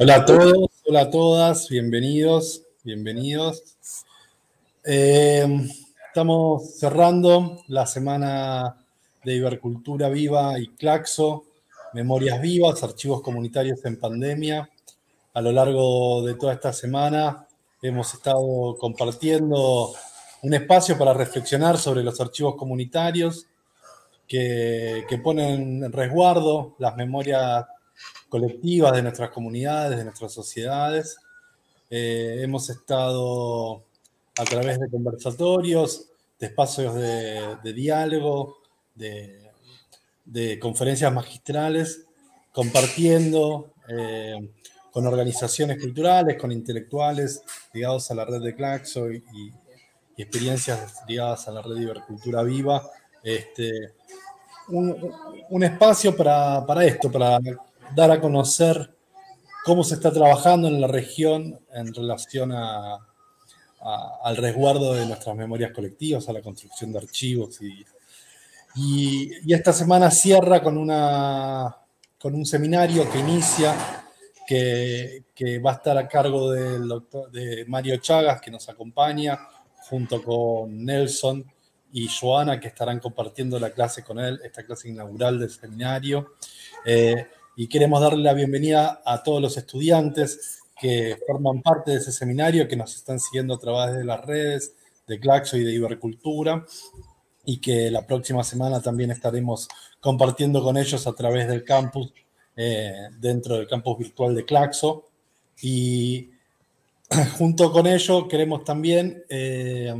Hola a todos, hola a todas, bienvenidos, bienvenidos. Em, estamos cerrando la semana de Ibercultura Viva y Claxo, Memorias Vivas, Archivos Comunitarios en Pandemia. A lo largo de toda esta semana hemos estado compartiendo un espacio para reflexionar sobre los archivos comunitarios que, que ponen en resguardo las memorias colectivas, de nuestras comunidades, de nuestras sociedades. Eh, hemos estado a través de conversatorios, de espacios de, diálogo, de, conferencias magistrales, compartiendo eh, con organizaciones culturales, con intelectuales ligados a la red de Claxo y, experiencias ligadas a la red de Ibercultura Viva. Este, un, espacio para, para esto, para dar a conocer cómo se está trabajando en la región en relación al resguardo de nuestras memorias colectivas, a la construcción de archivos. Y, y, esta semana cierra con, una, con un seminario que inicia, que, va a estar a cargo del doctor, de Mario Chagas, que nos acompaña, junto con Nelson y Joana, que estarán compartiendo la clase con él, esta clase inaugural del seminario. Eh, y queremos darle la bienvenida a todos los estudiantes que forman parte de ese seminario, que nos están siguiendo a través de las redes de Claxo y de Ibercultura y que la próxima semana también estaremos compartiendo con ellos a través del campus, eh, dentro del campus virtual de Claxo. Y junto con ello queremos también eh,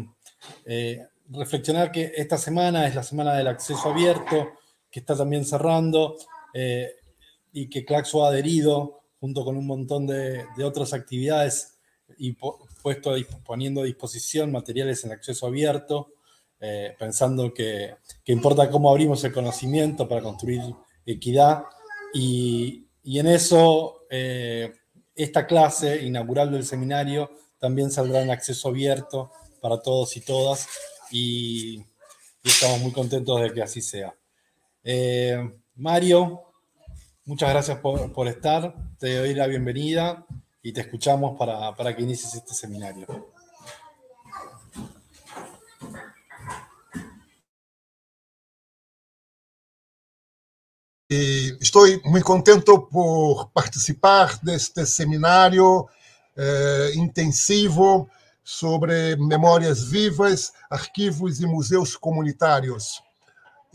eh, reflexionar que esta semana es la semana del acceso abierto, que está también cerrando y que Claxo ha adherido junto con un montón de, otras actividades y puesto, poniendo a disposición materiales en acceso abierto, eh, pensando que, que, importa cómo abrimos el conocimiento para construir equidad. Y, y en eso, eh, esta clase inaugural del seminario también saldrá en acceso abierto para todos y todas. Y, estamos muy contentos de que así sea. Eh, Mario, Muchas gracias por, por, estar, te doy la bienvenida y te escuchamos para, para que inicies este seminario. E estou muito contente por participar deste seminário eh, intensivo sobre memórias vivas, arquivos e museus comunitários.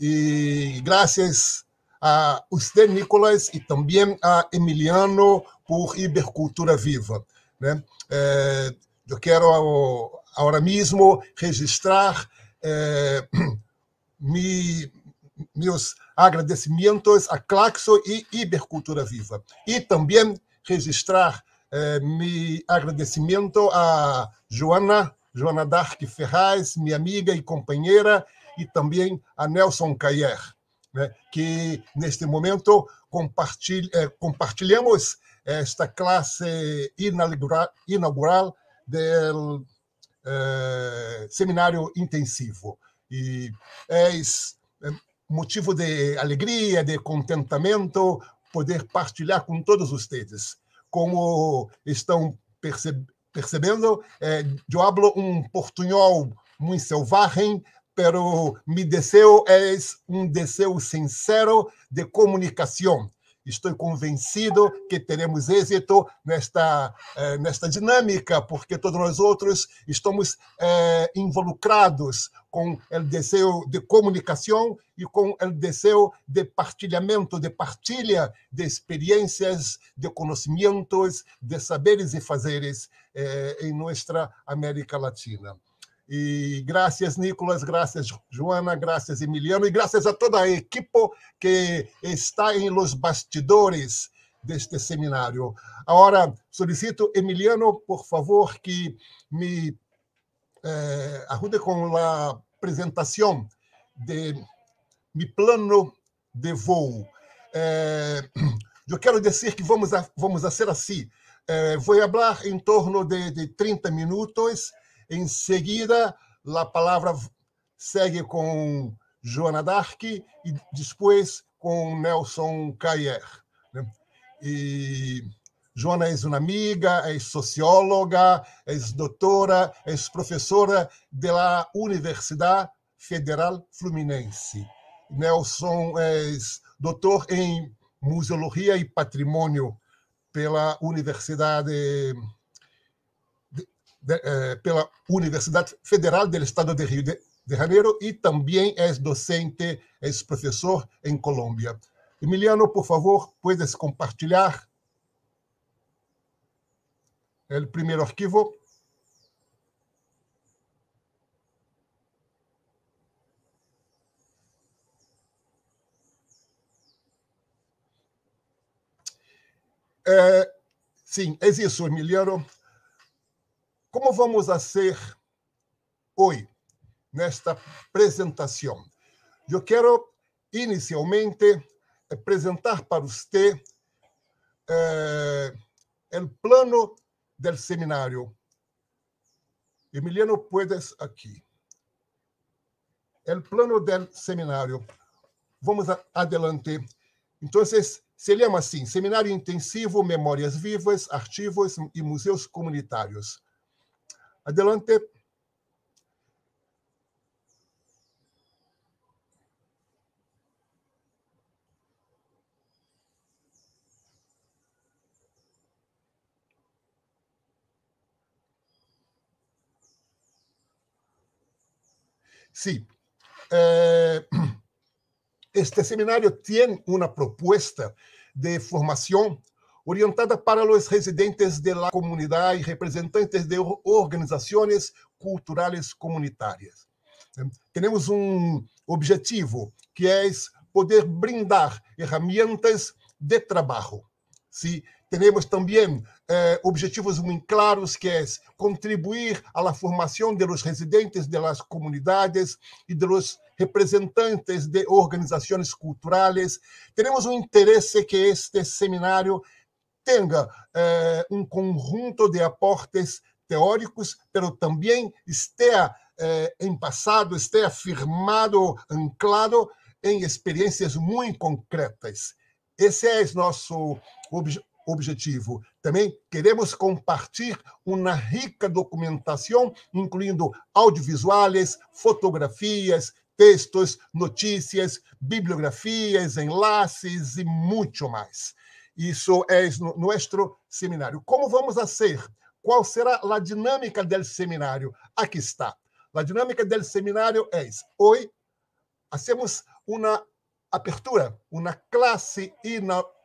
E graças a Usted Nicolas e também a Emiliano por Ibercultura Viva. Né? É, eu quero agora mesmo registrar é, meus agradecimentos a Claxo e Ibercultura Viva. E também registrar eh, é, meu agradecimento a Joana, Joana Dark Ferraz, minha amiga e companheira, e também a Nelson Caier né, que neste momento compartilh eh, compartilhamos esta classe inaugural do eh, seminário intensivo. E é, é motivo de alegria, de contentamento poder partilhar com todos vocês. Como estão percebendo, eu eh, falo um portunhol muito selvagem, pero mi deseo es un deseo sincero de comunicación. Estou convencido que teremos êxito nesta, eh, nesta dinâmica, porque todos nós outros estamos eh, involucrados com o desejo de comunicação e com o desejo de partilhamento, de partilha de experiências, de conhecimentos, de saberes e fazeres eh, em nossa América Latina. E graças, Nicolas, graças, Joana, graças, Emiliano, e graças a toda a equipe que está em los bastidores deste seminário. Agora, solicito, Emiliano, por favor, que me eh, ajude com a apresentação de meu plano de voo. Eh, eu quero dizer que vamos a, vamos a ser assim. Eh, vou falar em torno de, de 30 minutos. Em seguida, a palavra segue com Joana Dark e depois com Nelson Cayer. Né? E Joana é uma amiga, é socióloga, é doutora, é professora da Universidade Federal Fluminense. Nelson é doutor em Museologia e Patrimônio pela Universidade de, eh, pela Universidade Federal do Estado de Rio de, de Janeiro e também é docente, é professor em Colômbia. Emiliano, por favor, puedes compartilhar o primeiro arquivo. É, sim, é isso, Emiliano. Como vamos a ser hoje nesta apresentação? Eu quero inicialmente apresentar para você eh, o plano do seminário. Emiliano, puedes aqui. O plano do seminário. Vamos a, adelante. Então, se chama assim: Seminário Intensivo Memórias Vivas, Arquivos e Museus Comunitários. Adelante. Sí. Eh, este seminario tiene una propuesta de formación orientada para os residentes da la comunidade e representantes de organizações culturais comunitárias. Temos um objetivo que é poder brindar ferramentas de trabalho. Se temos também eh, objetivos muito claros que é contribuir à formação de los residentes de las comunidades e de los representantes de organizações culturais. Temos um interesse que este seminário tenha eh, um conjunto de aportes teóricos, pero também esteja eh, em passado, esteja firmado, anclado em experiências muito concretas. Esse é nosso ob objetivo. Também queremos compartilhar uma rica documentação, incluindo audiovisuais, fotografias, textos, notícias, bibliografias, enlaces e muito mais isso é nosso seminário. Como vamos a ser? Qual será a dinâmica do seminário? Aqui está. A dinâmica do seminário é: hoje, hacemos uma apertura, uma classe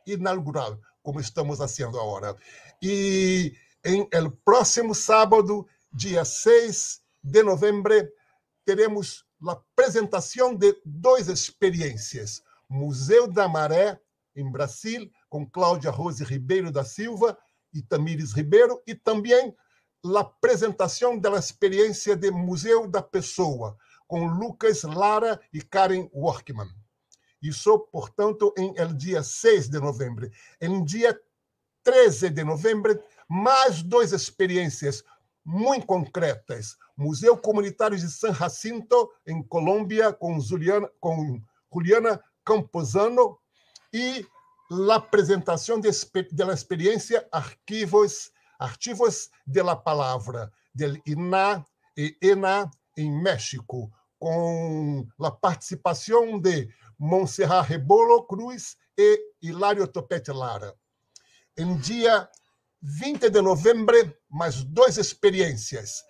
inaugural, como estamos fazendo agora. E em el próximo sábado, dia 6 de novembro, teremos a apresentação de duas experiências: Museu da Maré, em Brasil, com Cláudia Rose Ribeiro da Silva e Tamires Ribeiro, e também a apresentação da experiência de Museu da Pessoa, com Lucas Lara e Karen Workman. Isso, portanto, em el dia 6 de novembro. Em dia 13 de novembro, mais duas experiências muito concretas. Museu Comunitário de San Jacinto, em Colômbia, com Juliana, com Juliana Camposano, e la apresentação de, de, la experiencia archivos, archivos de la palavra del INA e ENA em México, com la participação de Monserrat Rebolo Cruz e Hilário Topete Lara. em dia 20 de novembro mais duas experiências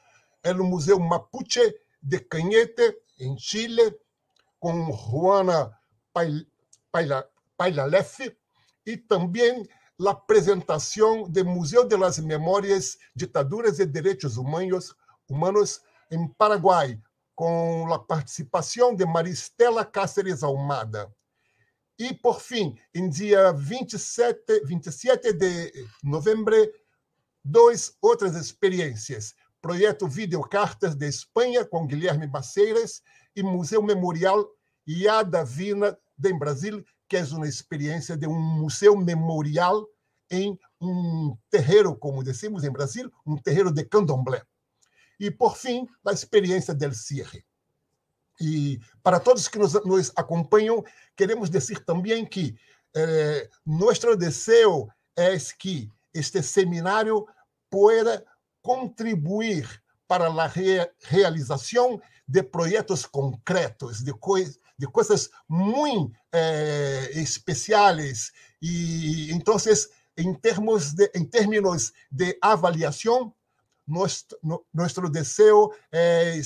é no Museu Mapuche de Cañete, em Chile, com Juana Paila, Paila, e também a apresentação do Museu de las Memórias, Ditaduras e Direitos Humanos, Humanos Paraguai, com a participação de Maristela Cáceres Almada. E, por fim, em dia 27, 27 de novembro, duas outras experiências. Projeto Videocartas de Espanha, com Guilherme Baceiras, e Museu Memorial Iada Vina, em Brasil, que é uma experiência de um museu memorial em um terreiro, como decimos em Brasil, um terreiro de candomblé. E, por fim, a experiência del cierre. E para todos que nos, nos acompanham, queremos dizer também que eh, nosso desejo é que este seminário possa contribuir para a re realização de projetos concretos, de, de coisas muito eh, especiales. e então em termos de, en términos de avaliação, nosso nosso desejo é,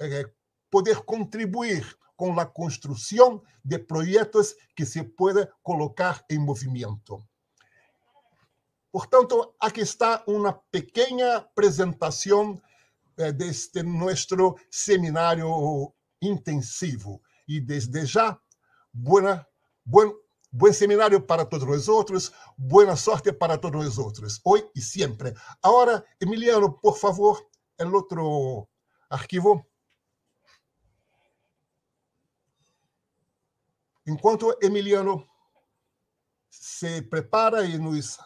é poder contribuir com a construção de projetos que se pueda colocar em movimento. Portanto, aqui está uma pequena apresentação eh, deste nosso seminário intensivo e desde já boa buen, bom seminário para todos outros boa sorte para todos outros hoje e sempre agora Emiliano, por favor, el outro arquivo Enquanto Emiliano se prepara e nos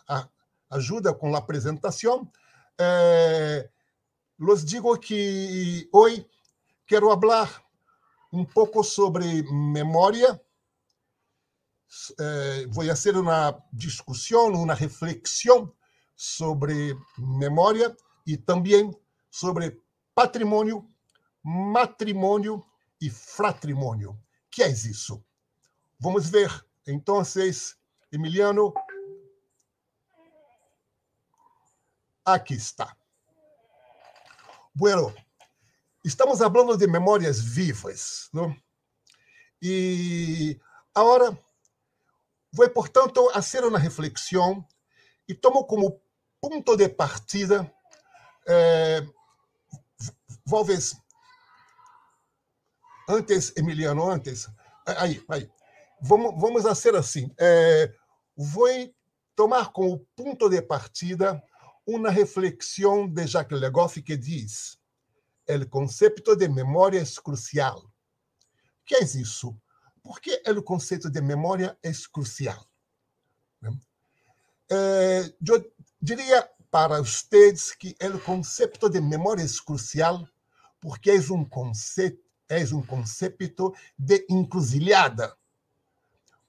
ajuda com a apresentação, eh, los digo que hoje quero falar um pouco sobre memória Eh, é, voy uma discussão una uma reflexão sobre memória e também sobre patrimônio matrimônio e fratrimônio Que é isso? Vamos ver. Então, Emiliano, aqui está. Bueno, estamos falando de memórias vivas. Não? E agora, vou, portanto, fazer uma reflexão e tomo como ponto de partida, eh, talvez, antes, Emiliano, antes, aí, aí, vamos, vamos fazer assim, eh, vou tomar como ponto de partida uma reflexão de Jacques Legoff que diz o conceito de memória é crucial. O eh, que é isso? ¿Por que o conceito de memória é crucial? Eu diria para vocês que o conceito de memória é crucial porque é um conceito, é um conceito de encruzilhada.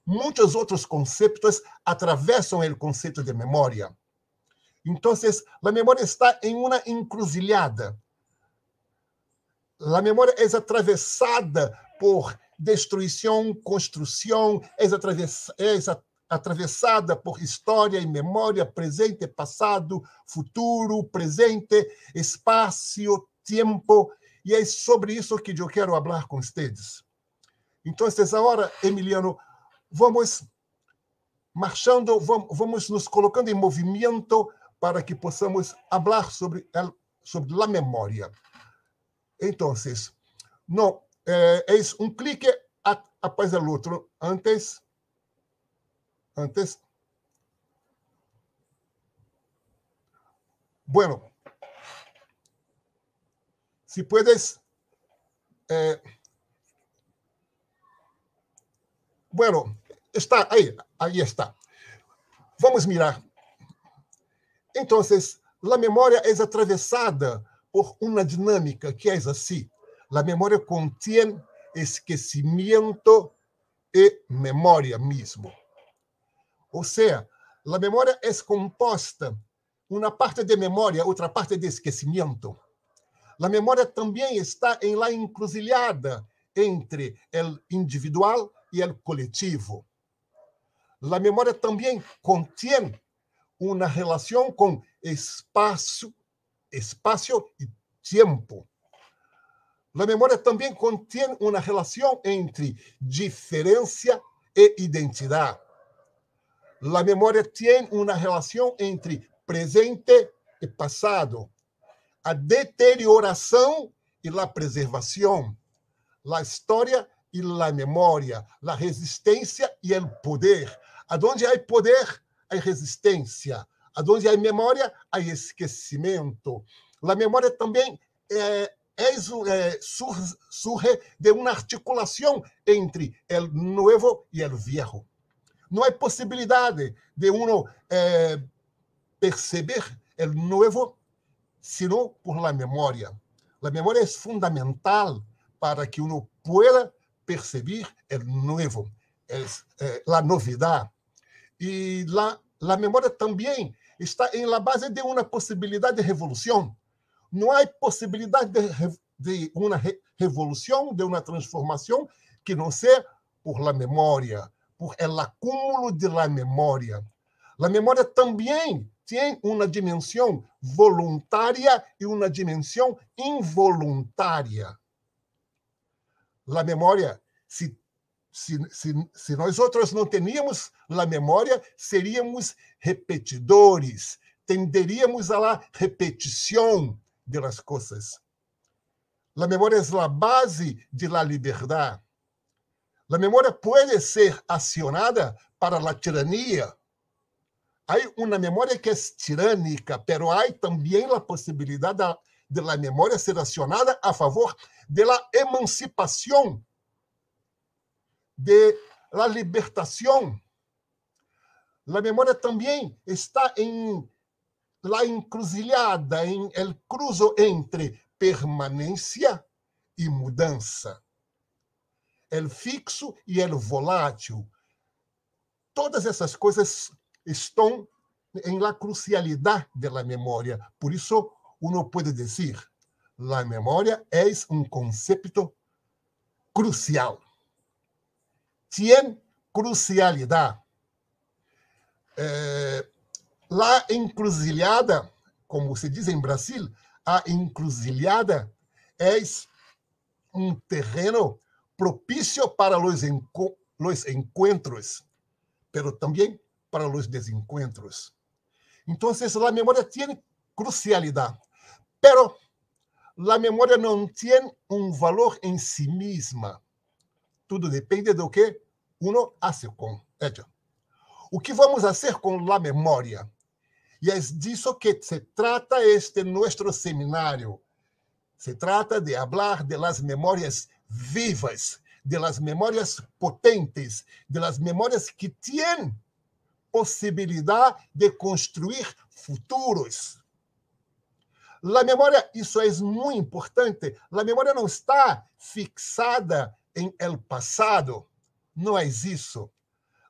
Muitos outros conceitos atravessam o conceito de memória. Então, a memória está em uma encruzilhada a memória é atravessada por destruição, construção, é, é atravessada por história e memória, presente, passado, futuro, presente, espaço, tempo, e é sobre isso que eu quero falar com vocês. Então, essa é hora, Emiliano, vamos marchando, vamos nos colocando em movimento para que possamos falar sobre, sobre a memória. Então, não eh, es é, é um clique após o outro Antes, antes. Bueno, si puedes... Eh, bueno, está aí aí está. Vamos mirar. Então, a memória é atravessada por uma dinâmica que es así. A memória contém esquecimento e memória mesmo. Ou seja, a memória é composta uma parte de memória, outra parte de esquecimento. A memória também está em lá encrucijada entre o individual e o coletivo. A memória também contém uma relação com espaço espacio y tiempo. La memoria también contiene una relación entre diferencia e identidad. La memoria tiene una relación entre presente y pasado. A deterioración e la preservação, la história e la memória, la resistência e el poder. Aonde há poder, há resistência. Aonde há memória, há esquecimento. A memória também é, é, é surge, surge de uma articulação entre o novo e o viejo. Não há possibilidade de uno é, perceber o novo sino por la memória. A memória é fundamental para que uno pueda perceber o novo, é, a novidade. E la, la memória também está em la base de uma possibilidade de revolução. Não há possibilidade de, de uma revolução, de uma transformação que não seja por la memória, por el acúmulo de la memória. La memória também tem uma dimensão voluntária e uma dimensão involuntária. La memória se se, se, se nós outros não teníamos a memória, seríamos repetidores, tenderíamos a la repetição de las coisas. La memória é a base de la liberdade. La memória pode ser acionada para la tirania. Há uma memória que é tirânica, pero há também a possibilidade de la memória ser acionada a favor de la emancipação de la libertación, la memoria también está en la encruzilhada, en el cruzo entre permanencia y mudanza, el fixo y el volátil. Todas essas coisas estão em la crucialidade da memória. Por isso, uno pode dizer, la memória é um conceito crucial tem crucialidade. É, lá encruzilhada, como se diz em Brasil, a encruzilhada é um terreno propício para os, enco os encontros, mas também para os desencontros. Então, a memória tem crucialidade, pero a memória não tem um valor em si mesma. Tudo depende do que uno hace con ella. O que vamos fazer com a memória? E é disso que se trata este nosso seminário. Se trata de hablar de las vivas, de las potentes, de las que têm possibilidade de construir futuros. A memória, isso é muito importante, a memória não está fixada em el passado não é isso.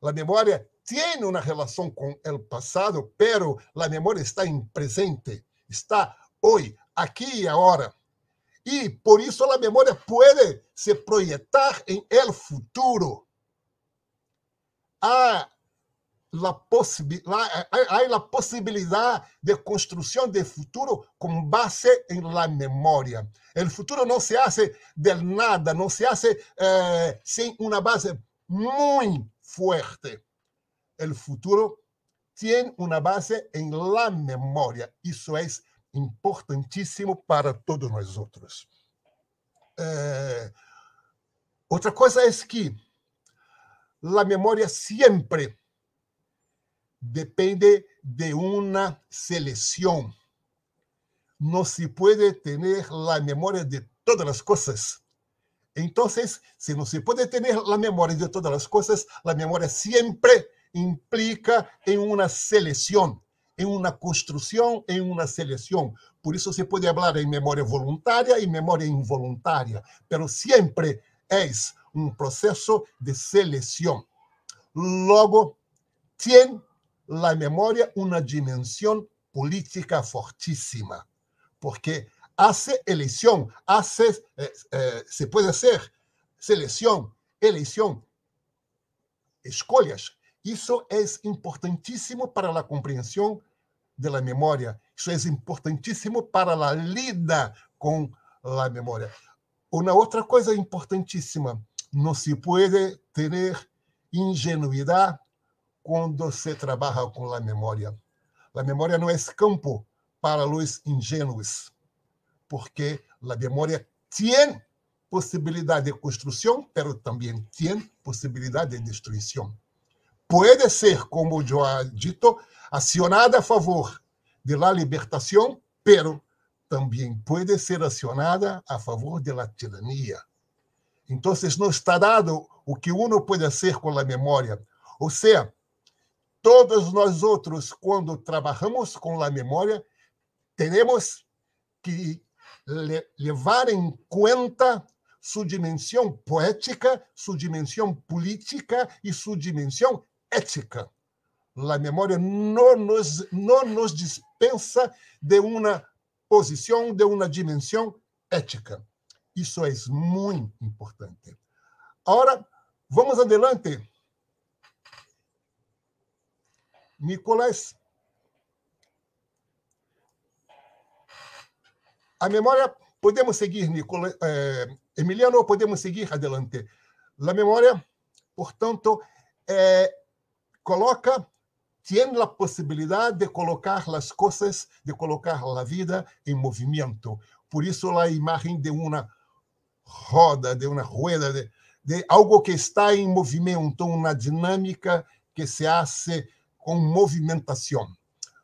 A memória tem uma relação com o passado, pero a memória está em presente, está hoje, aqui e agora. E por isso a memória pode se projetar em el futuro. Há a possibilidade de construção de futuro com base em la memória. El futuro não se hace del nada, não se hace eh, sem uma base muy fuerte. El futuro tiene una base en la memoria. Eso es importantísimo para todos nosotros. Eh, otra cosa es que la memoria siempre depende de una selección. No se puede tener la memoria de todas las cosas entonces, si no se puede tener la memoria de todas las cosas, la memoria siempre implica en una selección, en una construcción, en una selección. Por eso se puede hablar de memoria voluntaria y memoria involuntaria, pero siempre es un proceso de selección. Luego, tiene la memoria una dimensión política fortísima, porque hace elección, hace, eh, eh, se puede hacer selección, elección, escolhas. Isso é importantíssimo para a compreensão da memória. Isso é importantíssimo para a lida com a memória. Uma outra coisa importantíssima: não se pode ter ingenuidade quando se trabalha com a memória. A memória não é campo para os ingênuos porque a memória tem possibilidade de construção, pero também tem possibilidade de destruição. Pode ser, como eu já disse, acionada a favor de la libertação, pero também pode ser acionada a favor de la tirania. Então, não está dado o que uno pode fazer com a memória. Ou seja, todos nós outros, quando trabalhamos com a memória, temos que levar em conta sua dimensão poética, sua dimensão política e sua dimensão ética. A memória não nos, não nos dispensa de uma posição, de uma dimensão ética. Isso é muito importante. Agora, vamos adelante. Nicolás. A memória podemos seguir Nicola, eh, Emiliano ou podemos seguir adelante. A memória, portanto, eh, coloca, tem a possibilidade de colocar as coisas, de colocar a vida em movimento. Por isso, a imagem de uma roda, de uma rueda, de, de algo que está em movimento, uma dinâmica que se hace com movimentação.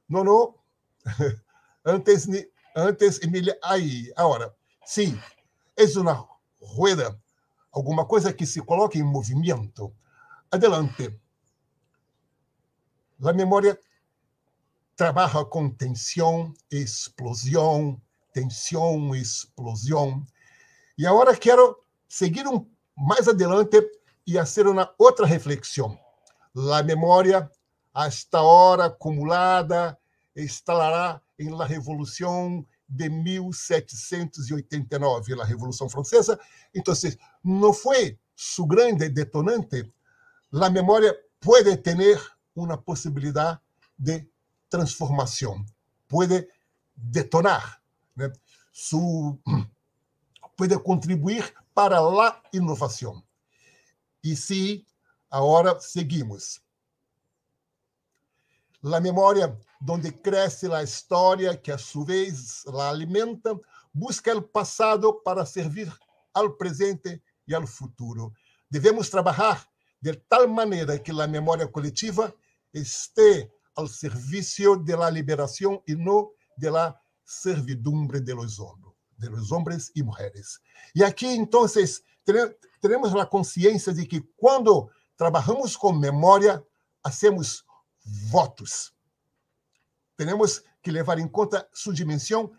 Não, antes Antes, Emília, aí, agora, sim, é uma rueda, alguma coisa que se coloca em movimento. Adelante. A memória trabalha com tensão, explosão, tensão, explosão. E agora quero seguir um, mais adelante e fazer uma outra reflexão. A memória, esta hora acumulada, instalará em La revolução de 1789, la Revolução Francesa. Então, não foi su grande detonante, la memória pode ter uma possibilidade de transformação, pode detonar, né? su, contribuir para la inovação. E se agora seguimos. La memória donde cresce a história que a sua vez la alimenta, busca o passado para servir ao presente e ao futuro. Devemos trabalhar de tal maneira que a memória coletiva esteja ao serviço da liberação e não da servidumbre de los hombres, de los E aqui, então, temos a consciência de que quando trabalhamos com memória, hacemos votos temos que levar em conta sua dimensão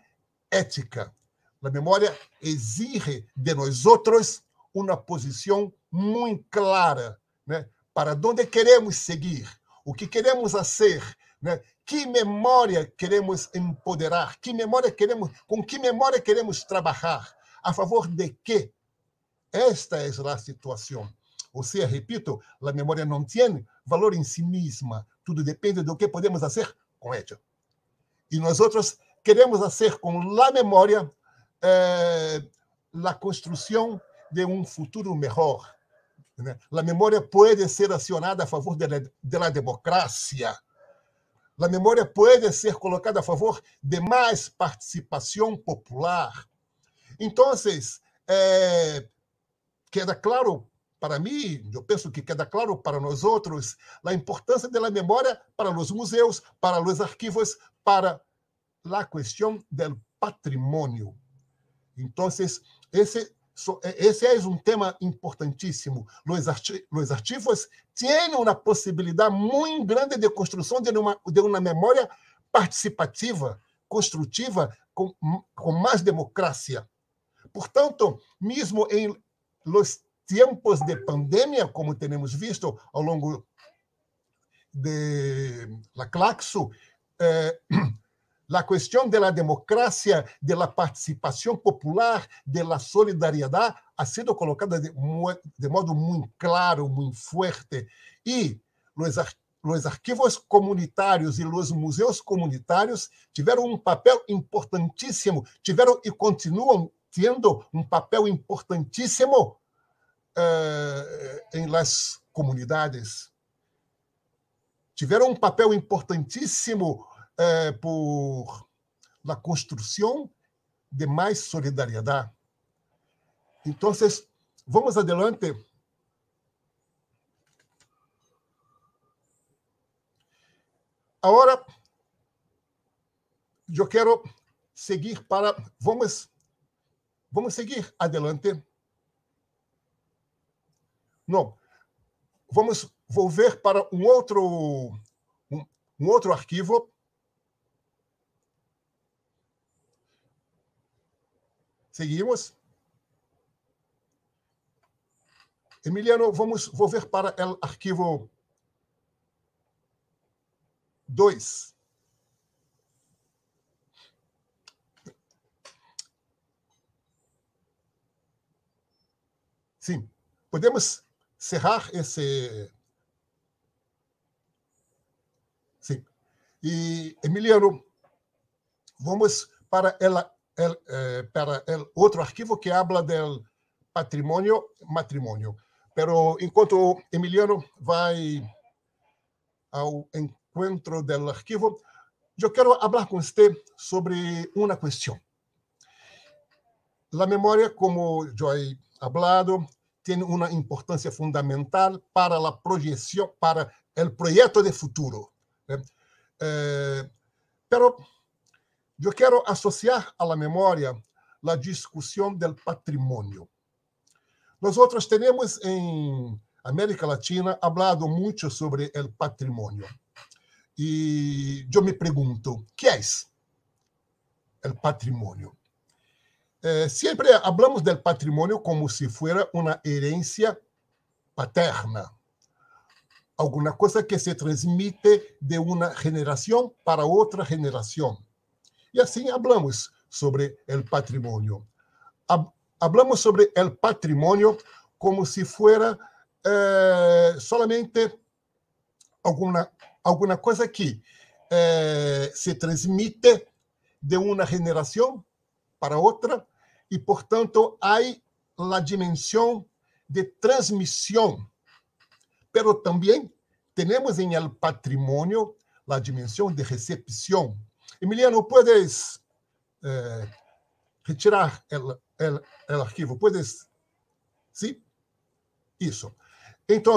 ética. A memória exige de outros uma posição muito clara né? para onde queremos seguir, o que queremos fazer? né? que memória queremos empoderar, que memória queremos, com que memória queremos trabalhar, a favor de quê? Esta é a situação. Ou seja, repito, a memória não tem valor em si mesma, tudo depende do que podemos fazer com ela e nós outros queremos fazer com a memória eh, a construção de um futuro melhor. Né? A memória pode ser acionada a favor da de, democracia. A memória pode ser colocada a favor de mais participação popular. Então, eh, queda claro para mim, eu penso que queda claro para nós outros, a importância da memória para os museus, para os arquivos, para a questão do patrimônio. Então, esse esse é um tema importantíssimo. Os artigos têm uma possibilidade muito grande de construção de uma de uma memória participativa, construtiva, com, com mais democracia. Portanto, mesmo em los tempos de pandemia, como temos visto ao longo de la Claxo, eh, la cuestión de la democracia, de la participación popular, de la solidaridad, ha sido colocada de, de modo muy claro, muy fuerte. Y los, los arquivos comunitários e os museus comunitários tiveram um papel importantíssimo, tiveram e continuam tendo um papel importantíssimo uh, em las comunidades. Tiveram um papel importantíssimo eh, por la construção de mais solidariedade. Então, vamos adelante. Agora, eu quero seguir para vamos vamos seguir adelante. Não, vamos volver para um outro um, um outro arquivo Seguimos. Emiliano, vamos volver para o arquivo 2. Sim, podemos cerrar esse. Sim. E, Emiliano, vamos para ela el, eh, para el otro archivo que habla del patrimonio, matrimonio. Pero enquanto Emiliano vai ao encontro do arquivo, eu quero falar com você sobre uma questão. A memória, como eu he hablado, tem uma importância fundamental para a projeção, para o projeto de futuro. Eh, eh pero Yo quiero asociar a la memoria la discusión del patrimonio. Nosotros tenemos en América Latina hablado mucho sobre el patrimonio. Y yo me pregunto, ¿qué es el patrimonio? Eh, siempre hablamos del patrimonio como si fuera una herencia paterna, alguna cosa que se transmite de una generación para otra generación. Y así hablamos sobre el patrimonio. Hablamos sobre el patrimonio como si fuera eh, solamente alguna, alguna cosa que eh, se transmite de una generación para otra y, por tanto, hay la dimensión de transmisión. Pero también tenemos en el patrimonio la dimensión de recepción Emiliano, puedes eh, retirar el, el, el arquivo? Puedes? Sim? Sí? Isso. Então,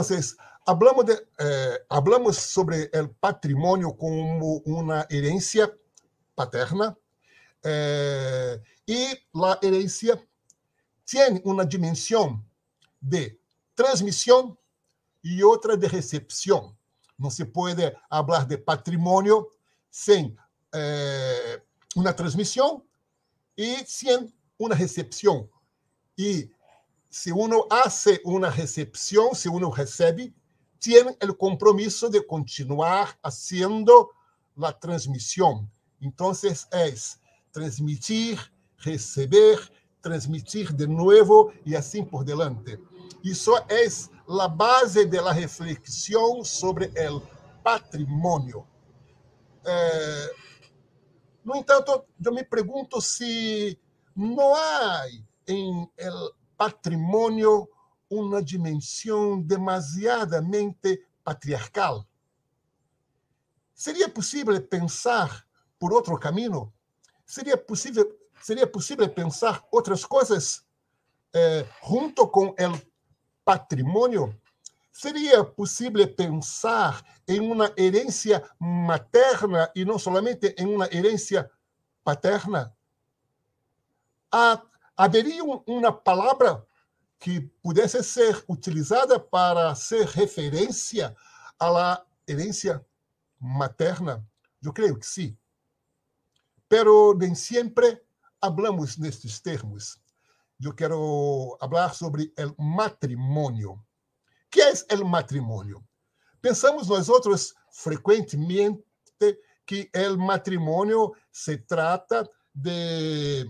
hablamos, eh, hablamos sobre o patrimônio como uma herência paterna eh, e a herência tem uma dimensão de transmissão e outra de recepção. Não se pode falar de patrimônio sem Eh, una transmisión y 100 una recepción. Y si uno hace una recepción, si uno recibe, tiene el compromiso de continuar haciendo la transmisión. Entonces es transmitir, recibir transmitir de nuevo y así por delante. Eso es la base de la reflexión sobre el patrimonio. Eh, No entanto, eu me pergunto se não há em el patrimônio uma dimensão demasiadamente patriarcal. Seria possível pensar por outro caminho? Seria possível seria possível pensar outras coisas eh, junto com o patrimônio? Seria possível pensar em uma herência materna e não somente em uma herência paterna? Há, haveria uma palavra que pudesse ser utilizada para ser referência à herência materna? Eu creio que sim. Pero nem sempre hablamos nestes termos. Eu quero falar sobre o matrimônio que é o matrimônio? Pensamos outros frequentemente que o matrimônio se trata de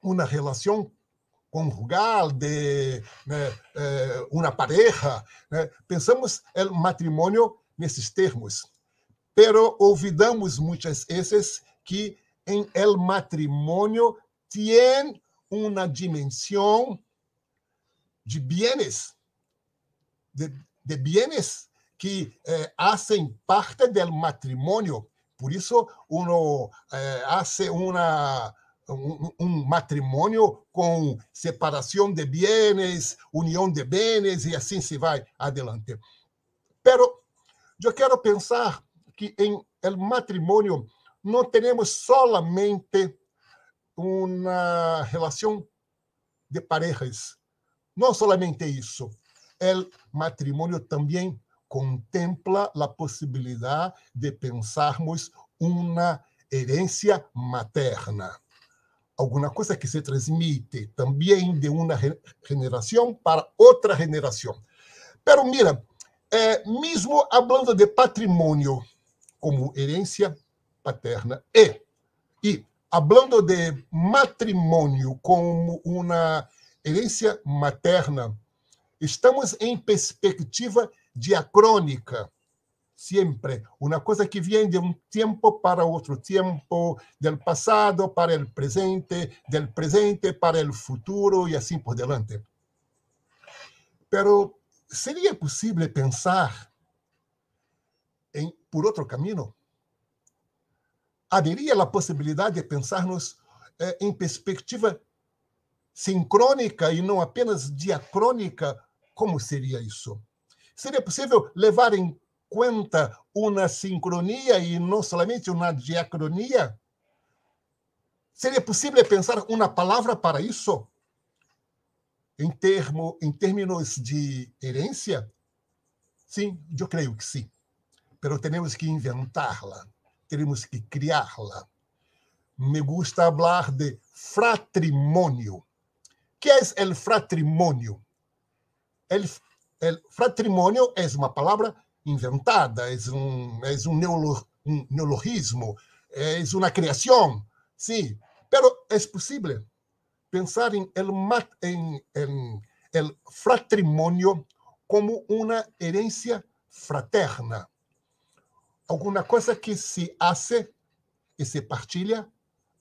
uma relação conjugal, de né, eh, uma pareja. Né? Pensamos o matrimônio nesses termos, pero olvidamos muitas vezes que em el matrimônio tem uma dimensão de bienes de, de bienes que eh, hacen parte del matrimonio. Por isso uno eh, hace una, un, un, matrimonio con separación de bienes, unión de bienes y así se va adelante. Pero yo quiero pensar que en el matrimonio no tenemos solamente una relación de parejas, no solamente eso el matrimônio também contempla a possibilidade de pensarmos uma herança materna, Alguma coisa que se transmite também de uma geração para outra geração. Mas mira, eh, mismo de patrimônio como herança paterna e, eh, y de matrimônio como uma herança materna, Estamos em perspectiva diacrônica, sempre. Uma coisa que vem de um tempo para outro tempo, do passado para o presente, do presente para o futuro e assim por diante. Pero seria possível pensar em por outro caminho? Haveria a possibilidade de pensarmos eh, em perspectiva sincrônica e não apenas diacrônica como seria isso? Seria possível levar em conta uma sincronia e não somente uma diacronia? Seria possível pensar uma palavra para isso? Em, termo, em termos de herência? Sim, eu creio que sim. Mas temos que inventá-la, temos que criá-la. Me gusta falar de fratrimônio. que é o fratrimônio? El, el é uma palavra inventada, é um, é um, neolo, um neologismo, é uma criação, sim, mas é possível pensar em el, em, em el fratrimonio como uma herência fraterna, alguma coisa que se hace e se partilha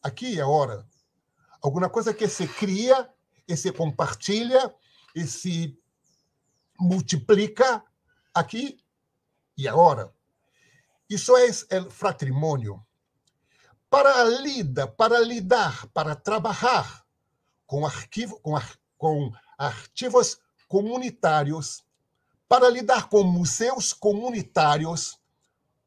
aqui e agora, alguma coisa que se cria e se compartilha e se multiplica aqui e agora. Isso é o fratrimônio. Para a lida, para lidar, para trabalhar com, arquivo, com, ar, com arquivos comunitários, para lidar com museus comunitários,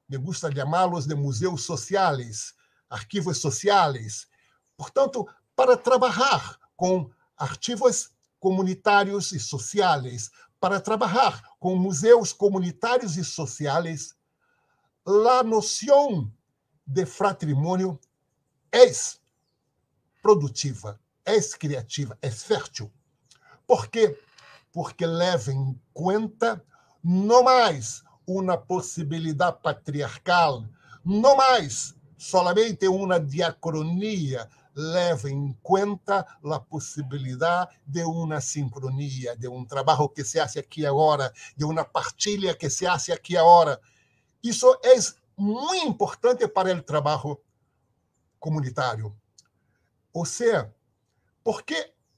me gusta chamá-los de museus sociais, arquivos sociais. Portanto, para trabalhar com arquivos comunitários e sociais, para trabalhar com museus comunitários e sociais, a noção de fratrimônio é produtiva, é criativa, é fértil. Por quê? Porque leva em conta não mais uma possibilidade patriarcal, não mais somente uma diacronia leva em conta a possibilidade de uma sincronia, de um trabalho que se hace aqui agora, de uma partilha que se hace aqui agora. Isso é muito importante para o trabalho comunitário. Ou seja, ¿por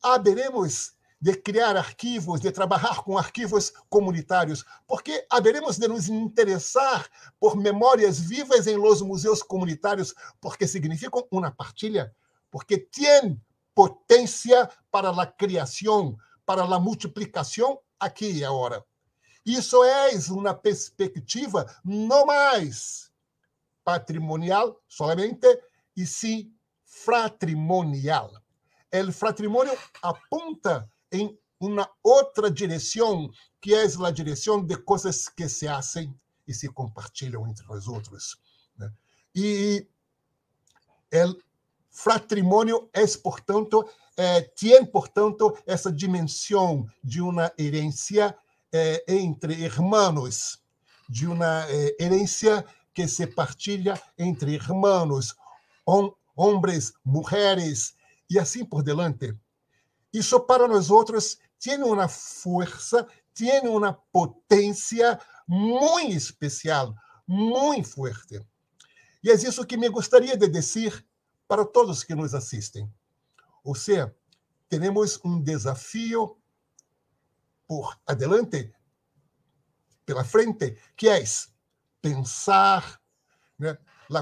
haveremos de criar arquivos, de trabalhar com arquivos comunitários, porque haveremos de nos interessar por memórias vivas em los museus comunitários, porque significam uma partilha porque tem potência para a criação, para a multiplicação aqui e agora. Isso é uma perspectiva não mais patrimonial somente, e sim fratrimonial. O fratrimônio aponta em uma outra direção, que é a direção de coisas que se hacen e se compartilham entre os outros. Né? E el Fratrimônio é, portanto, é, tem, é portanto, essa dimensão de uma herência é, entre irmãos, de uma é, herência que se partilha entre irmãos, hom homens, mulheres e assim por delante. Isso para nós outros tem uma força, tem uma potência muito especial, muito forte. E é isso que me gostaria de dizer para todos que nos assistem. Ou seja, teremos um desafio por adelante, pela frente, que é pensar né,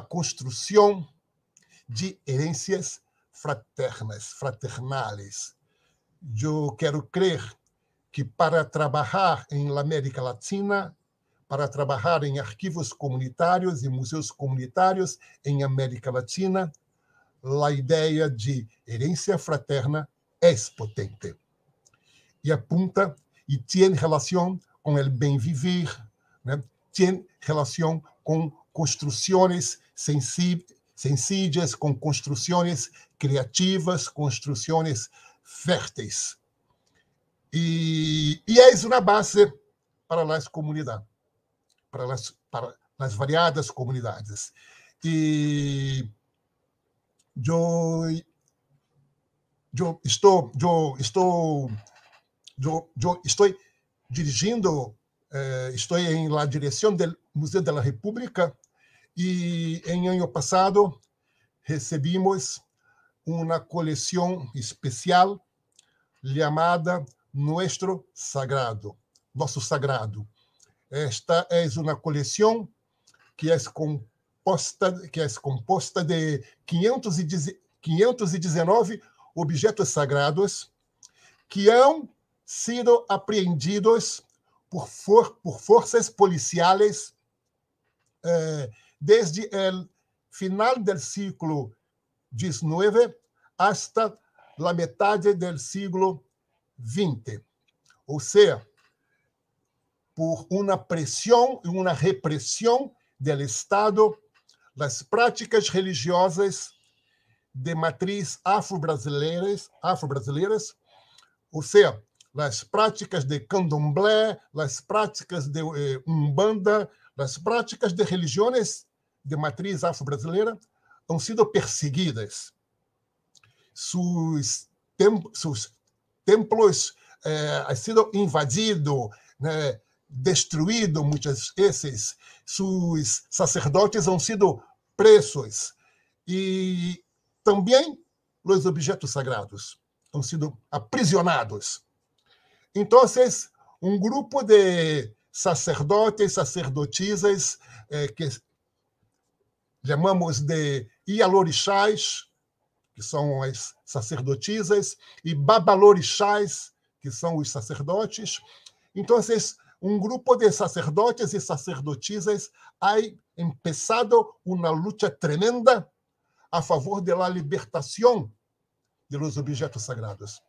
construção de herências fraternas, fraternais. Eu quero crer que para trabalhar em América Latina, para trabalhar em arquivos comunitários e museus comunitários em América Latina, a ideia de herência fraterna é potente e apunta e tem relação com o bem viver, né? tem relação com construções sensíveis, com construções criativas, construções férteis. E, e é uma base para as comunidades, para as, para as variadas comunidades. E yo, yo estou, yo estou, yo, yo estou dirigindo, eh, estou em la direção do Museu da República e em ano passado recebimos uma coleção especial chamada Nuestro Sagrado, Nosso Sagrado. Esta é uma coleção que é com composta, que é composta de 519 objetos sagrados que han sido apreendidos por, for, por forças policiais eh, desde o final do século XIX até a metade do século XX. Ou seja, por uma pressão e uma repressão do Estado das práticas religiosas de matriz afro-brasileiras, afro-brasileiras, ou seja, as práticas de candomblé, as práticas de eh, umbanda, as práticas de religiões de matriz afro-brasileira têm sido perseguidas. Sus, tem, templos eh, sido invadidos, né? destruído muitas vezes, seus sacerdotes han sido presos e também os objetos sagrados han sido aprisionados. Então, um grupo de sacerdotes, sacerdotisas, eh, que chamamos de Ialorixás, que são as sacerdotisas, e Babalorixás, que são os sacerdotes. Então, um grupo de sacerdotes e sacerdotisas ha empezado uma luta tremenda a favor da libertação dos objetos sagrados.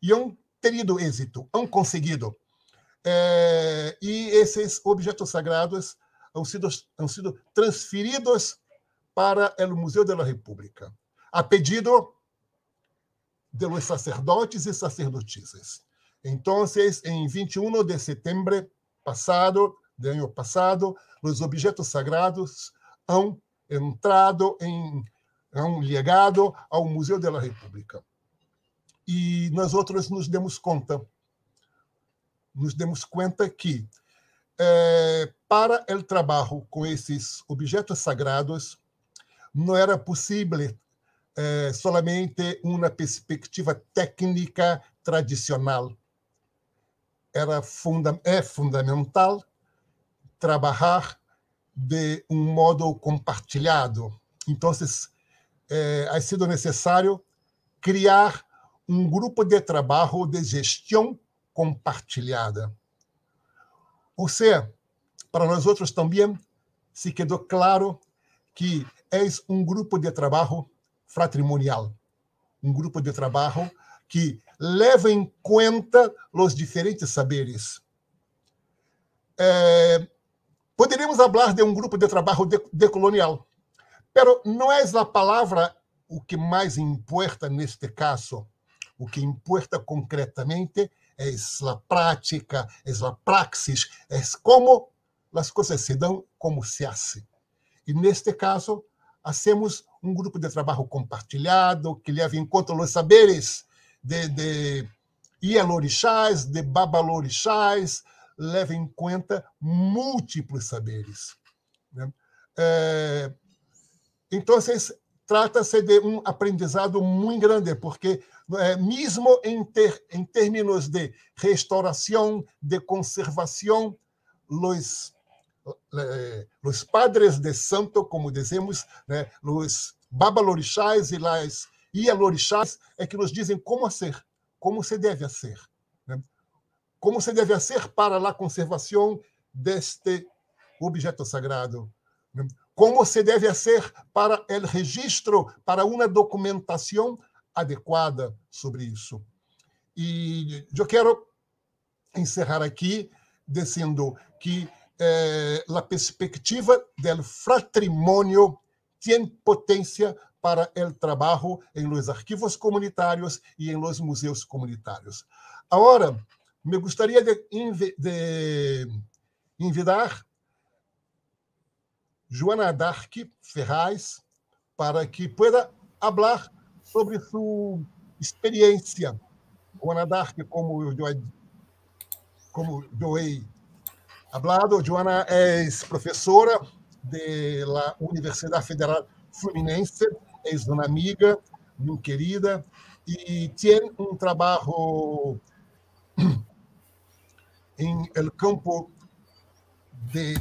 Y han êxito, éxito, um conseguido. Eh, e esses objetos sagrados han sido, han sido transferidos para o museu da República, a pedido dos sacerdotes e sacerdotisas. Então, em 21 de setembro passado, do ano passado, os objetos sagrados han entrado en, um legado ao Museu da República. E nós outros nos demos conta, nos demos conta que é, para o trabalho com esses objetos sagrados não era possível eh, somente uma perspectiva técnica tradicional era funda é fundamental trabalhar de um modo compartilhado. Então, é, ha sido necessário criar um grupo de trabalho de gestão compartilhada. Ou seja, para nós outros também se quedou claro que é um grupo de trabalho fratrimonial, um grupo de trabalho que leva em conta os diferentes saberes. É, poderíamos falar de um grupo de trabalho decolonial, mas não é a palavra o que mais importa neste caso. O que importa concretamente é a prática, é a praxis, é como as coisas se dão, como se hace. E neste caso, hacemos um grupo de trabalho compartilhado que leva em conta os saberes de, de Ielorixás, de Babalorixás, leva em conta múltiplos saberes. Né? É, então, trata-se de um aprendizado muito grande, porque, é, mesmo em, ter, em termos de restauração, de conservação, os, é, os padres de santo, como dizemos, né, os babalorixás e as e alorixás é que nos dizem como ser, como se deve ser. Né? Como se deve ser para a conservação deste objeto sagrado. Né? Como se deve ser para o registro, para uma documentação adequada sobre isso. E eu quero encerrar aqui dizendo que eh, a perspectiva do fratrimônio tem potência para o trabalho em los arquivos comunitários e em los museos comunitarios. Agora, me gustaría de, inv de invitar Joana Dark Ferraz para que pueda hablar sobre sua experiência. Joana Dark, como eu, como eu he hablado, Joana é professora da Universidade Federal Fluminense es una amiga muy querida y tiene un trabajo en el campo de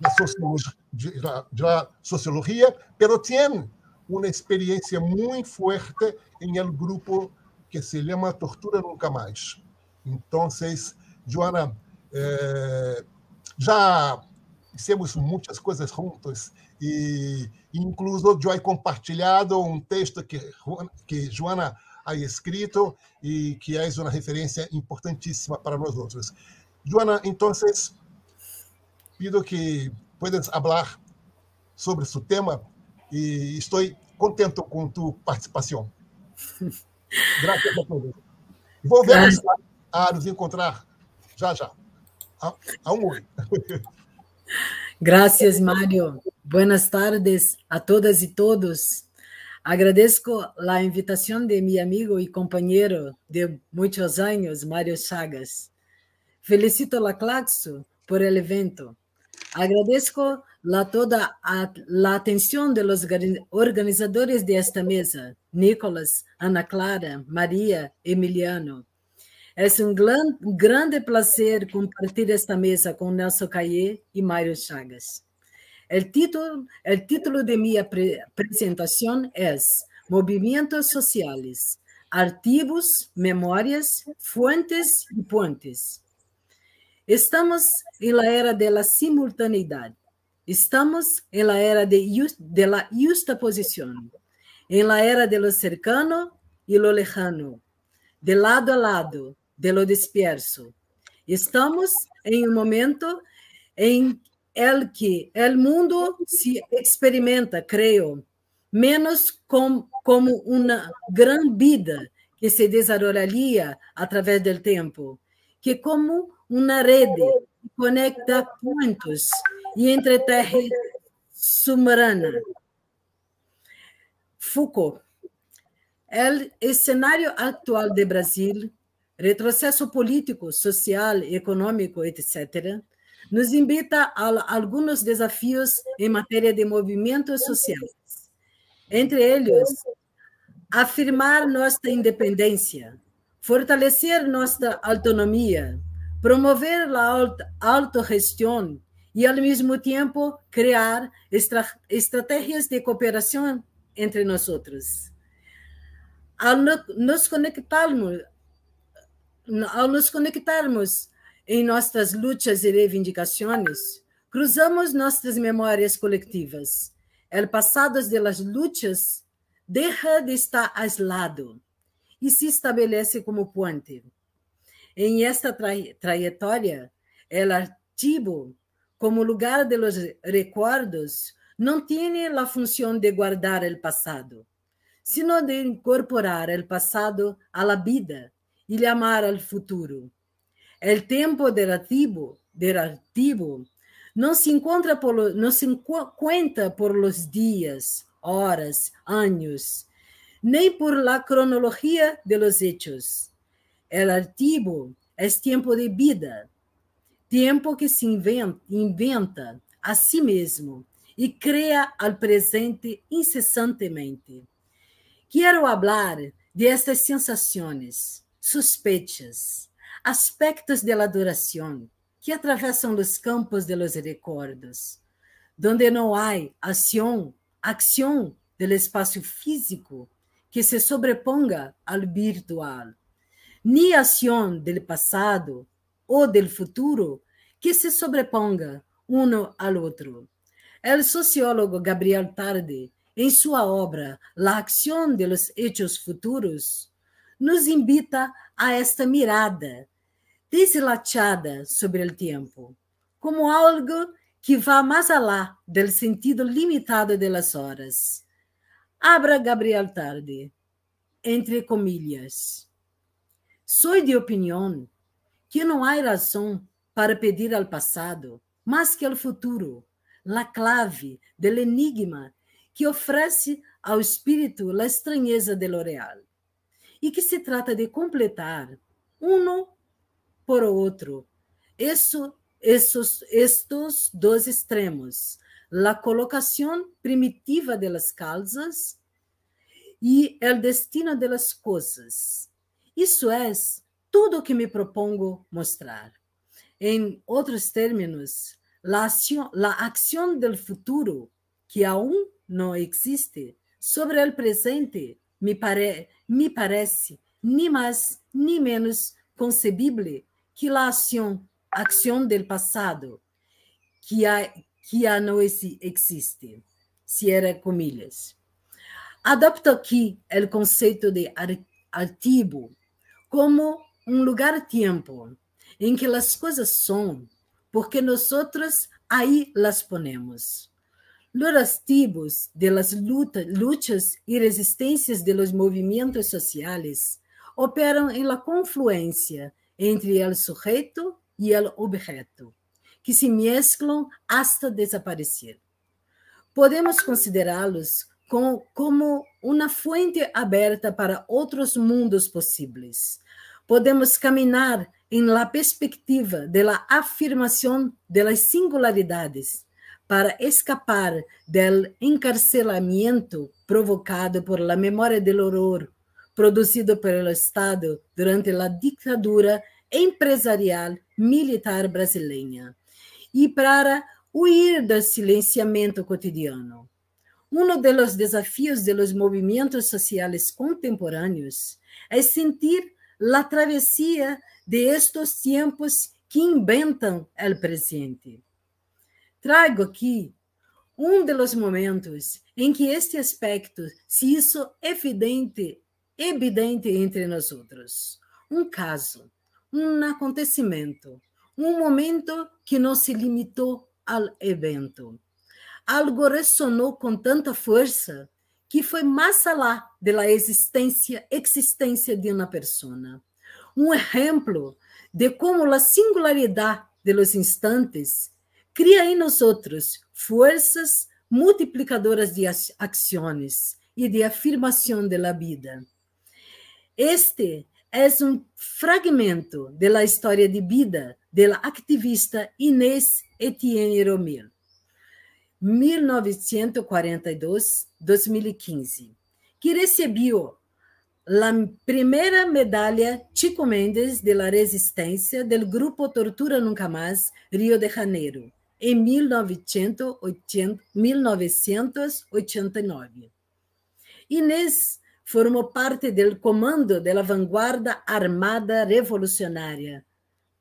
la sociología, de la, de la sociología pero tiene una experiencia muy fuerte en el grupo que se llama Tortura Nunca Más. Entonces, Joana, eh, já fizemos muitas coisas juntos e incluso Joy compartilhado um texto que que Joana aí escrito e que é uma referência importantíssima para nós outros. Joana, então, pido que puedas falar sobre seu tema e estou contente com tua participação. Graças a todos. Volvemos a nos encontrar já já. A, a um oi. Gracias, Mário. Buenas tardes a todas e todos. Agradeço a invitação de meu amigo e companheiro de muitos anos, Mário Chagas. Felicito a Claxo por el evento. Agradezco la toda a, la atención de los organizadores de esta mesa, Nicolas, Ana Clara, Maria, Emiliano. É assim, um grande prazer compartilhar esta mesa com Nelson Caillé e Mário Chagas. O título, el título de minha apresentação é Movimentos Sociais, Arquivos, Memórias, Fuentes e Pontes. Estamos em la era da simultaneidade. Estamos em la era da justa posição. em la era de lo cercano e lo lejano, de lado a lado, de lo disperso. Estamos em um momento em el que el mundo se experimenta, creio, menos com, como uma grande vida que se desarrollaria através do tempo, que como uma rede que conecta pontos e entre terra Foucault. O cenário atual de Brasil retrocesso político, social, econômico, etc., nos invita a alguns desafios em matéria de movimentos sociais. Entre eles, afirmar nossa independência, fortalecer nossa autonomia, promover a autogestão e, ao mesmo tempo, criar estratégias de cooperação entre nós. Ao nos conectarmos ao nos conectarmos em nossas lutas e reivindicações, cruzamos nossas memórias coletivas. El passado das lutas deixa de estar aislado e se estabelece como puente. Em esta tra trajetória, o artigo, como lugar de los recuerdos, não tem a função de guardar el passado, sino de incorporar el passado à la vida y llamar al futuro. El tempo del activo, del não se encontra por não se conta por los dias, horas, anos, nem por la cronologia de los hechos. El artigo é tempo de vida, tempo que se inventa, inventa a si mesmo e crea al presente incessantemente. Quero falar de estas sensações suspeitas, aspectos de adoração que atravessam os campos de los recuerdos, donde não há ação, ação do espaço físico que se sobreponga ao virtual, ni ação do passado ou do futuro que se sobreponga uno ao outro. O sociólogo Gabriel Tarde, em sua obra La acción de los hechos futuros, nos invita a esta mirada deslachada sobre o tempo, como algo que vá mais além do sentido limitado das horas. Abra Gabriel Tarde, entre comilhas. Sou de opinião que não há razão para pedir ao passado, mas que ao futuro, la clave del enigma que oferece ao espírito la estranheza de L'Oréal e que se trata de completar um por outro. Isso, esses, estes dois extremos, a colocação primitiva das calças e o destino das coisas. Isso é tudo o que me propongo mostrar. Em outros termos, a ação, a ação do futuro, que aún não existe, sobre o presente, me, parece me parece nem mais nem menos concebível que a ação, ação passado, que já, que não existe, se era comilhas. Adopto aqui o conceito de artigo como um lugar-tempo em que as coisas são, porque nós aí las ponemos los tipos de las luta, luchas y resistencias de los movimientos sociales operan en la confluencia entre el sujeto y el objeto, que se mezclan hasta desaparecer. Podemos considerá-los com, como uma fonte aberta para outros mundos possíveis. Podemos caminhar em la perspectiva de la afirmação de las singularidades para escapar do encarcelamento provocado por la memória del horror produzido pelo Estado durante a ditadura empresarial militar brasileira e para huir do silenciamento cotidiano. Um dos desafios dos movimentos sociais contemporâneos é sentir a travessia de estos tempos que inventam o presente. Trago aqui um dos momentos em que este aspecto se hizo evidente, evidente entre nós outros. Um caso, um acontecimento, um momento que não se limitou ao evento. Algo ressonou com tanta força que foi mais além da existência, existência de uma pessoa. Um exemplo de como a singularidade dos instantes Cria em nós outros forças multiplicadoras de ações e de afirmação da vida. Este é um fragmento da história de vida da ativista Inês Etienne Romil, 1942-2015, que recebeu a primeira medalha Chico Mendes de la Resistência do Grupo Tortura Nunca Mais, Rio de Janeiro, em 1989. Inês formou parte do comando da vanguarda armada revolucionária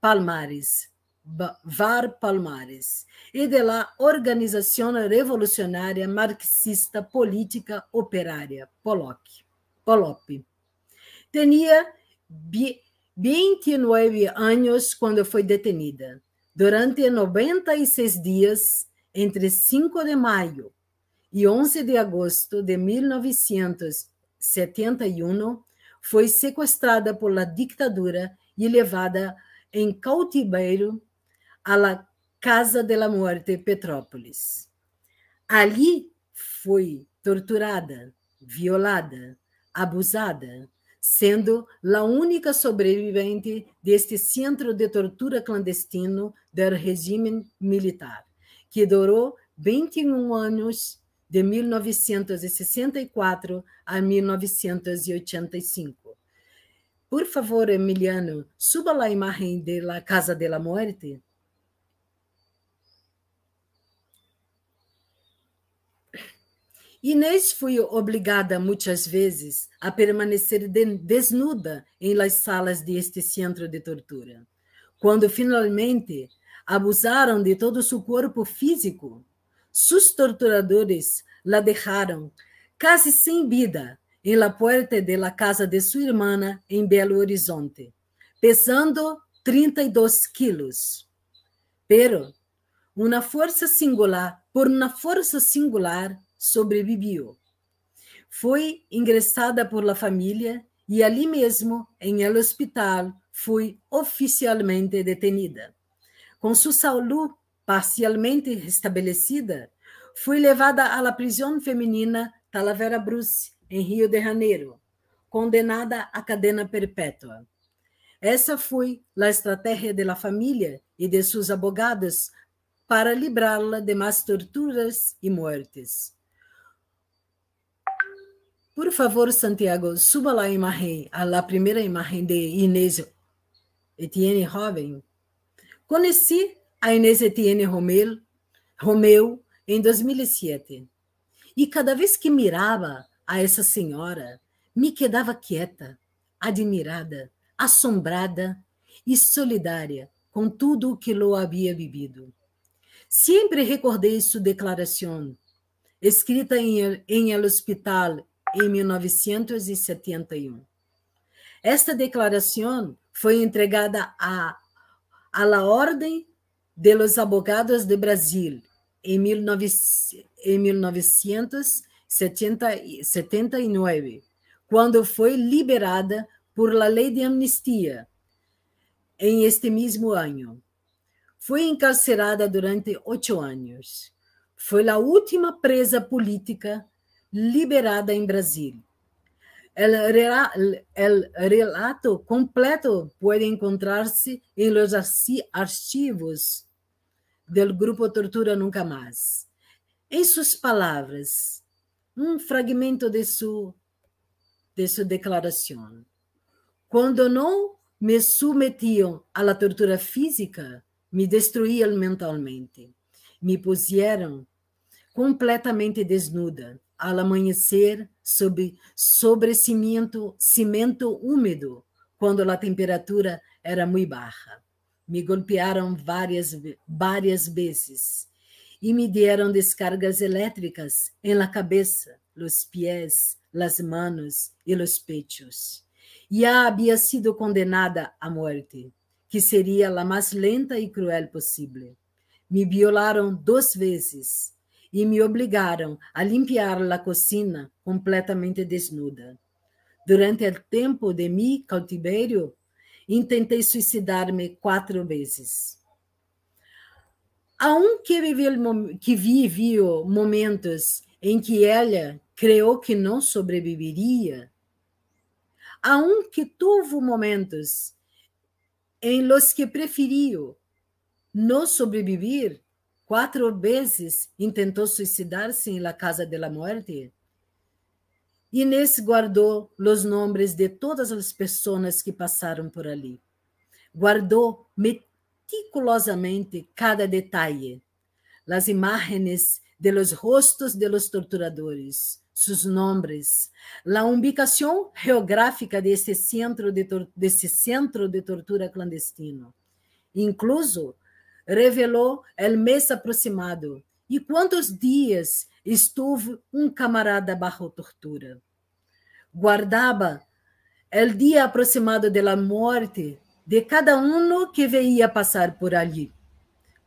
Palmares, VAR Palmares, e da Organização Revolucionária Marxista Política Operária, POLOC. Polope Tinha 29 anos quando foi detenida durante 96 dias entre 5 de maio e 11 de agosto de 1971, foi sequestrada pela ditadura e levada em cautiveiro à Casa da Morte, Petrópolis. Ali foi torturada, violada, abusada, sendo a única sobrevivente deste centro de tortura clandestino do regime militar, que durou 21 anos de 1964 a 1985. Por favor, Emiliano, suba a imagem da Casa la Morte Inês fui obrigada muitas vezes a permanecer desnuda em las salas de este centro de tortura. Quando finalmente abusaram de todo seu corpo físico, seus torturadores la deixaram quase sem vida em la puerta de la casa de sua irmã em Belo Horizonte, pesando 32 quilos. Pero, uma força singular, por uma força singular, sobreviviu. Foi ingressada por la família e ali mesmo, em el hospital, foi oficialmente detenida. Com sua saúde parcialmente restabelecida, foi levada à prisão feminina Talavera Bruce, em Rio de Janeiro, condenada à cadena perpétua. Essa foi a estratégia de la família e de seus abogados para livrá-la de mais torturas e mortes. Por favor, Santiago, suba lá a imagem, a la primeira imagem de Inês Etienne Robin. Conheci a Inês Etienne Romeu, Romeu em 2007. E cada vez que mirava a essa senhora, me quedava quieta, admirada, assombrada e solidária com tudo o que Lô havia vivido. Sempre recordei sua declaração, escrita em, em El Hospital em 1971. Esta declaração foi entregada à a, a Ordem de los Abogados de Brasil em, em 1979, quando foi liberada por la lei de amnistia em este mesmo ano. Foi encarcerada durante oito anos. Foi a última presa política liberada em Brasília. el relato completo pode encontrar-se em los archivos do grupo Tortura Nunca Mais. Em suas palavras, um fragmento de sua, de sua declaração. Quando não me submetiam à tortura física, me destruíam mentalmente. Me puseram completamente desnuda ao amanhecer sob, sobre cimento, cimento úmido, quando a temperatura era muito baixa. Me golpearam várias, várias vezes e me deram descargas elétricas em la cabeça, los pés, las manos e los pechos. Já havia sido condenada à morte, que seria a mais lenta e cruel possível. Me violaram duas vezes e me obrigaram a limpar a cocina completamente desnuda. Durante o tempo de mi cautiverio, intentei suicidar-me quatro vezes. Aunque que vivi momentos em que ela creu que não sobreviveria, que teve momentos em los que preferiu não sobreviver quatro vezes tentou suicidar-se em La Casa de la Muerte. Inês guardou os nomes de todas as pessoas que passaram por ali. Guardou meticulosamente cada detalhe, as imagens de los rostos de los torturadores, seus nomes, la ubicação geográfica desse centro de, desse centro de tortura clandestino, incluso revelou el mês aproximado. E quantos dias estuve um camarada barro tortura. Guardava el dia aproximado da morte de cada um que veía passar por ali.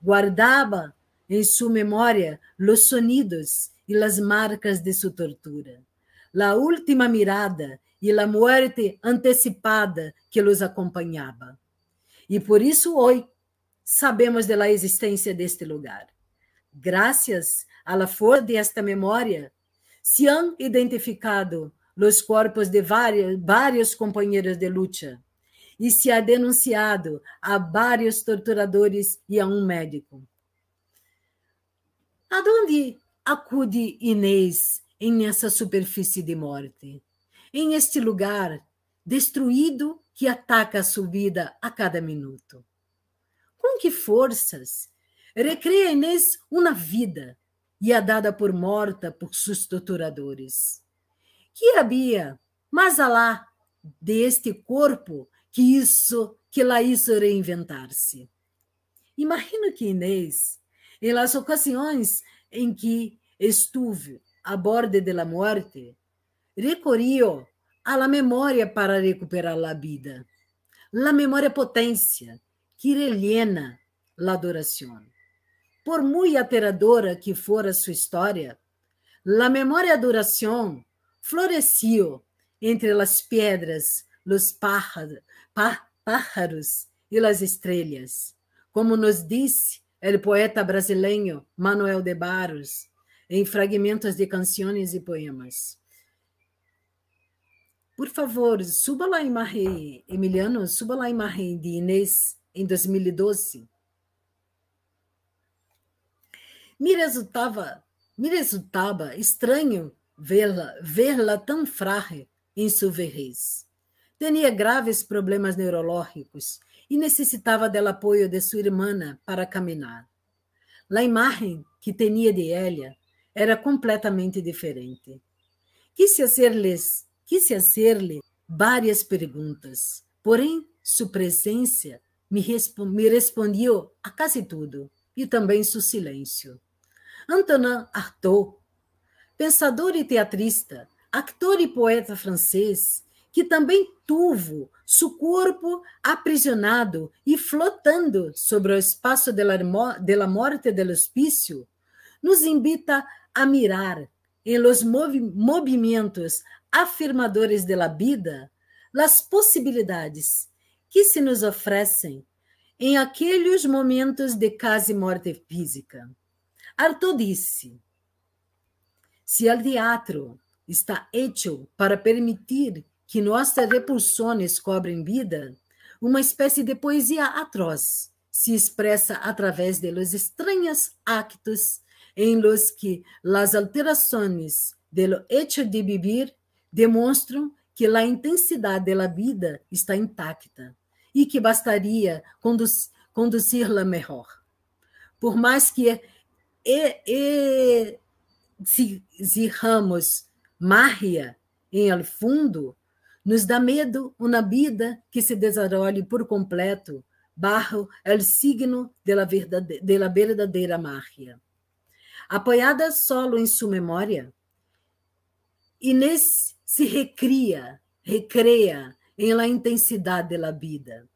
Guardava em sua memória los sonidos e las marcas de sua tortura, la última mirada e la morte antecipada que los acompanhava. E por isso hoje sabemos da existência deste lugar. Graças à força desta memória, se han identificado os corpos de várias, vários companheiros de luta e se ha denunciado a vários torturadores e a um médico. Aonde acude Inês em essa superfície de morte? Em este lugar destruído que ataca a sua vida a cada minuto. Com que forças? Recria Inês uma vida e a é dada por morta por seus torturadores. Que havia, mas alá, deste corpo que isso, que lá isso reinventar-se. Imagino que Inês, em las ocasiões em que estuve a bordo da morte, recorriu à memória para recuperar a vida. La memória potência, Kireliena l'adorazione. Por muito aterradora que fora sua história, la memória adoración floresceu entre las pedras, los pájaros, pá, e las estrelas, como nos disse o poeta brasileiro Manuel de Barros em fragmentos de canções e poemas. Por favor, suba lá em Marre, Emiliano, suba lá em Marre de Inês em 2012. Me resultava, me resultava estranho vê-la vê-la tão frágil em sua velhice. Tinha graves problemas neurológicos e necessitava do apoio de sua irmã para caminhar. A imagem que tinha de ela era completamente diferente. Quise fazer lhe várias perguntas, porém sua presença me, me respondeu a quase tudo, e também seu silêncio. Antonin Artaud, pensador e teatrista, actor e poeta francês, que também tuvo seu corpo aprisionado e flotando sobre o espaço da morte do hospício, nos invita a mirar em los movi movimentos afirmadores da vida as possibilidades que se nos oferecem em aqueles momentos de quase morte física. Arthur disse: se o teatro está hecho para permitir que nossas repulsões cobrem vida, uma espécie de poesia atroz se expressa através de los estranhos actos em los que las alterações de lo hecho de vivir demonstram que a intensidade da vida está intacta e que bastaria conduzir-la melhor. Por mais que exijamos marria em el fundo, nos dá medo uma vida que se desarrolhe por completo barro el signo da verdadeira marria. Apoiada solo em sua memória, Inês se recria, recrea em la intensidade de la vida.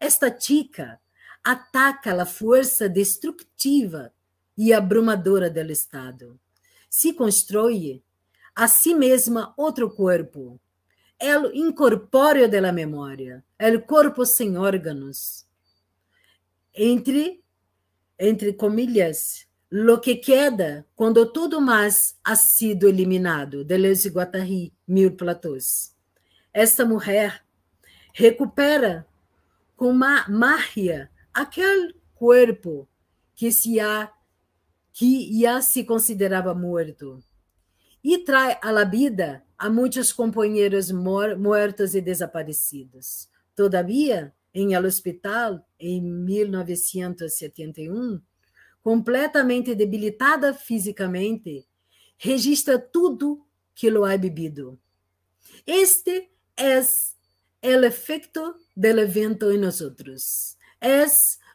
Esta tica ataca a força destrutiva e abrumadora do Estado. Se constrói a si mesma outro corpo, el incorpóreo de la memória, el corpo sem órganos. Entre, entre comillas, lo que queda quando tudo mais ha sido eliminado, Deleuze Guattari, Mil Platôs. Esta mulher recupera com uma magia aquele corpo que se há que já se considerava morto e traz à vida a muitos companheiros mor mortos e desaparecidos. Todavia, em El Hospital, em 1971, completamente debilitada fisicamente, registra tudo que lo há bebido. Este é é o efecto do evento em nós. É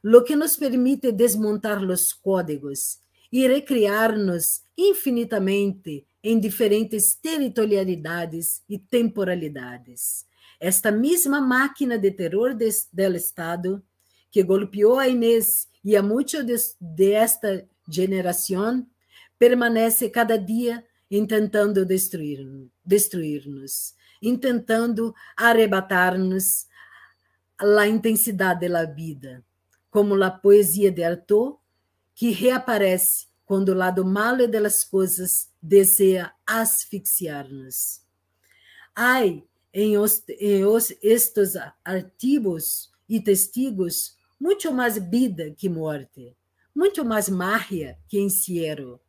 o que nos permite desmontar os códigos recriar-nos infinitamente em diferentes territorialidades e temporalidades. Esta mesma máquina de terror do Estado, que golpeou a Inês e a muitos desta de, de geração, permanece cada dia tentando destruir-nos intentando arrebatar-nos a intensidade da vida, como a poesia de Arthur, que reaparece quando o lado malo das coisas deseja asfixiar-nos. Ai, em, estes artigos e testigos, muito mais vida que morte, muito mais marria que encierro,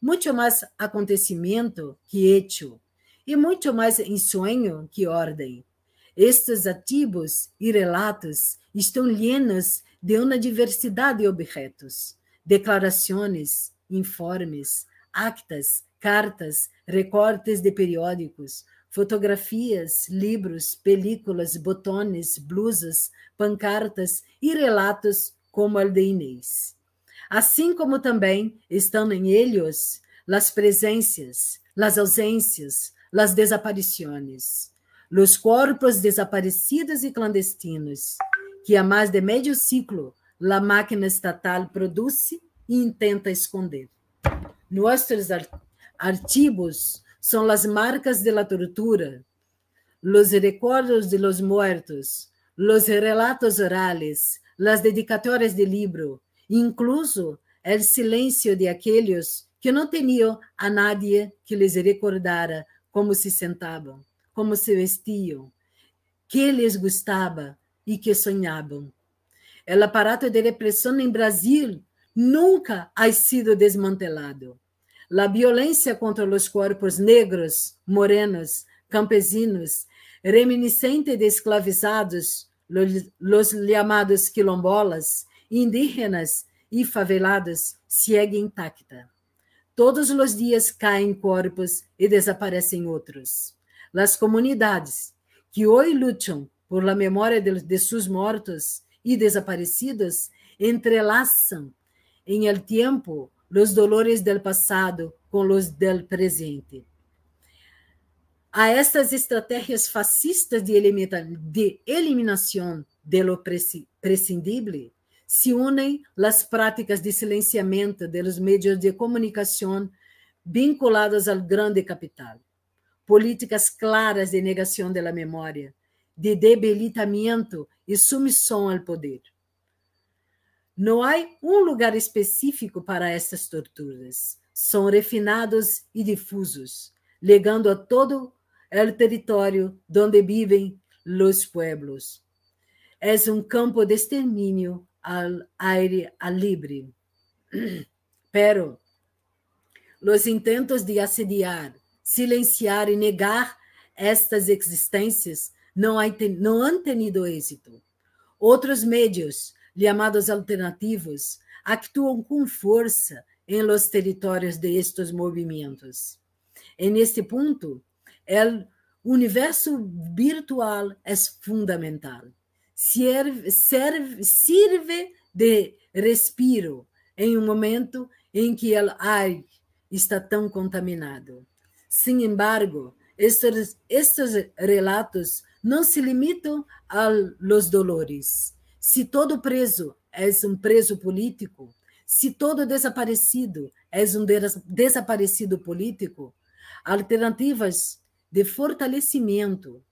muito mais acontecimento que hecho, e muito mais em sonho que ordem. Estes ativos e relatos estão llenos de uma diversidade de objetos, declarações, informes, actas, cartas, recortes de periódicos, fotografias, livros, películas, botões, blusas, pancartas e relatos como o de Inês. Assim como também estão em eles as presenças, as ausências, las desapariciones, los cuerpos desaparecidos y clandestinos, que a mais de medio ciclo la máquina estatal produce e intenta esconder. Nuestros archivos são as marcas de la tortura, los recuerdos de los muertos, los relatos orales, las dedicatorias de libro, incluso el silencio de aquellos que não tinham a nadie que les recordara como se sentavam, como se vestiam, que lhes gostava e que sonhavam. O aparato de repressão em Brasil nunca ha sido desmantelado. A violência contra os corpos negros, morenos, campesinos, reminiscente de esclavizados, os chamados quilombolas, indígenas e favelados, segue intacta. Todos os dias caem corpos e desaparecem outros. As comunidades que hoje lutam por la memória de, de seus mortos e desaparecidos entrelaçam em el tempo, los dolores del passado com los del presente. A estas estratégias fascistas de, de eliminação de lo prescindible, se unem as práticas de silenciamento dos meios de comunicação vinculados ao grande capital. Políticas claras de negação da memória, de debilitamento e submissão ao poder. Não há um lugar específico para estas torturas. São refinados e difusos, ligando a todo o território onde vivem os pueblos. É um campo de extermínio al aire libre. Pero los intentos de assediar, silenciar e negar estas existências não, não han tenido êxito. Outros meios, chamados alternativos, actuam com força em los territórios de estos movimentos. En este ponto, o universo virtual é fundamental serve, serve, serve de respiro em um momento em que o ar está tão contaminado. Sin embargo, estes, estes relatos não se limitam aos dolores. Se todo preso é um preso político, se todo desaparecido é um desaparecido político, alternativas de fortalecimento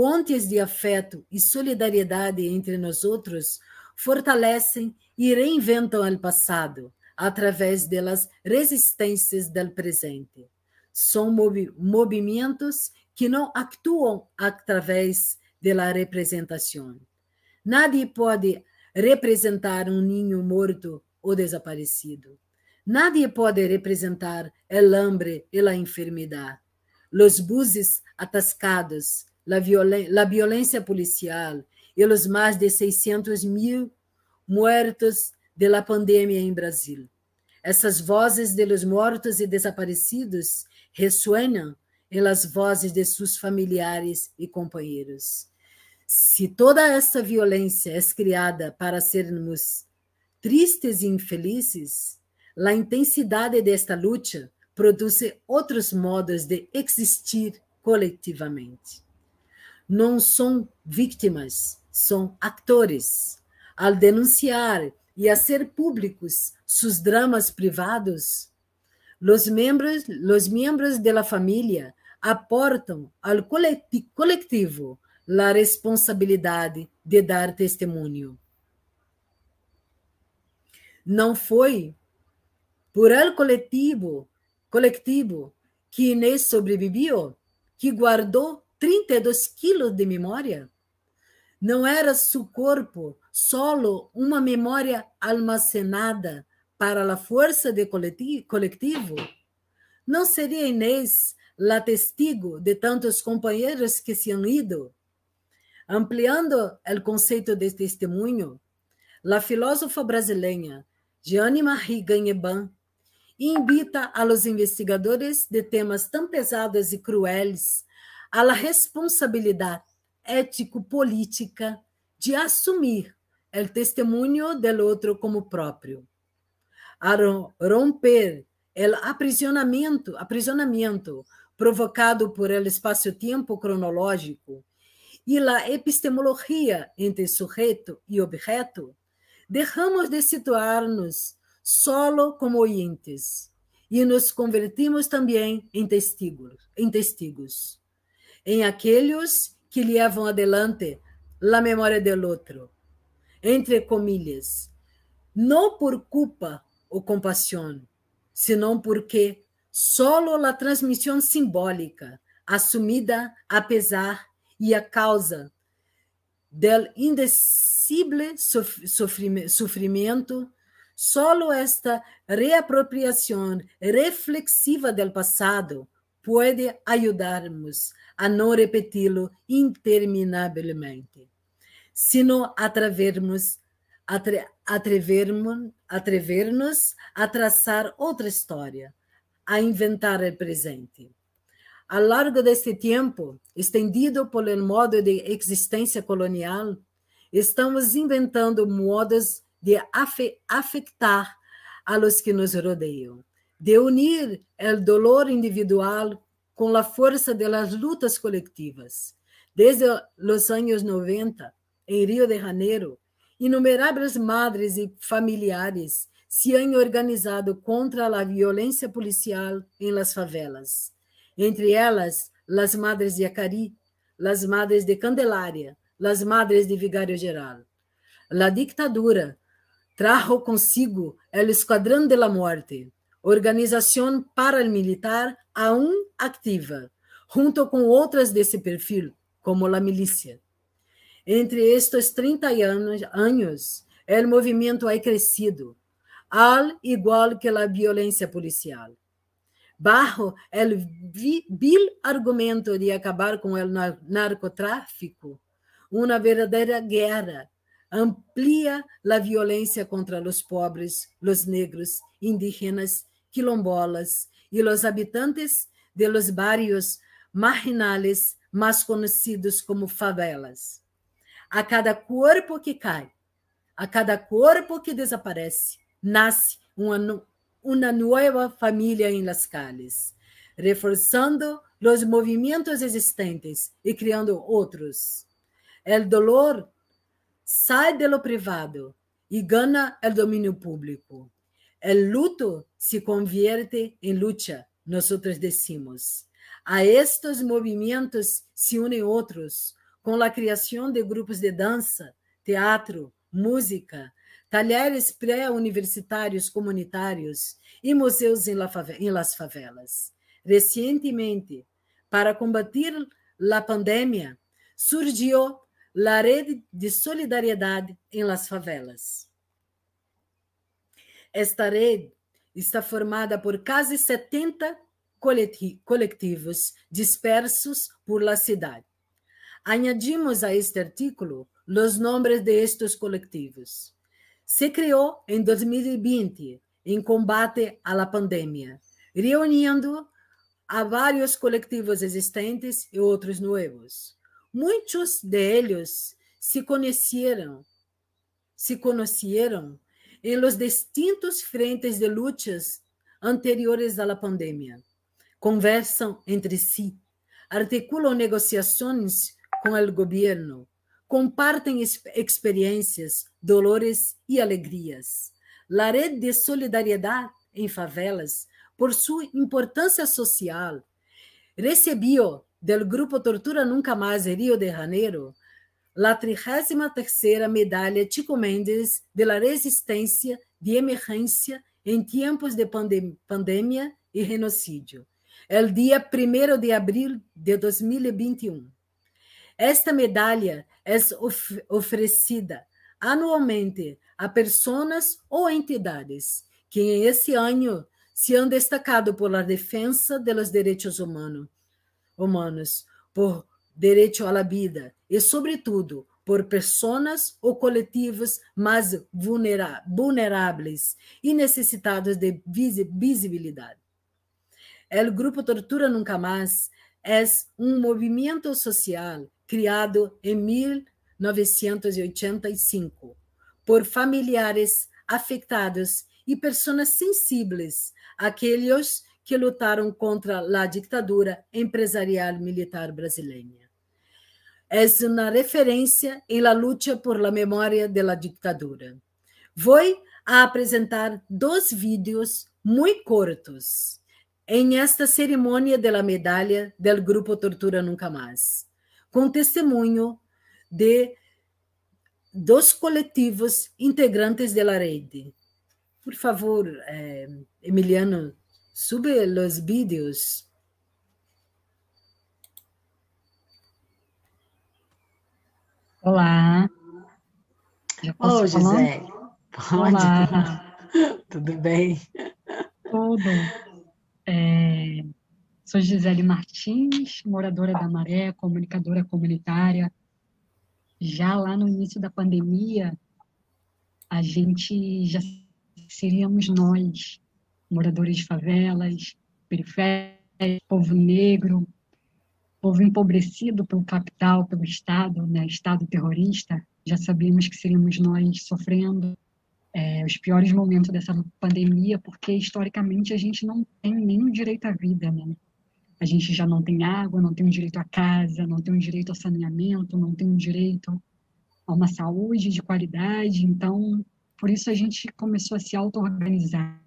pontes de afeto e solidariedade entre nós outros fortalecem e reinventam o passado através das resistências do presente. São movi movimentos que não atuam através da representação. Nadie pode representar um ninho morto ou desaparecido. Nadie pode representar o hambre e a enfermidade, los buses atascados, la, violen la violencia policial e os mais de 600 mil muertos de la pandemia em Brasil. Essas vozes de los mortos e desaparecidos ressoanam em las vozes de seus familiares e companheiros. Se toda esta violência é criada para sermos tristes e infelizes, a intensidade desta luta produz outros modos de existir coletivamente não são vítimas, são atores. Ao denunciar e fazer públicos seus dramas privados, os membros, os membros da família aportam ao coletivo a responsabilidade de dar testemunho. Não foi por el coletivo, coletivo que Inês sobreviveu, que guardou 32 quilos de memória? Não era seu corpo solo uma memória almacenada para a força de coletivo? Não seria Inês la testigo de tantos companheiros que se han ido? Ampliando o conceito de testemunho, a filósofa brasileira Jeanne Marie Ganheban invita a los investigadores de temas tão pesados e cruéis à responsabilidade ético-política de assumir o testemunho do outro como próprio, a romper o aprisionamento provocado por el espaço-tempo cronológico e la epistemologia entre sujeto e objeto, deixamos de situar-nos solo como oyentes e nos convertimos também em testigos, em testigos em aqueles que levam adelante la memória del outro, entre comillas, não por culpa ou compaixão, senão porque solo a transmissão simbólica, assumida apesar e a causa del indecible sofrimento, solo esta reapropriação reflexiva del passado ajudar-nos a não repeti-lo interminavelmente, não atrevermos, atrevermos, atrevermos a traçar outra história, a inventar o presente. Ao longo deste tempo, estendido pelo modo de existência colonial, estamos inventando modos de afetar afectar a los que nos rodeiam de unir o dolor individual com a força de las lutas coletivas. Desde os anos 90, em Rio de Janeiro, innumerables madres e familiares se han organizado contra a violência policial em las favelas. Entre elas, las madres de Acari, las madres de Candelaria, las madres de Vigário Geral. La dictadura trajo consigo el escuadrão de la morte, organização paramilitar aún activa, junto com outras desse perfil, como a milícia. Entre estes 30 anos, anos o movimento ha crescido, al igual que a violência policial. Barro o vil argumento de acabar com o narcotráfico, uma verdadeira guerra amplia a violência contra os pobres, los negros, indígenas, quilombolas e los habitantes de los barrios marginales mais conhecidos como favelas. A cada corpo que cai, a cada corpo que desaparece, nasce uma, uma nova família em las calles, reforçando os movimentos existentes e criando outros. El dolor sai do privado e gana o domínio público. El luto se convierte em luta, nós decimos. A estes movimentos se unem outros, com a criação de grupos de dança, teatro, música, talheres pré-universitários comunitários e museus em, la em las favelas. Recentemente, para combater a pandemia, surgiu la rede de solidariedade em las favelas. Esta rede está formada por quase 70 coletivos dispersos por la cidade. Añadimos a este artículo os nomes de estes coletivos. Se criou em 2020 em combate à pandemia, reunindo a vários coletivos existentes e outros novos. Muitos deles se conheceram, se conheceram em los distintos frentes de lutas anteriores à pandemia. Conversam entre si, articulam negociações com o governo, compartem experiências, dolores e alegrias. La rede de solidariedade em favelas, por sua importância social, recebeu del Grupo Tortura Nunca Mais Rio de Janeiro, la 33 Medalha Chico Mendes de la Resistência de Emergência em Tempos de Pandemia e Genocídio, el dia 1 de abril de 2021. Esta medalha é of oferecida anualmente a pessoas ou entidades que, em esse ano, se han destacado pela defesa dos direitos humanos humanos, por direito à vida e, sobretudo, por pessoas ou coletivos mais vulneráveis e necessitados de visibilidade. O Grupo Tortura Nunca Mais é um movimento social criado em 1985 por familiares afetados e pessoas sensíveis, aqueles que lutaram contra a ditadura empresarial militar brasileira. É uma referência em la luta por la memória de la ditadura. Vou apresentar dois vídeos muito curtos em esta cerimônia de la medalha del Grupo Tortura Nunca Mais, com testemunho de dos coletivos integrantes da rede. Por favor, eh, Emiliano, Sube los vídeos. Olá. Oi, Gisele. Olá. Tudo bem? Tudo. É, sou Gisele Martins, moradora da Maré, comunicadora comunitária. Já lá no início da pandemia, a gente já seríamos nós, moradores de favelas, periféricos, povo negro, povo empobrecido pelo capital, pelo Estado, né, Estado terrorista, já sabíamos que seríamos nós sofrendo é, os piores momentos dessa pandemia, porque historicamente a gente não tem nenhum direito à vida, né? A gente já não tem água, não tem um direito à casa, não tem um direito ao saneamento, não tem um direito a uma saúde de qualidade. Então, por isso a gente começou a se auto-organizar.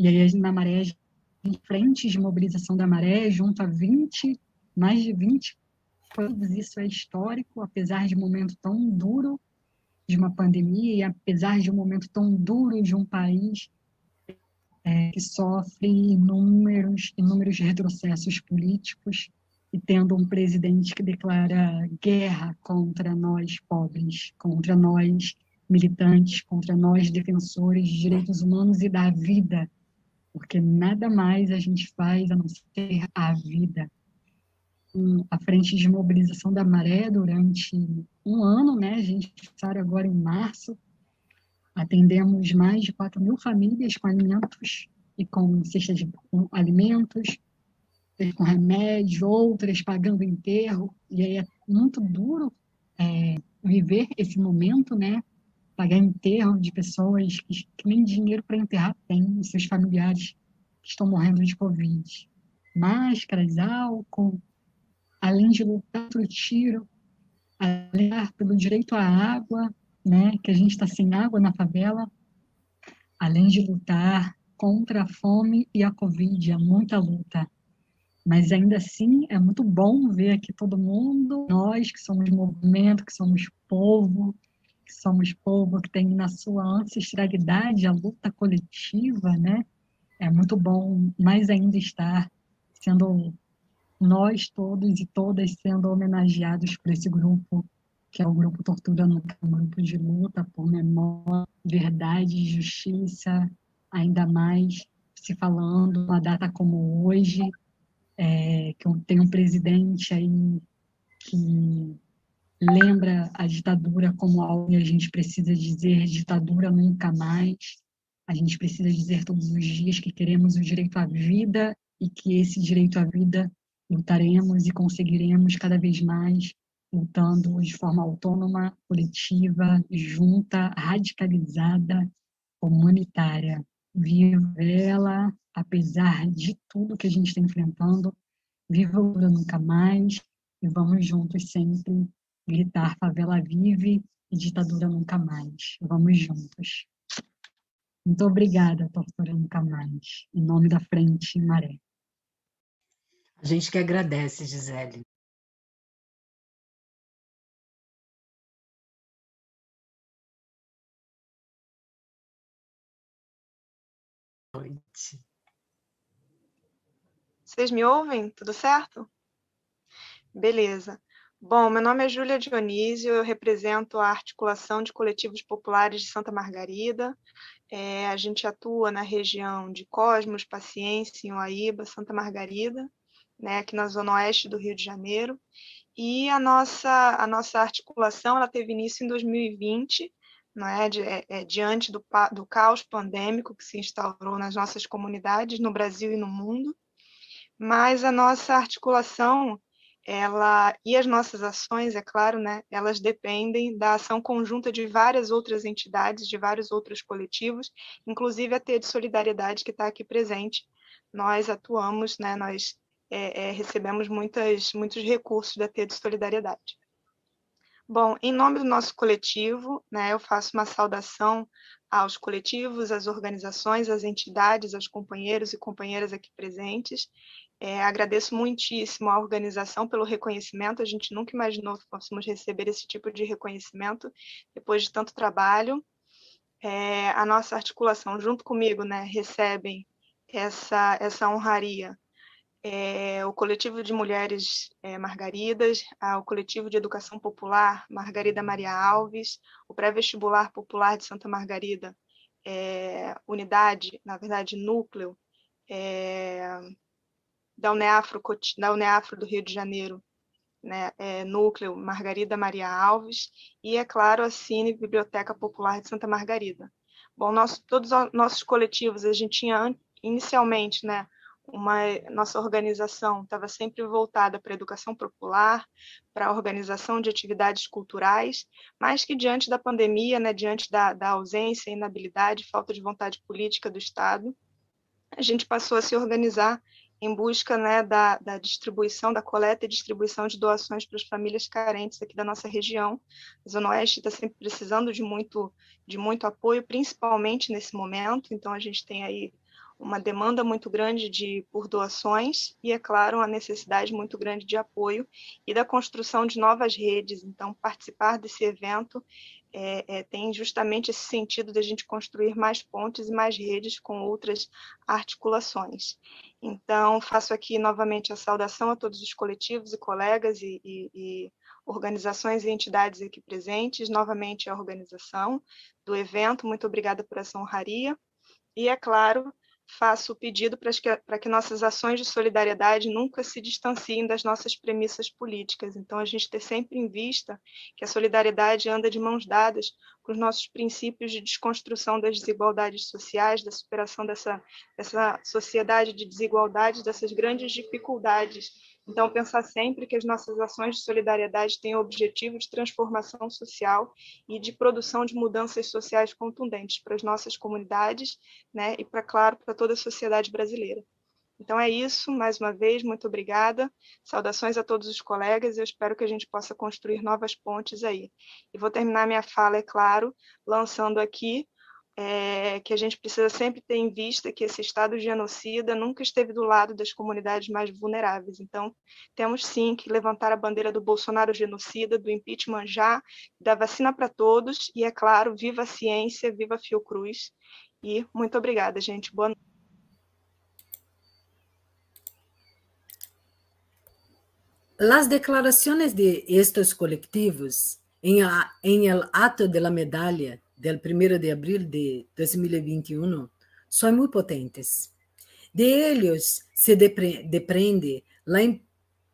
E aí, na maré, em frentes de mobilização da maré, junto a 20, mais de 20 todos isso é histórico, apesar de um momento tão duro de uma pandemia e apesar de um momento tão duro de um país é, que sofre inúmeros, inúmeros retrocessos políticos e tendo um presidente que declara guerra contra nós pobres, contra nós militantes, contra nós defensores de direitos humanos e da vida porque nada mais a gente faz a não ser a vida. a frente de mobilização da maré durante um ano, né? A gente está agora em março. Atendemos mais de 4 mil famílias com alimentos e com cestas de com alimentos, com remédio, outras pagando enterro. E aí é muito duro é, viver esse momento, né? pagar enterro de pessoas que, que nem dinheiro para enterrar tem os seus familiares que estão morrendo de Covid. Máscaras, álcool, além de lutar pelo tiro, alertar pelo direito à água, né, que a gente está sem água na favela, além de lutar contra a fome e a Covid, é muita luta. Mas ainda assim, é muito bom ver aqui todo mundo, nós que somos movimento, que somos povo, que somos povo que tem na sua ancestralidade a luta coletiva, né? É muito bom mais ainda estar sendo nós todos e todas sendo homenageados por esse grupo, que é o Grupo Tortura no Campo grupo de luta por memória, verdade, justiça, ainda mais se falando uma data como hoje, é, que tem um presidente aí que lembra a ditadura como algo que a gente precisa dizer ditadura nunca mais. A gente precisa dizer todos os dias que queremos o direito à vida e que esse direito à vida lutaremos e conseguiremos cada vez mais lutando de forma autônoma, coletiva, junta, radicalizada, comunitária. Viva ela, apesar de tudo que a gente está enfrentando, viva o Lula nunca mais e vamos juntos sempre Gritar favela vive e ditadura nunca mais. Vamos juntos. Muito obrigada, Tortura Nunca Mais. Em nome da Frente Maré. A gente que agradece, Gisele. Boa noite. Vocês me ouvem? Tudo certo? Beleza. Bom, meu nome é Júlia Dionísio, eu represento a Articulação de Coletivos Populares de Santa Margarida. É, a gente atua na região de Cosmos, Paciência, Inhuaíba, Santa Margarida, né, aqui na zona oeste do Rio de Janeiro. E a nossa, a nossa articulação ela teve início em 2020, é, é, é diante do, do caos pandêmico que se instaurou nas nossas comunidades, no Brasil e no mundo. Mas a nossa articulação ela e as nossas ações, é claro, né, elas dependem da ação conjunta de várias outras entidades, de vários outros coletivos, inclusive a T de Solidariedade que está aqui presente. Nós atuamos, né, nós é, é, recebemos muitas, muitos recursos da T de Solidariedade. Bom, em nome do nosso coletivo, né, eu faço uma saudação aos coletivos, às organizações, às entidades, aos companheiros e companheiras aqui presentes, é, agradeço muitíssimo à organização pelo reconhecimento. A gente nunca imaginou que fôssemos receber esse tipo de reconhecimento depois de tanto trabalho. É, a nossa articulação, junto comigo, né, recebem essa, essa honraria. É, o coletivo de mulheres é, Margaridas, a, o coletivo de educação popular Margarida Maria Alves, o pré-vestibular popular de Santa Margarida, é, unidade, na verdade, núcleo é, da Uneafro, da Uneafro do Rio de Janeiro, né, é, núcleo Margarida Maria Alves, e, é claro, a Cine Biblioteca Popular de Santa Margarida. Bom, nosso, todos os nossos coletivos, a gente tinha inicialmente, né, uma nossa organização estava sempre voltada para a educação popular, para a organização de atividades culturais, mas que diante da pandemia, né, diante da, da ausência, inabilidade, falta de vontade política do Estado, a gente passou a se organizar em busca né, da, da, distribuição, da coleta e distribuição de doações para as famílias carentes aqui da nossa região. A Zona Oeste está sempre precisando de muito, de muito apoio, principalmente nesse momento, então a gente tem aí uma demanda muito grande de por doações e, é claro, uma necessidade muito grande de apoio e da construção de novas redes. Então, participar desse evento é, é, tem justamente esse sentido de a gente construir mais pontes e mais redes com outras articulações. Então, faço aqui novamente a saudação a todos os coletivos e colegas e, e, e organizações e entidades aqui presentes, novamente a organização do evento, muito obrigada por essa honraria, e, é claro, faço o pedido para que, que nossas ações de solidariedade nunca se distanciem das nossas premissas políticas. Então, a gente ter sempre em vista que a solidariedade anda de mãos dadas com os nossos princípios de desconstrução das desigualdades sociais, da superação dessa, dessa sociedade de desigualdades, dessas grandes dificuldades então, pensar sempre que as nossas ações de solidariedade têm o objetivo de transformação social e de produção de mudanças sociais contundentes para as nossas comunidades, né, e para, claro, para toda a sociedade brasileira. Então é isso, mais uma vez, muito obrigada. Saudações a todos os colegas, eu espero que a gente possa construir novas pontes aí. E vou terminar minha fala, é claro, lançando aqui é, que a gente precisa sempre ter em vista que esse Estado genocida nunca esteve do lado das comunidades mais vulneráveis. Então, temos sim que levantar a bandeira do Bolsonaro genocida, do impeachment já, da vacina para todos, e é claro, viva a ciência, viva a Fiocruz. E muito obrigada, gente. Boa noite. Las declarações de estos colectivos em el ato de la medalha del 1 de abril de 2021 são muito potentes. De eles se deprende, la,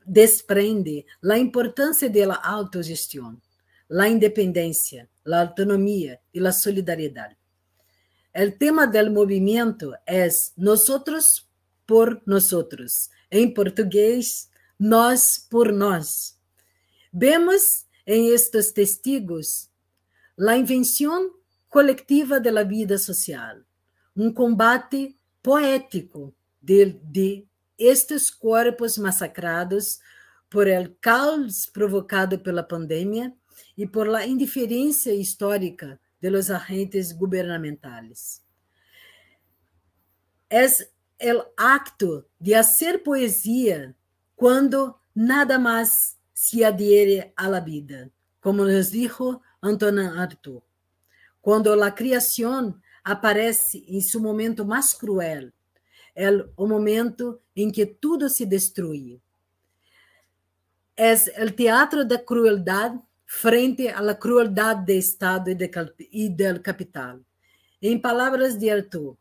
desprende a importância da autogestão, a independência, a autonomia e a solidariedade. O tema do movimento é Nosotros por Nosotros. Em português, Nós por Nós. Vemos em estes testigos la invención colectiva de la vida social, un combate poético de, de estes corpos massacrados por el caos provocado pela pandemia e por la indiferença histórica de los agentes gubernamentales. Es el acto de hacer poesía quando nada mais se adere à vida, como nos dijo Antonin Artaud. Quando a criação aparece em seu momento mais cruel, é o momento em que tudo se destrui. É o teatro da crueldade frente à crueldade do Estado e, do capital. Em palavras de Artaud,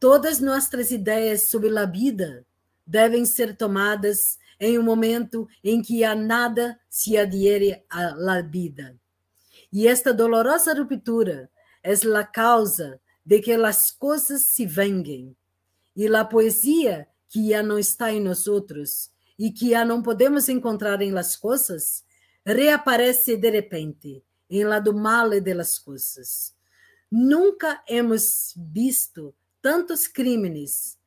todas nossas ideias sobre a vida devem ser tomadas em um momento em que a nada se adere à vida. E esta dolorosa ruptura é a causa de que as coisas se venguem. E a poesia que já não está em nós outros e que já não podemos encontrar em las coisas, reaparece de repente em lado mal de las coisas. Nunca hemos visto tantos crimes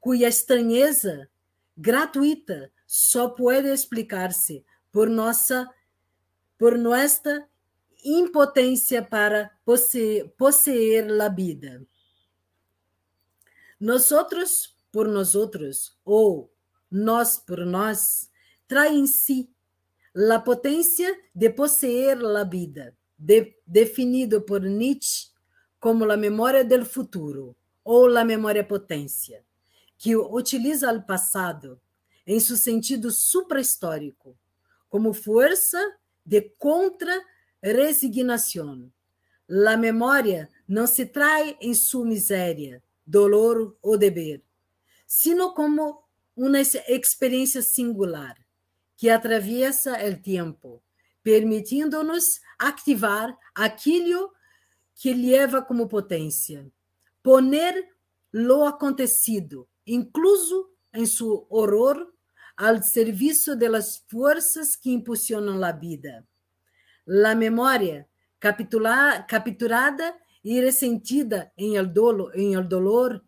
cuja estranheza gratuita só pode explicar-se por nossa por nossa impotência para possuir, a vida. Nós outros por nós outros ou nós por nós trai em si a potência de possuir a vida, de, definido por Nietzsche como a memória do futuro ou a memória potência, que utiliza o passado em seu sentido suprahistórico como força de contra resignação. La memória não se trai em sua miséria, dolor ou deber, sino como uma experiência singular que atravessa o tempo, permitindo-nos ativar aquilo que leva como potência, poner lo acontecido, incluso em seu horror, ao serviço das forças que impulsionam a vida. La memória, capturada e ressentida em el dolo, em el dolor,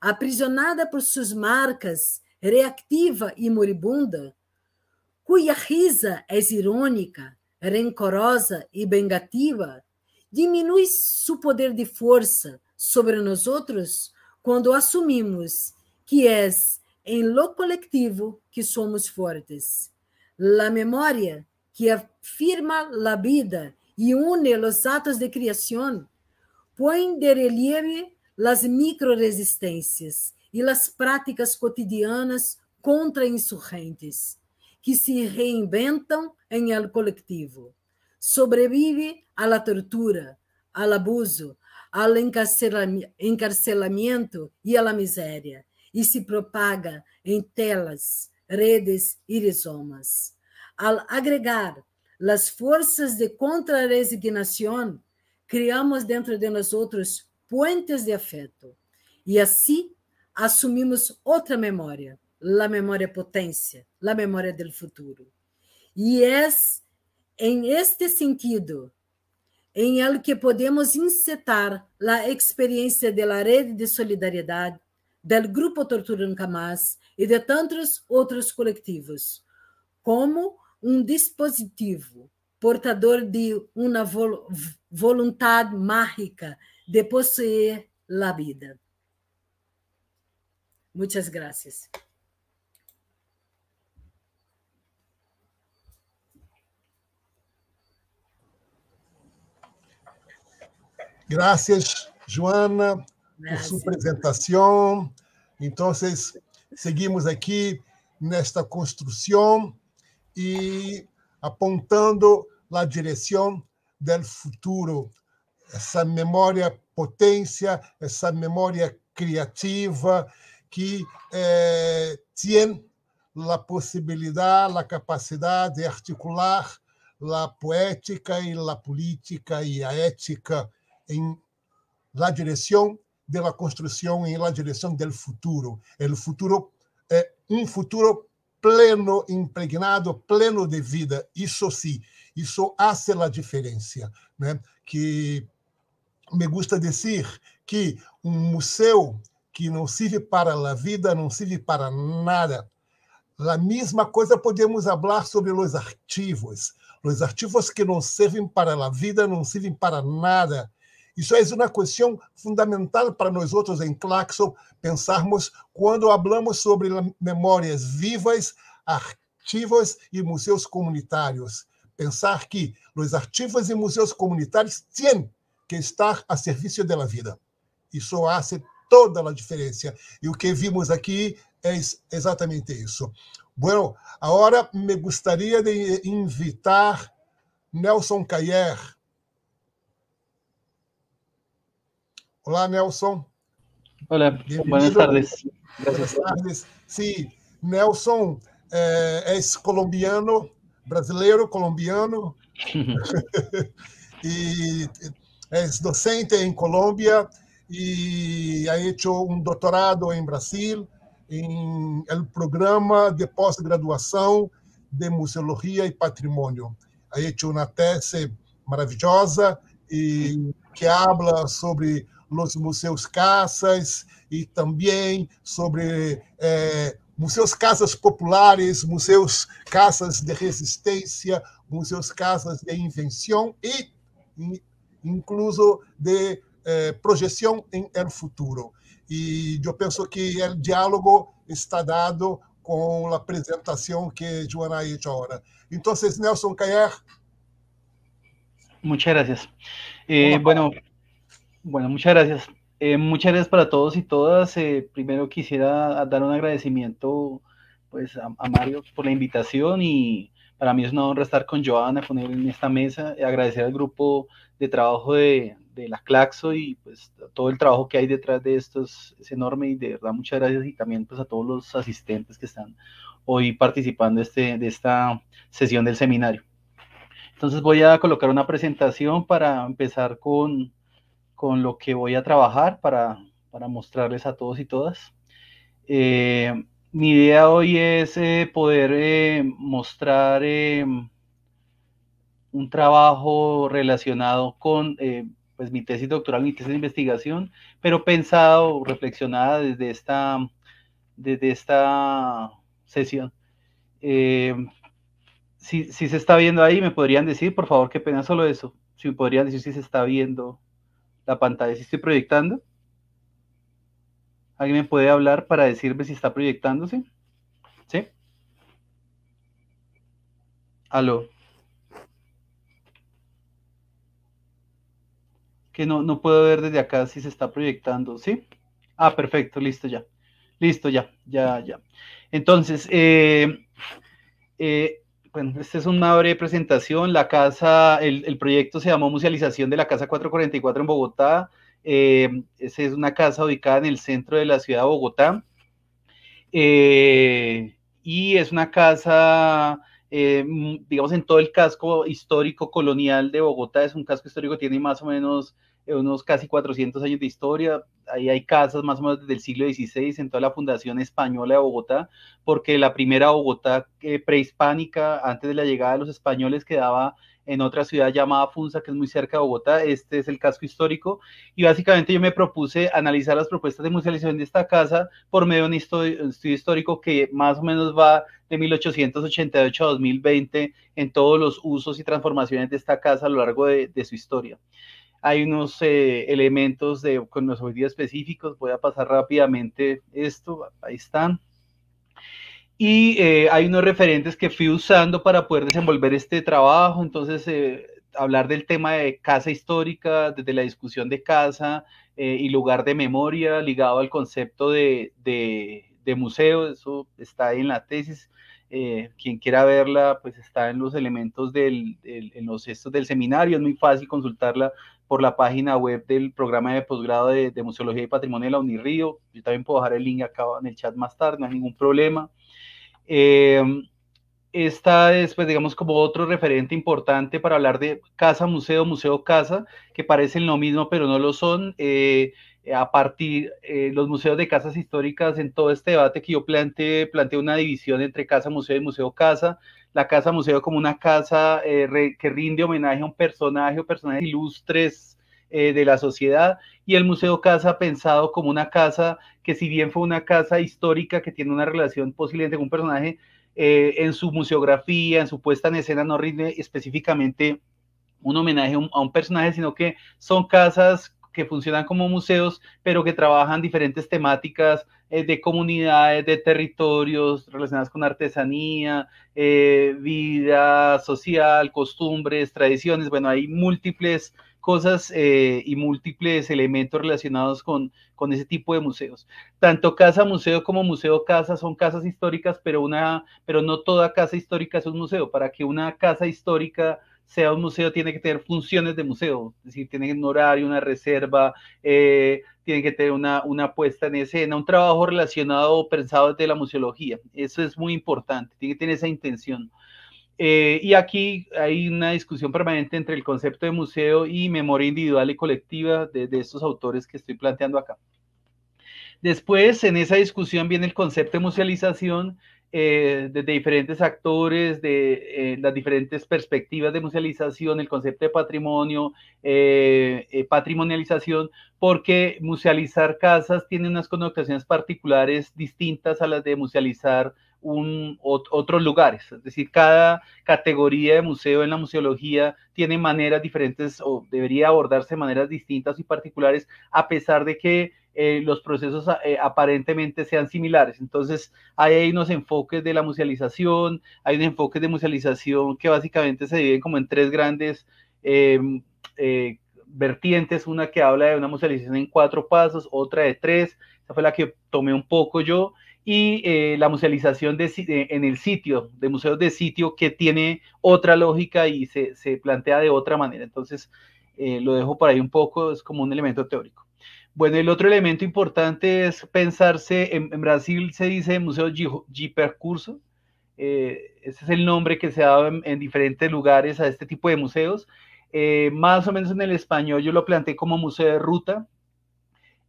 aprisionada por suas marcas, reactiva e moribunda, cuja risa é irônica, rencorosa e vengativa, diminui seu poder de força sobre nós outros quando assumimos que és em lo coletivo que somos fortes. La memória que afirma a vida e une os atos de criação, põe de relieve micro-resistências e as práticas cotidianas contra insurgentes, que se reinventam em el coletivo Sobrevive à la tortura, ao abuso, ao encarcelamento e à miséria, e se propaga em telas, redes e rizomas. Al agregar las fuerzas de contrarresignação, criamos dentro de nosotros puentes de afeto e assim assumimos outra memória, la memória potência, la memória del futuro. E é em este sentido em algo que podemos incitar la experiência de la rede de solidariedade, del Grupo Tortura Nunca Mais e de tantos outros coletivos, como um dispositivo portador de uma vontade mágica de possuir a vida. Muitas graças. Graças, Joana, por sua apresentação. Então, seguimos aqui nesta construção e apontando a direção do futuro. essa memória potência essa memória criativa que eh, a possibilidade a capacidade de articular a poética e a política e a ética em la direção da construção construcción, en direção do futuro. o futuro, é um futuro pleno, impregnado, pleno de vida. Isso sim, isso hace a diferença. Né? Que me gusta dizer que um museu que não serve para a vida não serve para nada. A mesma coisa podemos falar sobre os arquivos. Os arquivos que não servem para a vida não servem para nada. Isso é uma questão fundamental para nós outros em Claxon pensarmos quando falamos sobre memórias vivas, arquivos e museus comunitários. Pensar que os arquivos e museus comunitários têm que estar a serviço da vida. Isso faz toda a diferença. E o que vimos aqui é exatamente isso. Bom, agora me gostaria de invitar Nelson Caier. Olá, Nelson. Olá, Boa tarde. Boa tarde. Sim, Nelson é, é colombiano, brasileiro, colombiano. e é, é docente em Colômbia e ha hecho um doutorado em Brasil em el programa de pós-graduação de museologia e patrimônio. Ha hecho uma tese maravilhosa e que habla sobre os museus casas e também sobre é, museus casas populares, museus casas de resistência, museus casas de invenção e incluso de é, projeção em el futuro. E eu penso que o diálogo está dado com a apresentação que Joana fez agora. Então, Nelson Caier. Muito obrigado. Eh, bueno, Bueno, muchas gracias. Eh, muchas gracias para todos y todas. Eh, primero quisiera dar un agradecimiento pues, a, Mario por la invitación y para mí es una honra estar con Joana, con él en esta mesa. Eh, agradecer al grupo de trabajo de, la Claxo y pues todo el trabajo que hay detrás de esto es, es, enorme y de verdad muchas gracias y también pues a todos los asistentes que están hoy participando este, de esta sesión del seminario. Entonces voy a colocar una presentación para empezar con con lo que voy a trabajar para, mostrarles a todos y todas. Eh, mi idea hoy es eh, poder eh, mostrar un trabajo relacionado con pues, mi tesis doctoral, mi tesis de investigación, pero pensado, reflexionada desde esta, desde esta sesión. Si, si, se está viendo ahí, me podrían decir, por favor, qué pena solo eso. Si me podrían decir si se está viendo la pantalla si estoy proyectando? ¿Alguien me puede hablar para decirme si está proyectándose? ¿Sí? Aló. Que no, no puedo ver desde acá si se está proyectando, ¿sí? Ah, perfecto, listo ya. Listo ya, ya, ya. Entonces, eh, eh bueno, esta es una breve presentación. La casa, el, proyecto se llamó Musealización de la Casa 444 en Bogotá. Eh, esa es una casa ubicada en el centro de la ciudad de Bogotá. Eh, y es una casa, eh, digamos, en todo el casco histórico colonial de Bogotá. Es un casco histórico que tiene más o menos eh, unos casi 400 años de historia. Ahí hay casas más o menos desde el siglo XVI en toda la Fundación Española de Bogotá, porque la primera Bogotá eh, prehispánica, antes de la llegada de los españoles, quedaba en otra ciudad llamada Funza, que es muy cerca de Bogotá. Este es el casco histórico. Y básicamente yo me propuse analizar las propuestas de musealización de esta casa por medio de un estudio, histórico que más o menos va de 1888 a 2020 en todos los usos y transformaciones de esta casa a lo largo de su historia hay unos eh, elementos de objetivos específicos, voy a pasar rápidamente esto, ahí están. Y eh, hay unos referentes que fui usando para poder desenvolver este trabajo, entonces eh, hablar del tema de casa histórica, desde la discusión de casa eh, y lugar de memoria ligado al concepto de, de museo, eso está ahí en la tesis eh, quien quiera verla, pues está en los elementos del, en los estos del seminario. Es muy fácil consultarla por la página web del programa de posgrado de, Museología y Patrimonio de la unirío Yo también puedo dejar el link acá en el chat más tarde, no hay ningún problema. Eh, esta es, pues, digamos, como otro referente importante para hablar de casa, museo, museo, casa, que parecen lo mismo, pero no lo son. Eh, eh, a partir eh, los museos de casas históricas en todo este debate que yo planteé, planteé una división entre casa museo y museo casa, la casa museo como una casa eh, que rinde homenaje a un personaje o personajes ilustres de la sociedad y el museo casa pensado como una casa que si bien fue una casa histórica que tiene una relación posible con un personaje, en su museografía, en su puesta en escena no rinde específicamente un homenaje a un, personaje, sino que son casas que funcionan como museos, pero que trabajan diferentes temáticas eh, de comunidades, de territorios relacionadas con artesanía, eh, vida social, costumbres, tradiciones. Bueno, hay múltiples cosas eh, y múltiples elementos relacionados con, con ese tipo de museos. Tanto casa museo como museo casa son casas históricas, pero, una, pero no toda casa histórica es un museo. Para que una casa histórica sea un museo, tiene que tener funciones de museo, es decir, tiene un horario, una reserva, eh, tiene que tener una, puesta en escena, un trabajo relacionado o pensado desde la museología. Eso es muy importante, tiene que tener esa intención. Eh, y aquí hay una discusión permanente entre el concepto de museo y memoria individual y colectiva de, de estos autores que estoy planteando acá. Después, en esa discusión viene el concepto de musealización, desde eh, diferentes actores, de eh, las diferentes perspectivas de musealización, el concepto de patrimonio, eh, patrimonialización, porque musealizar casas tiene unas connotaciones particulares distintas a las de musealizar otros lugares. Es decir, cada categoría de museo en la museología tiene maneras diferentes o debería abordarse de maneras distintas y particulares, a pesar de que eh, los procesos ah, eh, aparentemente sean similares. Entonces, hay unos enfoques de la musealización, hay un enfoques de musealización que básicamente se dividen como en tres grandes em, eh, vertientes, una que habla de una musealización en cuatro pasos, otra de tres, esa fue la que tomé un poco yo, y la musealización de, en el sitio, de museos de sitio, que tiene otra lógica y se, se plantea de otra manera. Entonces, lo dejo por ahí un poco, es como un elemento teórico. Bueno, el otro elemento importante es pensarse, en, Brasil se dice Museo Gipercurso, percurso, eh, ese es el nombre que se da en, diferentes lugares a este tipo de museos. Eh, más o menos en el español yo lo planteé como museo de ruta,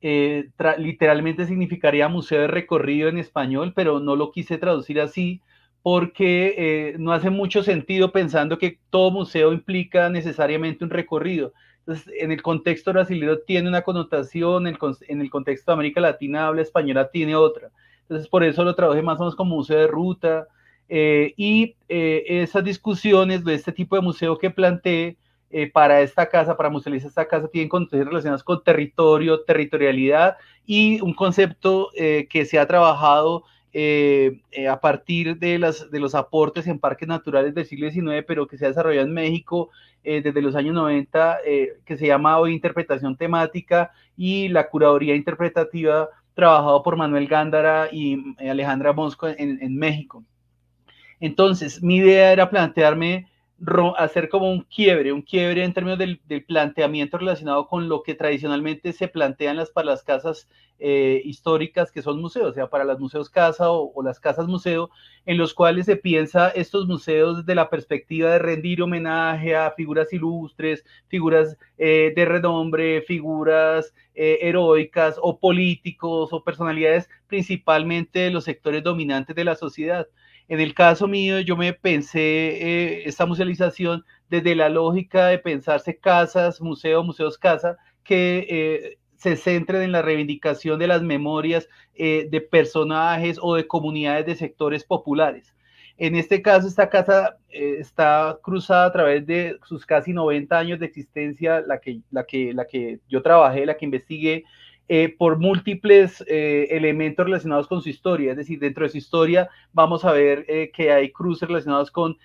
eh, literalmente significaría museo de recorrido en español, pero no lo quise traducir así porque no hace mucho sentido pensando que todo museo implica necesariamente un recorrido. Entonces, en el contexto brasileño tiene una connotación, en el, contexto de América Latina habla española tiene otra. Entonces, por eso lo trabajé más o menos como museo de ruta. Eh, y eh, esas discusiones de este tipo de museo que planteé eh, para esta casa, para musealizar esta casa, tienen condiciones relacionadas con territorio, territorialidad y un concepto que se ha trabajado eh, eh, a partir de, las, de los aportes en parques naturales del siglo XIX, pero que se ha desarrollado en México eh, desde los años 90, que se llama hoy interpretación temática y la curaduría interpretativa trabajado por Manuel Gándara y Alejandra Mosco en México. Entonces, mi idea era plantearme hacer como un quiebre, un quiebre en términos del, planteamiento relacionado con lo que tradicionalmente se plantean las, para las casas eh, históricas que son museos, o sea, para las museos casa o, las casas museo, en los cuales se piensa estos museos desde la perspectiva de rendir homenaje a figuras ilustres, figuras eh, de renombre, figuras eh, heroicas o políticos o personalidades principalmente de los sectores dominantes de la sociedad. En el caso mío, yo me pensé eh, esta musealización desde la lógica de pensarse casas, museos, museos, casa, que eh, se centren en la reivindicación de las memorias eh, de personajes o de comunidades de sectores populares. En este caso, esta casa está cruzada a través de sus casi 90 años de existencia, la que, la, que, la que yo trabajé, la que investigué, eh, por múltiples eh, elementos relacionados con su historia. Es decir, dentro de su historia vamos a ver eh, que hay cruces relacionados con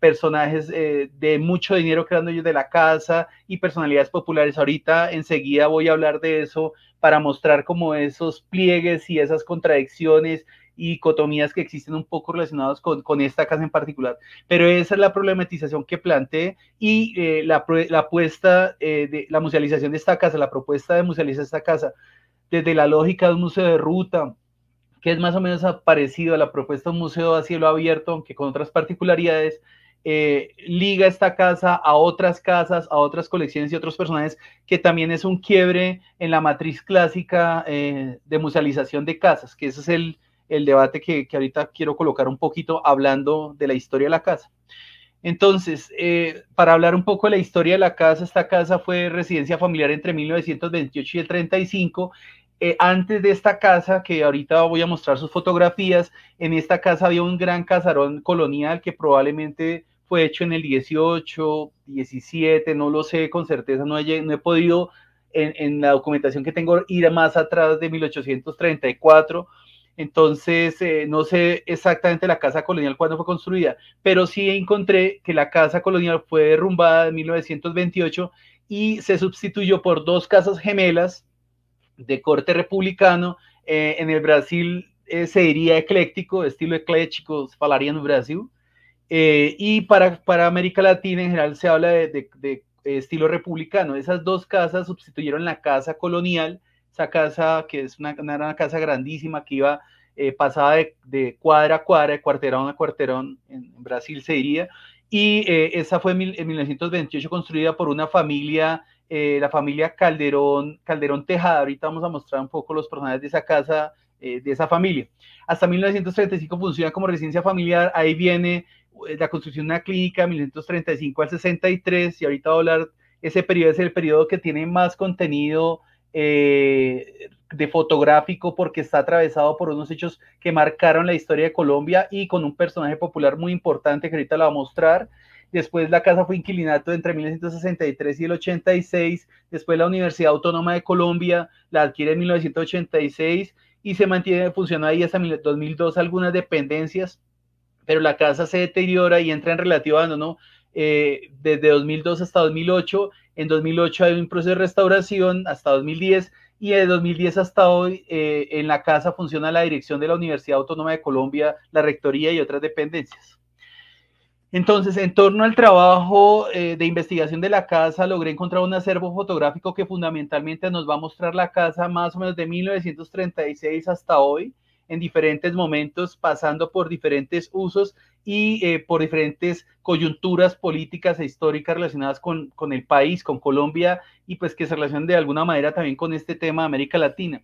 personajes de mucho dinero creando ellos de la casa y personalidades populares. Ahorita enseguida voy a hablar de eso para mostrar como esos pliegues y esas contradicciones y dicotomías que existen un poco relacionados con, con esta casa en particular. Pero esa es la problematización que planteé y eh, la, la, apuesta eh, de la musealización de esta casa, la propuesta de musealizar esta casa, desde la lógica de un museo de ruta, que es más o menos parecido a la propuesta de un museo a cielo abierto, aunque con otras particularidades, eh, liga esta casa a otras casas, a otras colecciones y otros personajes, que también es un quiebre en la matriz clásica de musealización de casas, que ese es el, el debate que, que ahorita quiero colocar un poquito hablando de la historia de la casa. Entonces, eh, para hablar un poco de la historia de la casa, esta casa fue residencia familiar entre 1928 y el 35. Eh, antes de esta casa, que ahorita voy a mostrar sus fotografías, en esta casa había un gran casarón colonial que probablemente fue hecho en el 18, 17, no lo sé con certeza, no he, no he podido en, en la documentación que tengo ir más atrás de 1834 entonces, eh, no sé exactamente la casa colonial cuándo fue construida, pero sí encontré que la casa colonial fue derrumbada en 1928 y se sustituyó por dos casas gemelas de corte republicano. Eh, en el Brasil eh, se diría ecléctico, estilo ecléctico, se en Brasil. y para, América Latina en general se habla de estilo republicano. Esas dos casas sustituyeron la casa colonial esa casa que es una, una casa grandísima que iba eh, pasada de, cuadra a cuadra, de cuarterón a cuarterón, en, Brasil se diría, y eh, esa fue en 1928 construida por una familia, eh, la familia Calderón, Calderón Tejada, ahorita vamos a mostrar un poco los personajes de esa casa, de esa familia. Hasta 1935 funciona como residencia familiar, ahí viene la construcción de una clínica, 1935 al 63, y ahorita voy a hablar, ese periodo es el periodo que tiene más contenido eh, de fotográfico porque está atravesado por unos hechos que marcaron la historia de Colombia y con un personaje popular muy importante que ahorita la va a mostrar. Después la casa fue inquilinato entre 1963 y el 86. Después la Universidad Autónoma de Colombia la adquiere en 1986 y se mantiene, funciona ahí hasta 2002 algunas dependencias, pero la casa se deteriora y entra en relativa, abandono. ¿no? Eh, desde 2002 hasta 2008. En 2008 hay un proceso de restauración hasta 2010 y de 2010 hasta hoy eh, en la casa funciona la dirección de la Universidad Autónoma de Colombia, la Rectoría y otras dependencias. Entonces, en torno al trabajo eh, de investigación de la casa, logré encontrar un acervo fotográfico que fundamentalmente nos va a mostrar la casa más o menos de 1936 hasta hoy, en diferentes momentos, pasando por diferentes usos y eh, por diferentes coyunturas políticas e históricas relacionadas con, el país, con Colombia, y pues que se relacionan de alguna manera también con este tema de América Latina.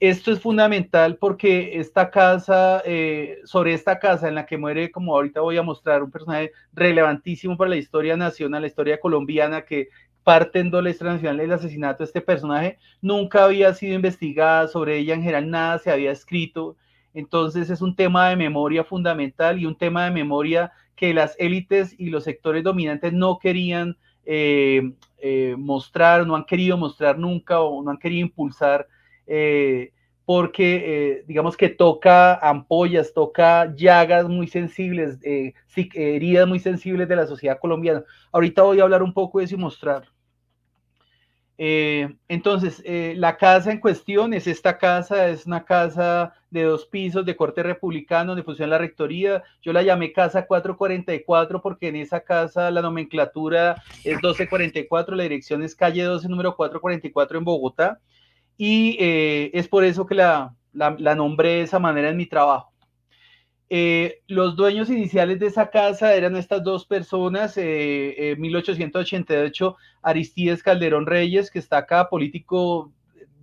Esto es fundamental porque esta casa, eh, sobre esta casa en la que muere, como ahorita voy a mostrar, un personaje relevantísimo para la historia nacional, la historia colombiana, que parte en historia nacional el asesinato de este personaje, nunca había sido investigada sobre ella en general, nada se había escrito, entonces es un tema de memoria fundamental y un tema de memoria que las élites y los sectores dominantes no querían eh, eh, mostrar, no han querido mostrar nunca o no han querido impulsar, eh, porque digamos que toca ampollas, toca llagas muy sensibles, heridas muy sensibles de la sociedad colombiana. Ahorita voy a hablar un poco de eso y mostrar. Eh, entonces, eh, la casa en cuestión es esta casa, es una casa de dos pisos de corte republicano donde funciona la rectoría. Yo la llamé casa 444 porque en esa casa la nomenclatura es 1244, la dirección es calle 12, número 444 en Bogotá. Y eh, es por eso que la, la nombré de esa manera en mi trabajo. Eh, los dueños iniciales de esa casa eran estas dos personas, 1888, eh, eh, Aristides Calderón Reyes, que está acá, político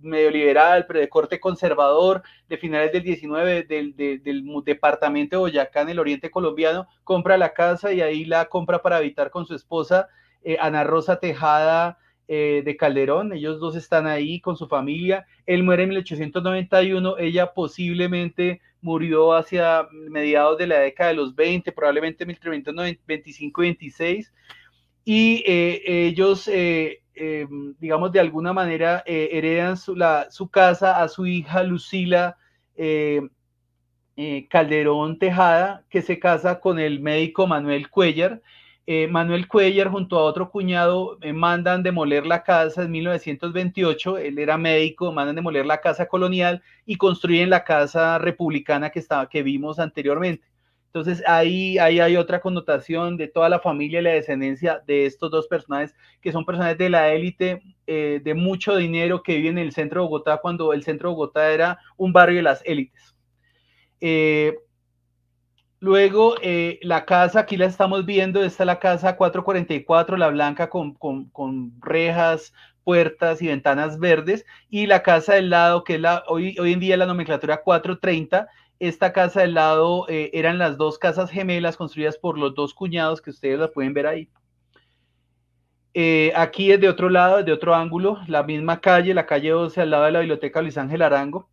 medio liberal, pero de corte conservador, de finales del 19 del, del, departamento de Boyacá, en el oriente colombiano, compra la casa y ahí la compra para habitar con su esposa, Ana Rosa Tejada eh, de Calderón, ellos dos están ahí con su familia, él muere en 1891, ella posiblemente murió hacia mediados de la década de los 20, probablemente 1325 26, y eh, ellos, eh, digamos, de alguna manera heredan su, su, casa a su hija Lucila. Calderón Tejada, que se casa con el médico Manuel Cuellar, eh, Manuel Cuellar junto a otro cuñado eh, mandan demoler la casa en 1928, él era médico, mandan demoler la casa colonial y construyen la casa republicana que, estaba, que vimos anteriormente. Entonces ahí, ahí hay otra connotación de toda la familia y la descendencia de estos dos personajes, que son personajes de la élite, eh, de mucho dinero, que viven en el centro de Bogotá cuando el centro de Bogotá era un barrio de las élites. Luego, eh, la casa, aquí la estamos viendo, esta es la casa 444, la blanca con, rejas, puertas y ventanas verdes, y la casa del lado, que la, hoy, en día la nomenclatura 430, esta casa del lado eh, eran las dos casas gemelas construidas por los dos cuñados que ustedes la pueden ver ahí. Eh, aquí es de otro lado, de otro ángulo, la misma calle, la calle 12 al lado de la biblioteca Luis Ángel Arango.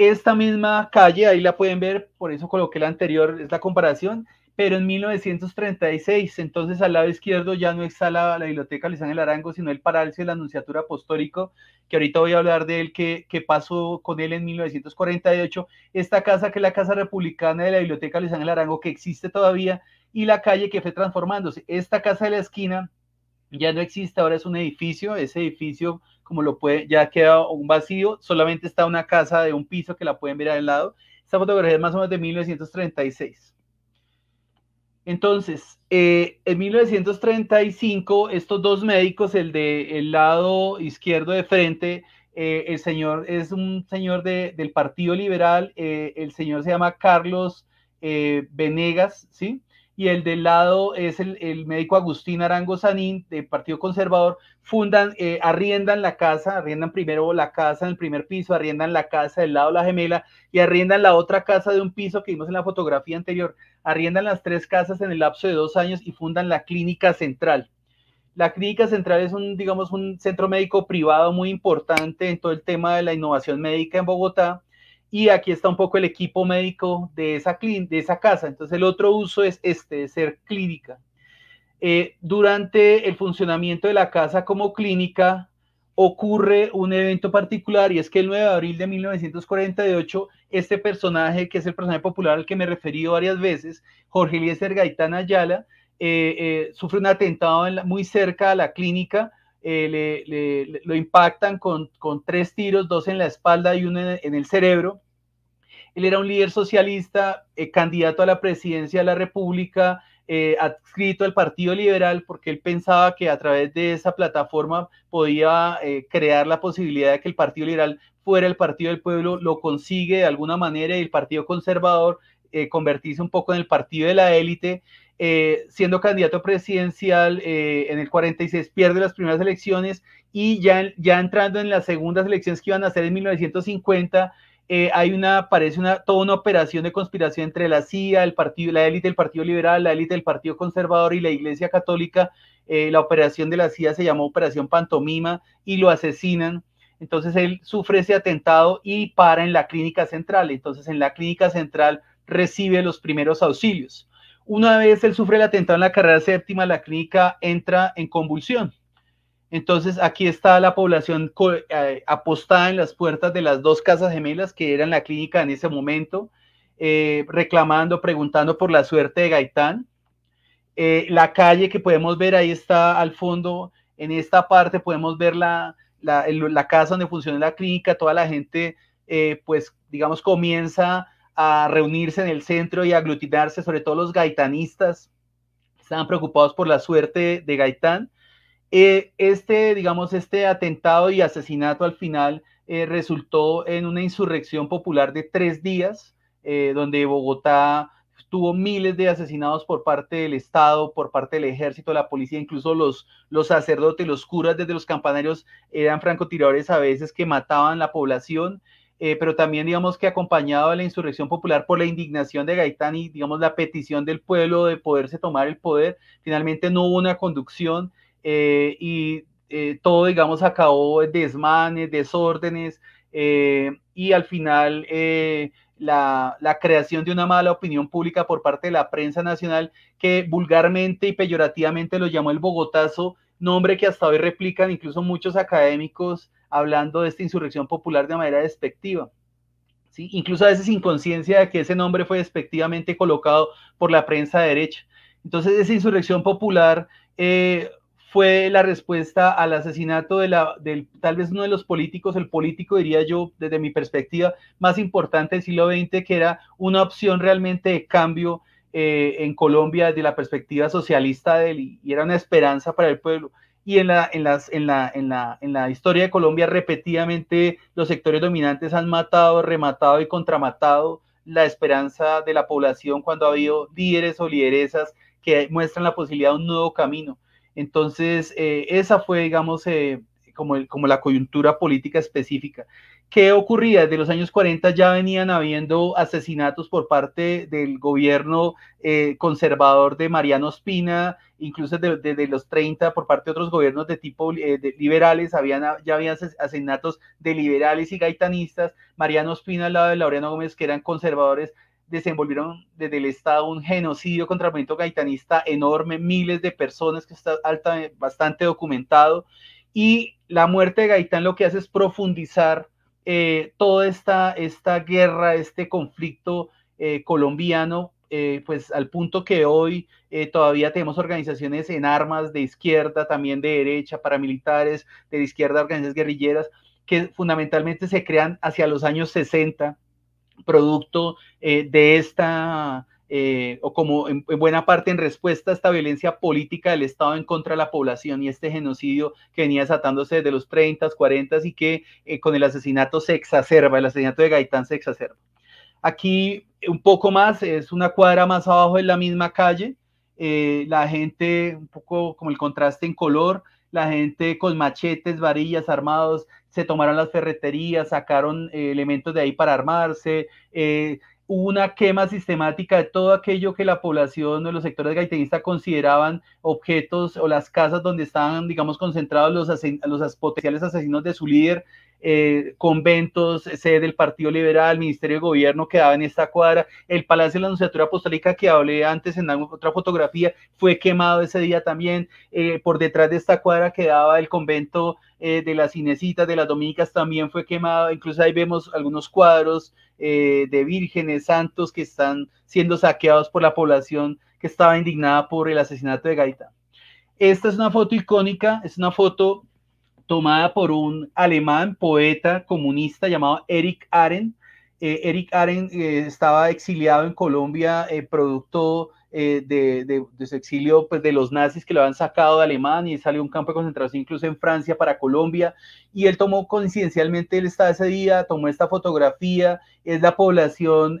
Esta misma calle, ahí la pueden ver, por eso coloqué la anterior, es la comparación, pero en 1936, entonces al lado izquierdo ya no está la, Biblioteca Luis Ángel Arango, sino el Palacio de la Anunciatura Apostólico, que ahorita voy a hablar de él, que, pasó con él en 1948. Esta casa, que es la Casa Republicana de la Biblioteca Luis Ángel Arango, que existe todavía, y la calle que fue transformándose. Esta casa de la esquina ya no existe, ahora es un edificio, ese edificio como lo puede, ya queda un vacío, solamente está una casa de un piso que la pueden ver al lado. Esta fotografía es más o menos de 1936. Entonces, eh, en 1935, estos dos médicos, el del lado izquierdo de frente, eh, el señor es un señor del Partido Liberal, eh, el señor se llama Carlos Venegas, ¿sí? y el del lado es el, médico Agustín Arango Sanín, del Partido Conservador, fundan, eh, arriendan la casa, arriendan primero la casa en el primer piso, arriendan la casa del lado de la gemela y arriendan la otra casa de un piso que vimos en la fotografía anterior, arriendan las tres casas en el lapso de dos años y fundan la clínica central. La clínica central es un, digamos, un centro médico privado muy importante en todo el tema de la innovación médica en Bogotá y aquí está un poco el equipo médico de esa, de esa casa. Entonces el otro uso es este, de ser clínica. Eh, durante el funcionamiento de la casa como clínica ocurre un evento particular y es que el 9 de abril de 1948 este personaje, que es el personaje popular al que me he referido varias veces, Jorge Eliezer Gaitán Ayala, eh, eh, sufre un atentado muy cerca de la clínica eh, le, lo impactan con, tres tiros, dos en la espalda y uno en, el cerebro. Él era un líder socialista, eh, candidato a la presidencia de la República, eh, adscrito al Partido Liberal, porque él pensaba que a través de esa plataforma podía crear la posibilidad de que el Partido Liberal fuera el Partido del Pueblo, lo consigue de alguna manera y el Partido Conservador convertirse un poco en el Partido de la Élite. Eh, siendo candidato presidencial eh, en el 46, pierde las primeras elecciones y ya, ya entrando en las segundas elecciones que iban a ser en 1950, eh, hay una, parece una, toda una operación de conspiración entre la CIA, el partido, la élite del Partido Liberal, la élite del Partido Conservador y la Iglesia Católica. la operación de la CIA se llamó Operación Pantomima y lo asesinan. Entonces él sufre ese atentado y para en la clínica central. Entonces en la clínica central recibe los primeros auxilios. Una vez él sufre el atentado en la carrera séptima, la clínica entra en convulsión. Entonces aquí está la población eh, apostada en las puertas de las dos casas gemelas que eran la clínica en ese momento, eh, reclamando, preguntando por la suerte de Gaitán. Eh, la calle que podemos ver ahí está al fondo, en esta parte podemos ver la, la, la casa donde funciona la clínica, toda la gente pues digamos comienza a reunirse en el centro y aglutinarse, sobre todo los gaitanistas, estaban preocupados por la suerte de Gaitán. Eh, este, digamos, este atentado y asesinato al final eh, resultó en una insurrección popular de tres días, eh, donde Bogotá tuvo miles de asesinados por parte del Estado, por parte del ejército, la policía, incluso los, los sacerdotes, los curas desde los campanarios eran francotiradores a veces que mataban la población. Eh, pero también digamos que acompañado a la insurrección popular por la indignación de Gaitán y digamos la petición del pueblo de poderse tomar el poder, finalmente no hubo una conducción eh, y eh, todo digamos acabó desmanes, desórdenes y al final la, la, creación de una mala opinión pública por parte de la prensa nacional que vulgarmente y peyorativamente lo llamó el Bogotazo, nombre que hasta hoy replican incluso muchos académicos hablando de esta insurrección popular de manera despectiva. ¿sí? Incluso a veces sin conciencia de que ese nombre fue despectivamente colocado por la prensa derecha. Entonces, esa insurrección popular eh, fue la respuesta al asesinato de la, del, tal vez uno de los políticos, el político, diría yo, desde mi perspectiva, más importante del siglo XX, que era una opción realmente de cambio eh, en Colombia desde la perspectiva socialista de y era una esperanza para el pueblo y en la, en, la, historia de Colombia repetidamente los sectores dominantes han matado, rematado y contramatado la esperanza de la población cuando ha habido líderes o lideresas que muestran la posibilidad de un nuevo camino. Entonces, eh, esa fue, digamos, eh, como, como la coyuntura política específica. ¿qué ocurría? Desde los años 40 ya venían habiendo asesinatos por parte del gobierno eh, conservador de Mariano Espina, incluso desde, los 30 por parte de otros gobiernos de tipo eh, liberales, habían, ya habían asesinatos de liberales y gaitanistas. Mariano Ospina al lado de Laureano Gómez, que eran conservadores, desenvolvieron desde el Estado un genocidio contra el movimiento gaitanista enorme, miles de personas que está alta, bastante documentado. Y la muerte de Gaitán lo que hace es profundizar eh, toda esta, esta guerra, este conflicto eh, colombiano, eh, pues al punto que hoy todavía tenemos organizaciones en armas de izquierda, también de derecha, paramilitares, de izquierda, organizaciones guerrilleras, que fundamentalmente se crean hacia los años 60, producto de esta eh, o como en, buena parte en respuesta a esta violencia política del Estado en contra de la población y este genocidio que venía desatándose desde los 30, 40 y que eh, con el asesinato se exacerba, el asesinato de Gaitán se exacerba. Aquí un poco más, es una cuadra más abajo en la misma calle, eh, la gente, un poco como el contraste en color, la gente con machetes, varillas, armados, se tomaron las ferreterías, sacaron elementos de ahí para armarse una quema sistemática de todo aquello que la población o los sectores gaitenistas consideraban objetos o las casas donde estaban, digamos, concentrados los, los potenciales asesinos de su líder eh, conventos, sede del Partido Liberal, Ministerio de Gobierno quedaba en esta cuadra, el Palacio de la Anunciatura Apostólica que hablé antes en otra fotografía fue quemado ese día también, eh, por detrás de esta cuadra quedaba el convento eh, de las Cinecitas, de las Dominicas también fue quemado, incluso ahí vemos algunos cuadros de vírgenes, santos que están siendo saqueados por la población que estaba indignada por el asesinato de Gaita. Esta es una foto icónica, es una foto tomada por un alemán poeta comunista llamado Eric Aren. Eh, Eric Aren eh, estaba exiliado en Colombia, eh, producto de, su exilio pues, de los nazis que lo habían sacado de Alemania y salió un campo de concentración incluso en Francia para Colombia. Y él tomó coincidencialmente, él estaba ese día, tomó esta fotografía, es la población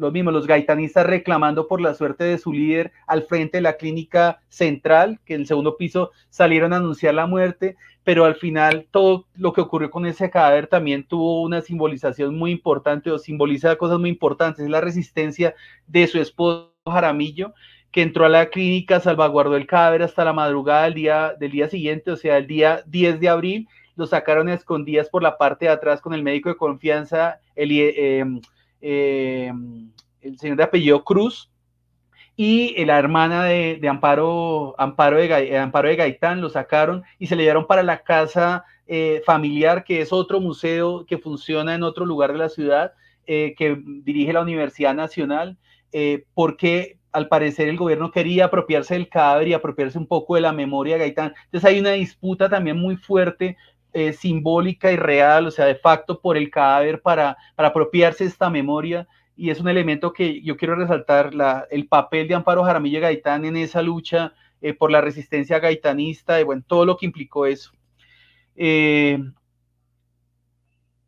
lo mismo, los gaitanistas reclamando por la suerte de su líder al frente de la clínica central, que en el segundo piso salieron a anunciar la muerte, pero al final todo lo que ocurrió con ese cadáver también tuvo una simbolización muy importante o simboliza cosas muy importantes, es la resistencia de su esposo Jaramillo, que entró a la clínica, salvaguardó el cadáver hasta la madrugada del día, del día siguiente, o sea, el día 10 de abril, lo sacaron a escondidas por la parte de atrás con el médico de confianza, el, eh, el señor de apellido Cruz, y eh, la hermana de, Amparo, Amparo de, eh, de Gaitán lo sacaron y se le llevaron para la casa familiar, que es otro museo que funciona en otro lugar de la ciudad, que dirige la Universidad Nacional, porque al parecer el gobierno quería apropiarse del cadáver y apropiarse un poco de la memoria de Gaitán. Entonces hay una disputa también muy fuerte eh, simbólica y real, o sea, de facto por el cadáver para, para apropiarse esta memoria. Y es un elemento que yo quiero resaltar, la, el papel de Amparo Jaramillo Gaitán en esa lucha eh, por la resistencia gaitanista, y bueno, todo lo que implicó eso. Eh,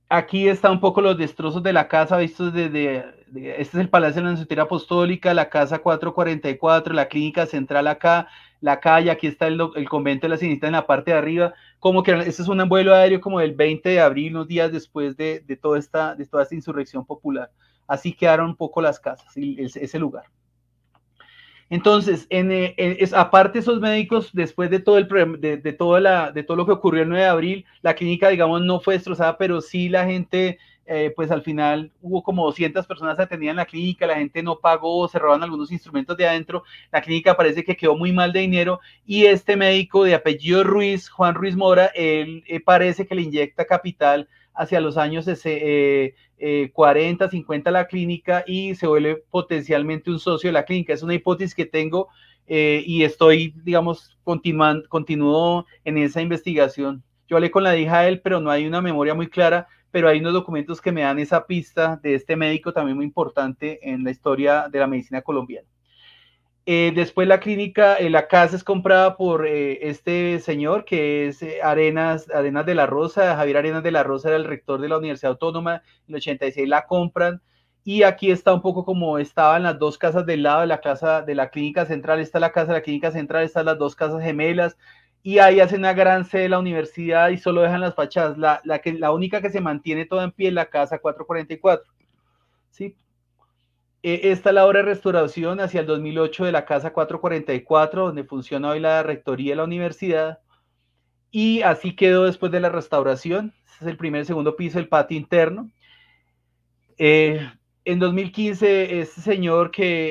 aquí está un poco los destrozos de la casa vistos desde, este es el Palacio de la Nosotera Apostólica, la Casa 444, la Clínica Central acá, la calle, aquí está el, convento de la Sinistra en la parte de arriba, como que ese es un vuelo aéreo como del 20 de abril, unos días después de, toda, esta, de toda esta insurrección popular. Así quedaron un poco las casas y ese, lugar. Entonces, eh, en, es, aparte esos médicos, después de todo, el, de, la, de todo lo que ocurrió el 9 de abril, la clínica, digamos, no fue destrozada, pero sí la gente eh, pues al final hubo como 200 personas atendidas en la clínica, la gente no pagó, se robaron algunos instrumentos de adentro, la clínica parece que quedó muy mal de dinero y este médico de apellido Ruiz, Juan Ruiz Mora, él eh, parece que le inyecta capital hacia los años eh, 40, eh, 50 la clínica y se vuelve potencialmente un socio de la clínica. Es una hipótesis que tengo y estoy, digamos, continuando, en esa investigación. Yo hablé con la hija de él, pero no hay una memoria muy clara pero hay unos documentos que me dan esa pista de este médico también muy importante en la historia de la medicina colombiana. Eh, después la clínica, eh, la casa es comprada por eh, este señor que es Arenas, Arenas de la Rosa, Javier Arenas de la Rosa era el rector de la Universidad Autónoma, en el 86 la compran y aquí está un poco como estaban las dos casas del lado de la casa de la clínica central, está la casa de la clínica central, están las dos casas gemelas, y ahí hacen una gran sede de la universidad y solo dejan las fachadas. La, que, la única que se mantiene toda en pie es la casa 444. ¿sí? E, esta es la obra de restauración hacia el 2008 de la casa 444, donde funciona hoy la rectoría de la universidad. Y así quedó después de la restauración. Este es el primer y segundo piso, el patio interno. Eh, en 2015, este señor que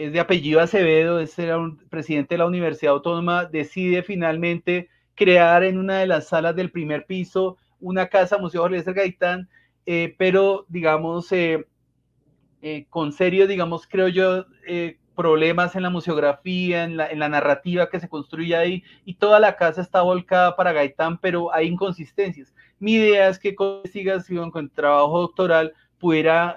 eh, es de apellido Acevedo, ese era un presidente de la Universidad Autónoma, decide finalmente crear en una de las salas del primer piso una casa museo Jorge Gaitán, eh, pero digamos, eh, con serio, digamos, creo yo, problemas en la museografía, en la, narrativa que se construye ahí, y toda la casa está volcada para Gaitán, pero hay inconsistencias. Mi idea es que con investigación, con trabajo doctoral, pudiera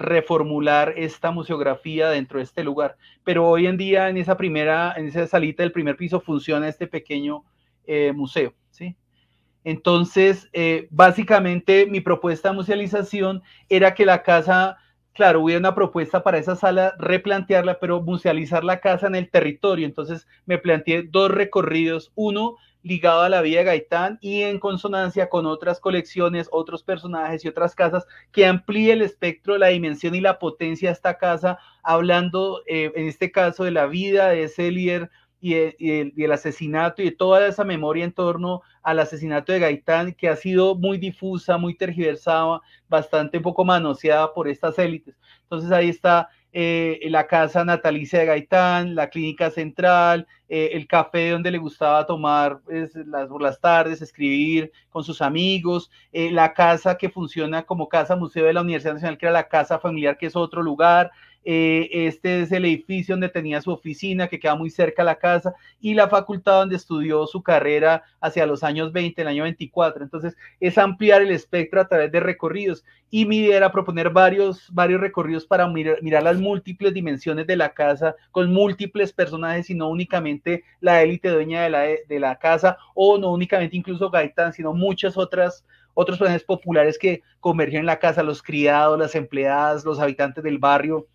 reformular esta museografía dentro de este lugar. Pero hoy en día en esa primera, en esa salita del primer piso funciona este pequeño eh, museo, ¿sí? Entonces, eh, básicamente mi propuesta de musealización era que la casa, claro, hubiera una propuesta para esa sala, replantearla, pero musealizar la casa en el territorio. Entonces me planteé dos recorridos, uno ligado a la vida de Gaitán y en consonancia con otras colecciones, otros personajes y otras casas que amplíe el espectro, la dimensión y la potencia de esta casa, hablando eh, en este caso de la vida de ese líder y, el, asesinato y de toda esa memoria en torno al asesinato de Gaitán que ha sido muy difusa, muy tergiversada, bastante poco manoseada por estas élites. Entonces ahí está eh, la casa natalicia de Gaitán, la clínica central, eh, el café donde le gustaba tomar pues, las, por las tardes, escribir con sus amigos, eh, la casa que funciona como casa museo de la Universidad Nacional, que era la casa familiar, que es otro lugar, eh, este es el edificio donde tenía su oficina, que queda muy cerca a la casa, y la facultad donde estudió su carrera hacia los años 20, el año 24. Entonces, es ampliar el espectro a través de recorridos. Y mi idea era proponer varios, varios recorridos para mirar, las múltiples dimensiones de la casa, con múltiples personajes, y no únicamente la élite dueña de la, de la casa, o no únicamente incluso Gaitán, sino muchas otras otros personajes populares que convergen en la casa, los criados, las empleadas, los habitantes del barrio.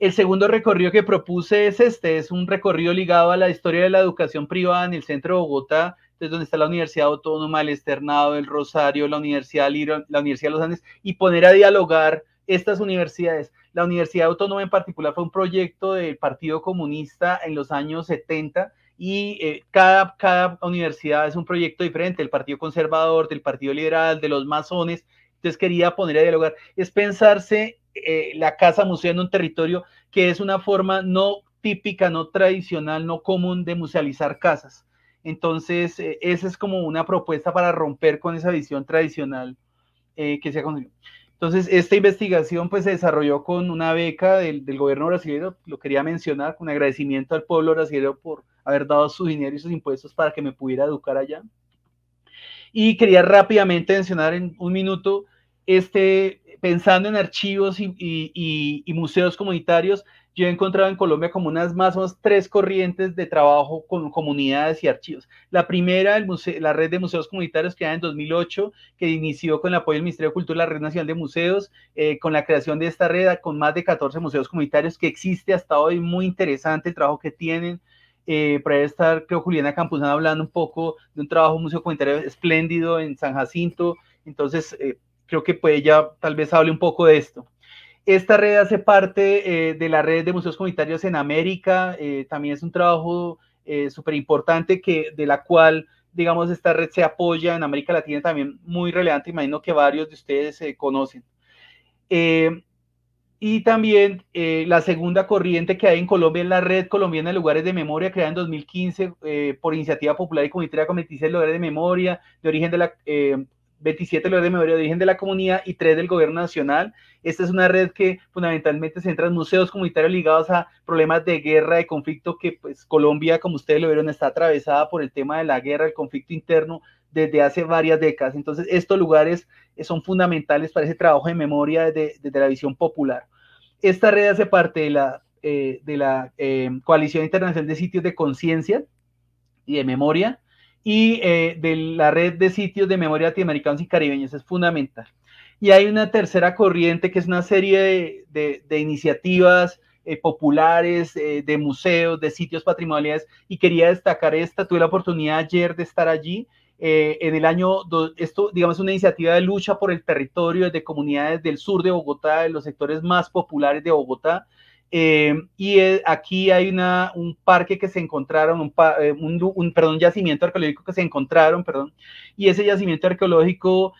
El segundo recorrido que propuse es este, es un recorrido ligado a la historia de la educación privada en el centro de Bogotá, desde donde está la Universidad Autónoma, el Externado, el Rosario, la Universidad la Universidad de los Andes, y poner a dialogar estas universidades. La Universidad Autónoma en particular fue un proyecto del Partido Comunista en los años 70, y eh, cada, universidad es un proyecto diferente, el Partido Conservador, del Partido Liberal, de los masones, entonces quería poner a dialogar, es pensarse eh, la casa museo en un territorio que es una forma no típica, no tradicional, no común de musealizar casas. Entonces, eh, esa es como una propuesta para romper con esa visión tradicional eh, que se ha conseguido. Entonces, esta investigación pues, se desarrolló con una beca del, del gobierno brasileño, lo quería mencionar, con agradecimiento al pueblo brasileño por haber dado su dinero y sus impuestos para que me pudiera educar allá. Y quería rápidamente mencionar en un minuto este, pensando en archivos y, museos comunitarios, yo he encontrado en Colombia como unas más o menos tres corrientes de trabajo con comunidades y archivos. La primera, la red de museos comunitarios que creada en 2008, que inició con el apoyo del Ministerio de Cultura, la Red Nacional de Museos, eh, con la creación de esta red, con más de 14 museos comunitarios que existe hasta hoy, muy interesante el trabajo que tienen. Eh, para estar, creo, Juliana Campuzano hablando un poco de un trabajo museo comunitario espléndido en San Jacinto. Entonces, eh, creo que ella tal vez hable un poco de esto. Esta red hace parte eh, de la red de museos comunitarios en América, eh, también es un trabajo eh, súper importante que de la cual, digamos, esta red se apoya en América Latina también muy relevante, imagino que varios de ustedes conocen. y también la segunda corriente que hay en Colombia es la Red Colombiana de Lugares de Memoria, creada en 2015 por iniciativa popular y comunitaria con 26 lugares de memoria de origen de la 27 lugares de memoria de origen de la comunidad y 3 del gobierno nacional. Esta es una red que fundamentalmente centra en museos comunitarios ligados a problemas de guerra, de conflicto, que pues Colombia, como ustedes lo vieron, está atravesada por el tema de la guerra, el conflicto interno desde hace varias décadas. Entonces, estos lugares eh, son fundamentales para ese trabajo de memoria desde, la visión popular. Esta red hace parte de la, eh, de la eh, Coalición Internacional de Sitios de Conciencia y de Memoria, y eh, de la red de sitios de memoria latinoamericanos y caribeños es fundamental. Y hay una tercera corriente que es una serie de, de, iniciativas eh, populares, eh, de museos, de sitios patrimoniales, y quería destacar esta. Tuve la oportunidad ayer de estar allí. en el año, esto digamos es una iniciativa de lucha por el territorio de comunidades del sur de Bogotá, de los sectores más populares de Bogotá, eh, y eh, aquí hay una, un parque que se encontraron, un, eh, un, perdón, yacimiento arqueológico que se encontraron, perdón, y ese yacimiento arqueológico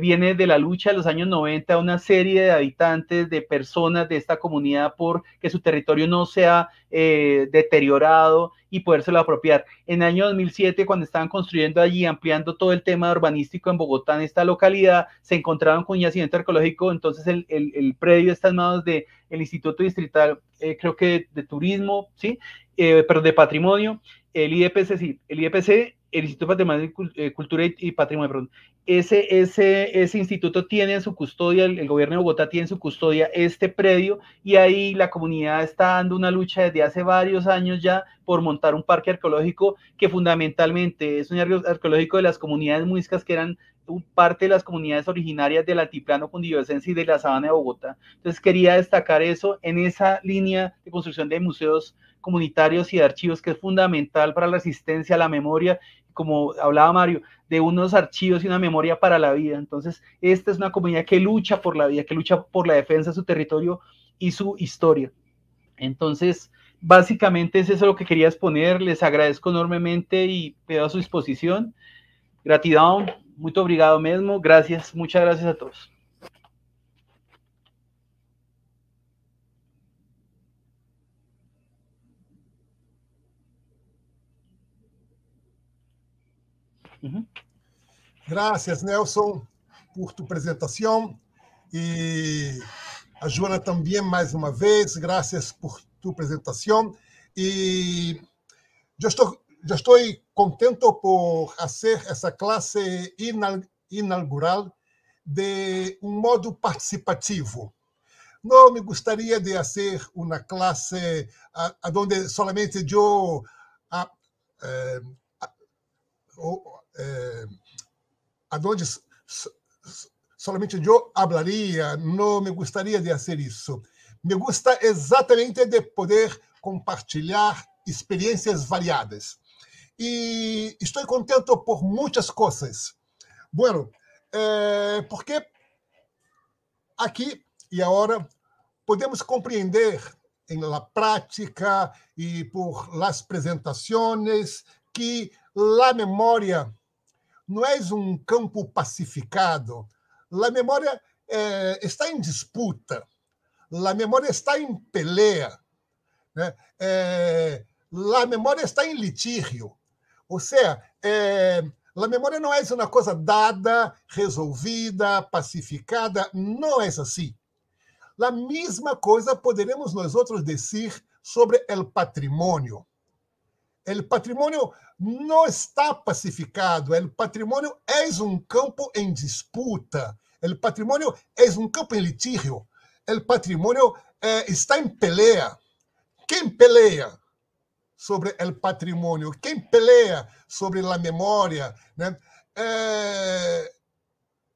viene de la lucha de los años 90, una serie de habitantes, de personas de esta comunidad por que su territorio no sea eh, deteriorado y podérselo apropiar. En el año 2007, cuando estaban construyendo allí, ampliando todo el tema urbanístico en Bogotá, en esta localidad, se encontraron con un yacimiento arqueológico, entonces el, predio está en manos del Instituto Distrital, eh, creo que de, turismo, ¿sí? Eh, pero de patrimonio, el IDPC, sí, el IEPC el Instituto Patrimonio de eh, Cultura y, Patrimonio, perdón, ese, ese, instituto tiene en su custodia, el, gobierno de Bogotá tiene en su custodia este predio y ahí la comunidad está dando una lucha desde hace varios años ya por montar un parque arqueológico que fundamentalmente es un arqueológico de las comunidades muiscas que eran parte de las comunidades originarias del altiplano cundiboyacense y de la sabana de Bogotá. Entonces quería destacar eso en esa línea de construcción de museos comunitarios y de archivos que es fundamental para la asistencia, la memoria como hablaba Mario, de unos archivos y una memoria para la vida. Entonces, esta es una comunidad que lucha por la vida, que lucha por la defensa de su territorio y su historia. Entonces, básicamente es eso lo que quería exponer. Les agradezco enormemente y quedo a su disposición. Gratidão, muy obrigado mesmo, Gracias, muchas gracias a todos. Uhum. Graças, Nelson, por tua apresentação. E a Joana também, mais uma vez, graças por tua apresentação. E eu estou, já estou contente por fazer essa classe inaugural de um modo participativo. Não me gostaria de fazer uma classe onde solamente eu eh, eh, é, aonde solamente eu hablaria, não me gostaria de fazer isso. Me gusta exatamente de poder compartilhar experiências variadas. E estou contento por muitas coisas. Bueno, eh, porque aqui e agora podemos compreender em la prática e por las apresentações que la memória não és um campo pacificado. La memória é, está em disputa. La memória está em pelea. Né? Eh, la memória está em litígio. Ou seja, a é, la memória não é uma coisa dada, resolvida, pacificada. Não é assim. La mesma coisa poderemos nós outros dizer sobre o patrimônio o patrimônio não está pacificado, o patrimônio é um campo em disputa, o patrimônio é um campo em litígio, o patrimônio é, está em pelea. Quem peleia sobre o patrimônio? Quem peleia sobre a memória? Né? É,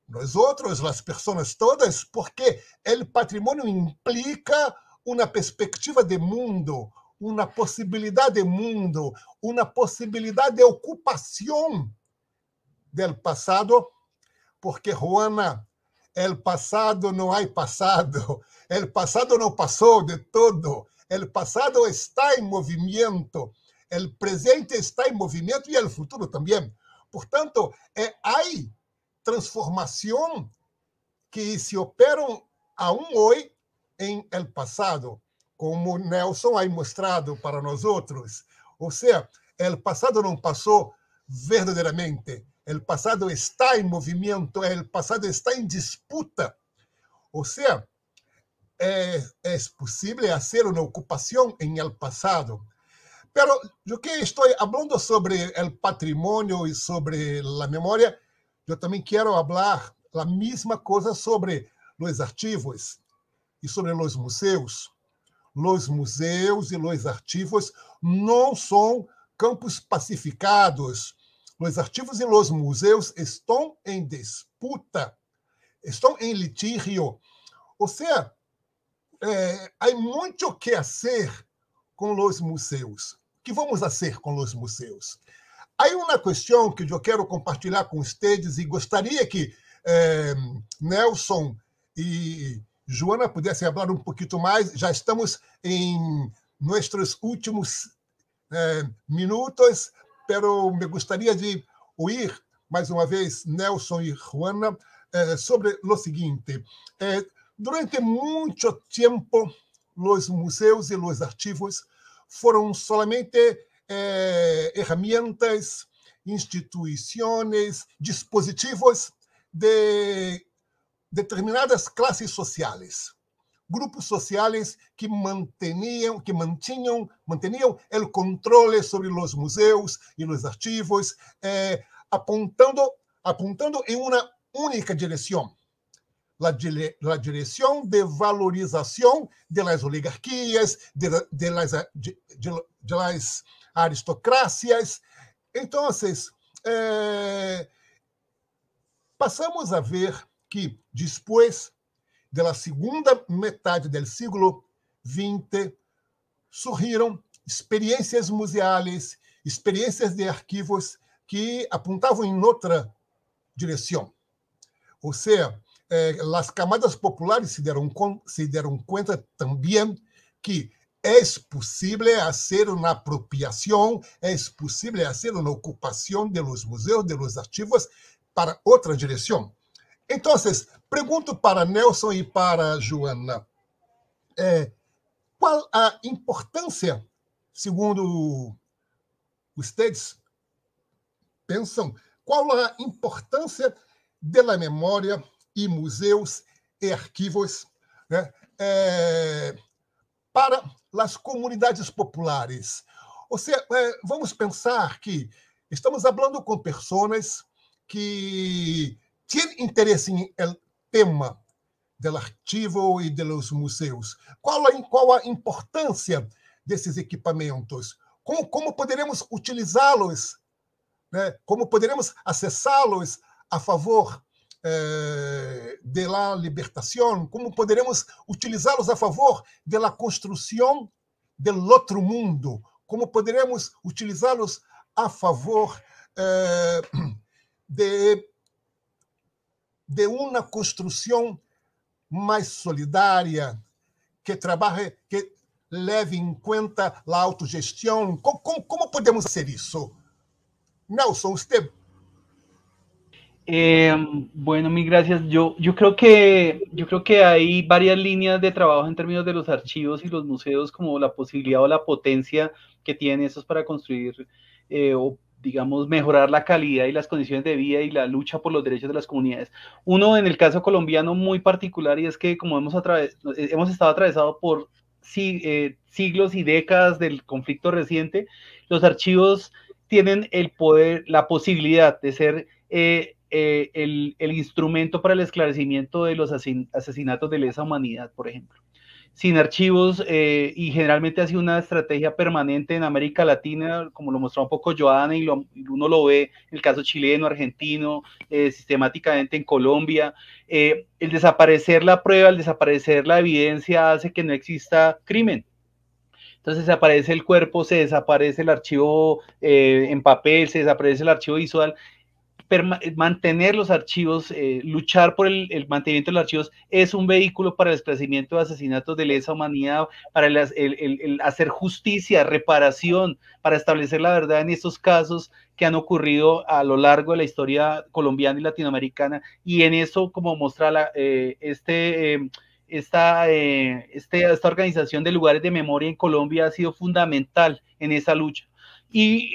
nós outros, as pessoas todas, porque o patrimônio implica uma perspectiva de mundo, uma possibilidade de mundo, uma possibilidade de ocupação do passado, porque Juana, el passado não há passado, el passado não passou de todo, el passado está em movimento, el presente está em movimento e o futuro também. Portanto, é, há transformação que se operam aún hoje em el passado como Nelson aí mostrado para nós outros. Ou seja, o passado não passou verdadeiramente. O passado está em movimento, o passado está em disputa. Ou seja, é, é possível fazer uma ocupação em el passado. Pero eu que estou falando sobre o patrimônio e sobre a memória, eu também quero falar a mesma coisa sobre os arquivos e sobre os museus los museus e los arquivos não são campos pacificados. Los arquivos e los museus estão em disputa, estão em litígio. Ou seja, é, há muito o que fazer com los museus. O que vamos fazer com os museus? Há uma questão que eu quero compartilhar com vocês e gostaria que é, Nelson e Joana pudesse falar um pouquinho mais. Já estamos em nossos últimos eh, minutos, pero me gostaria de ouvir mais uma vez Nelson e Juana eh, sobre o seguinte: eh, durante muito tempo, os museus e os arquivos foram somente ferramentas, instituições, dispositivos de determinadas classes sociais, grupos sociais que mantinham, que mantinham, mantinham o controle sobre os museus e os arquivos, eh, apontando, apontando em uma única direção, a dire, direção de valorização das oligarquias, de, de, las, de, de, de las aristocracias. Então, assim, eh, passamos a ver que depois da segunda metade do século XX surgiram experiências museais, experiências de arquivos que apontavam em outra direção. Ou seja, eh, as camadas populares se deram, se deram conta também que é possível fazer uma apropriação, é possível fazer uma ocupação de los museus, de los arquivos para outra direção. Então, pergunto para Nelson e para Joana: é, qual a importância, segundo vocês pensam, qual a importância da memória e museus e arquivos né, é, para as comunidades populares? Ou seja, é, vamos pensar que estamos falando com pessoas que tiene interesse em tema del artigo e dos museus? Qual a qual a importância desses equipamentos? Como como poderemos utilizá Né? Como poderemos acessá-los a favor eh, libertação? Como poderemos utilizá-los a favor da construção do outro mundo? Como poderemos utilizá-los a favor eh, de de una construcción más solidaria, que trabaje, que leve en cuenta la autogestión? ¿Cómo podemos hacer eso? Nelson, usted. Eh, bueno, mi gracias. Yo, yo, creo que, yo creo que hay varias líneas de trabajo en términos de los archivos y los museos, como la posibilidad o la potencia que tienen esos para construir eh, digamos, mejorar la calidad y las condiciones de vida y la lucha por los derechos de las comunidades. Uno en el caso colombiano muy particular y es que como hemos, hemos estado atravesado por eh, siglos y décadas del conflicto reciente, los archivos tienen el poder, la posibilidad de ser eh, eh, el, instrumento para el esclarecimiento de los asesinatos de lesa humanidad, por ejemplo sin archivos eh, y generalmente ha sido una estrategia permanente en América Latina, como lo mostró un poco Joana y, uno lo ve en el caso chileno, argentino, eh, sistemáticamente en Colombia. Eh, el desaparecer la prueba, el desaparecer la evidencia hace que no exista crimen. Entonces se aparece el cuerpo, se desaparece el archivo en papel, se desaparece el archivo visual mantener los archivos, eh, luchar por el, mantenimiento de los archivos es un vehículo para el esclarecimiento de asesinatos de lesa humanidad, para el, hacer justicia, reparación, para establecer la verdad en estos casos que han ocurrido a lo largo de la historia colombiana y latinoamericana. Y en eso, como muestra la, eh, este... Em, esta, eh, este, esta organización de lugares de memoria en Colombia ha sido fundamental en esa lucha. Y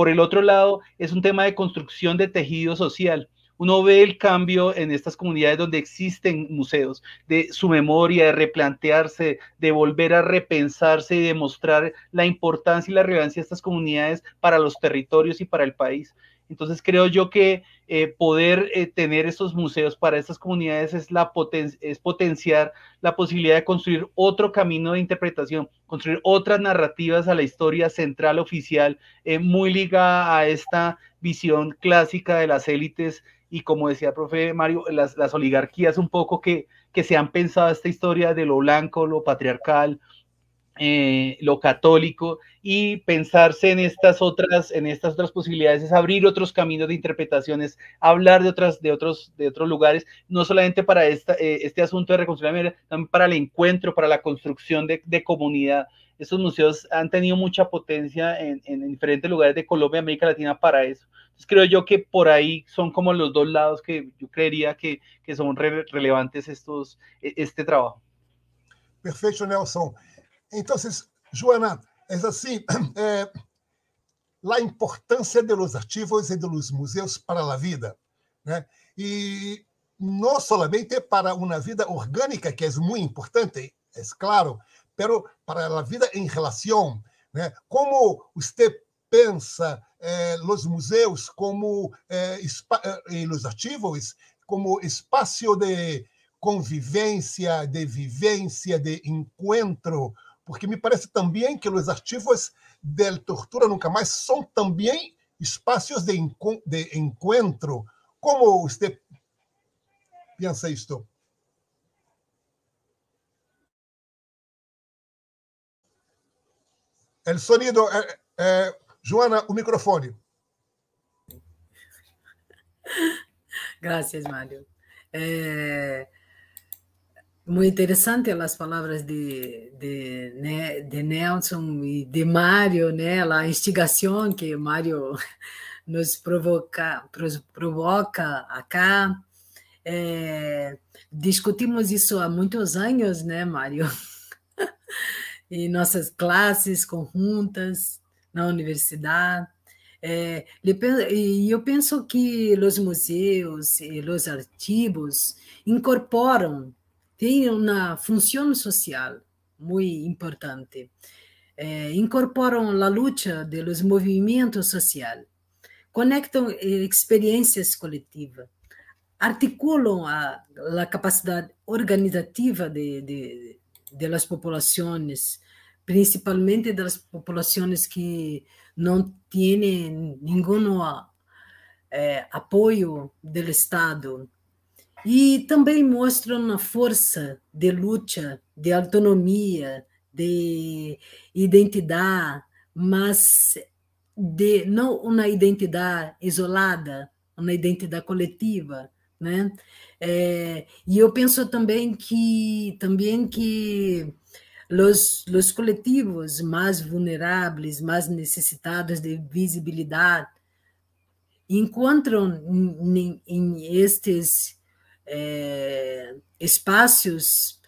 por el otro lado, es un tema de construcción de tejido social. Uno ve el cambio en estas comunidades donde existen museos, de su memoria, de replantearse, de volver a repensarse y demostrar la importancia y la relevancia de estas comunidades para los territorios y para el país. Entonces creo yo que eh, poder eh, tener estos museos para estas comunidades es, la es potenciar la posibilidad de construir otro camino de interpretación, construir otras narrativas a la historia central oficial, eh, muy ligada a esta visión clásica de las élites y como decía el profe Mario, las, las oligarquías un poco que, que se han pensado esta historia de lo blanco, lo patriarcal, eh, lo católico y pensarse en estas otras en estas otras posibilidades es abrir otros caminos de interpretaciones hablar de otras de otros de otros lugares no solamente para esta, eh, este asunto de reconciliación también para el encuentro para la construcción de, comunidad estos museos han tenido mucha potencia en, diferentes lugares de Colombia América Latina para eso entonces creo yo que por ahí son como los dos lados que yo creería que, son relevantes estos e-, este trabajo perfecto Nelson Então, Joana, é assim, é, a importância los artigos e de los museus para a vida, né? E não somente para uma vida orgânica, que é muito importante, é claro, pero para a vida em relação, né? Como você pensa eh, é, os museus como eh, e os ativos como espaço de convivência, de vivência, de encontro porque me parece também que os arquivos de Tortura Nunca Mais são também espaços de, enco de encontro. Como você pensa isto? O sonido, eh, eh, Joana, o microfone. Graças, Mário. É, eh, muito interessante as palavras de, de, né, de Nelson e de Mário, né, a instigação que Mário nos provoca, provoca acá. É, discutimos isso há muitos anos, né, Mário? em nossas classes conjuntas na universidade. É, e eu penso que os museus e os arquivos incorporam tiene una función social muy importante. Eh, incorporan la lucha de los movimientos sociales, conectan eh, experiencias colectivas, articulan la capacidad organizativa de, las poblaciones, principalmente de las poblaciones que no tienen ningún eh, apoyo del Estado. E também mostram a força de luta, de autonomia, de identidade, mas de não uma identidade isolada, uma identidade coletiva, né? É, e eu penso também que também que os, os coletivos mais vulneráveis, mais necessitados de visibilidade, encontram em, em estes é, espaços,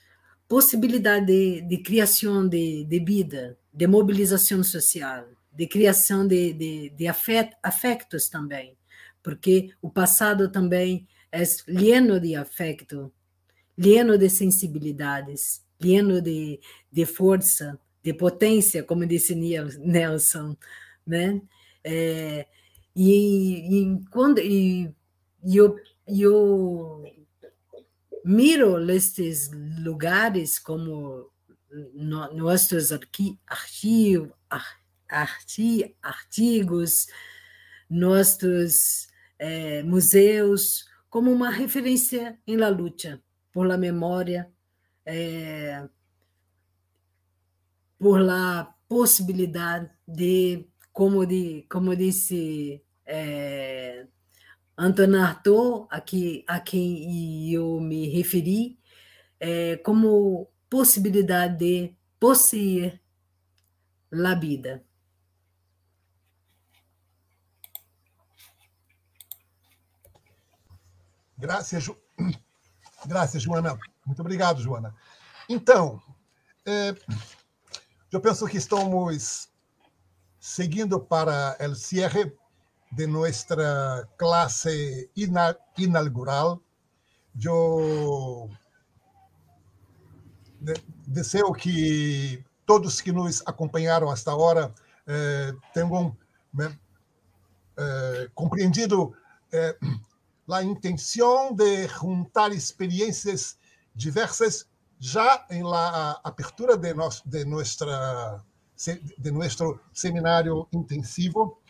possibilidade de, de criação de, de, vida, de mobilização social, de criação de, de, de afet, também, porque o passado também é lleno de afeto, lleno de sensibilidades, lleno de, de força, de potência, como disse Nelson, né? É, e, e, quando e, e, eu, e eu miro estes lugares como no, nossos arqui, arquivo, artigos, nossos é, museus, como uma referência em la luta, por la memória, eh, por la possibilidade de, como, de, como disse é, Anton Artaud, a, que, a quem eu me referi, é, como possibilidade de possuir la vida. Graças, Ju... Graças, Joana. Muito obrigado, Joana. Então, é, eu penso que estamos seguindo para o cierre de nossa classe ina inaugural. eu desejo que todos que nos acompanharam até agora eh, tenham né, eh, compreendido eh, a intenção de juntar experiências diversas já em la apertura de, nosso, de, nossa de nosso seminário intensivo.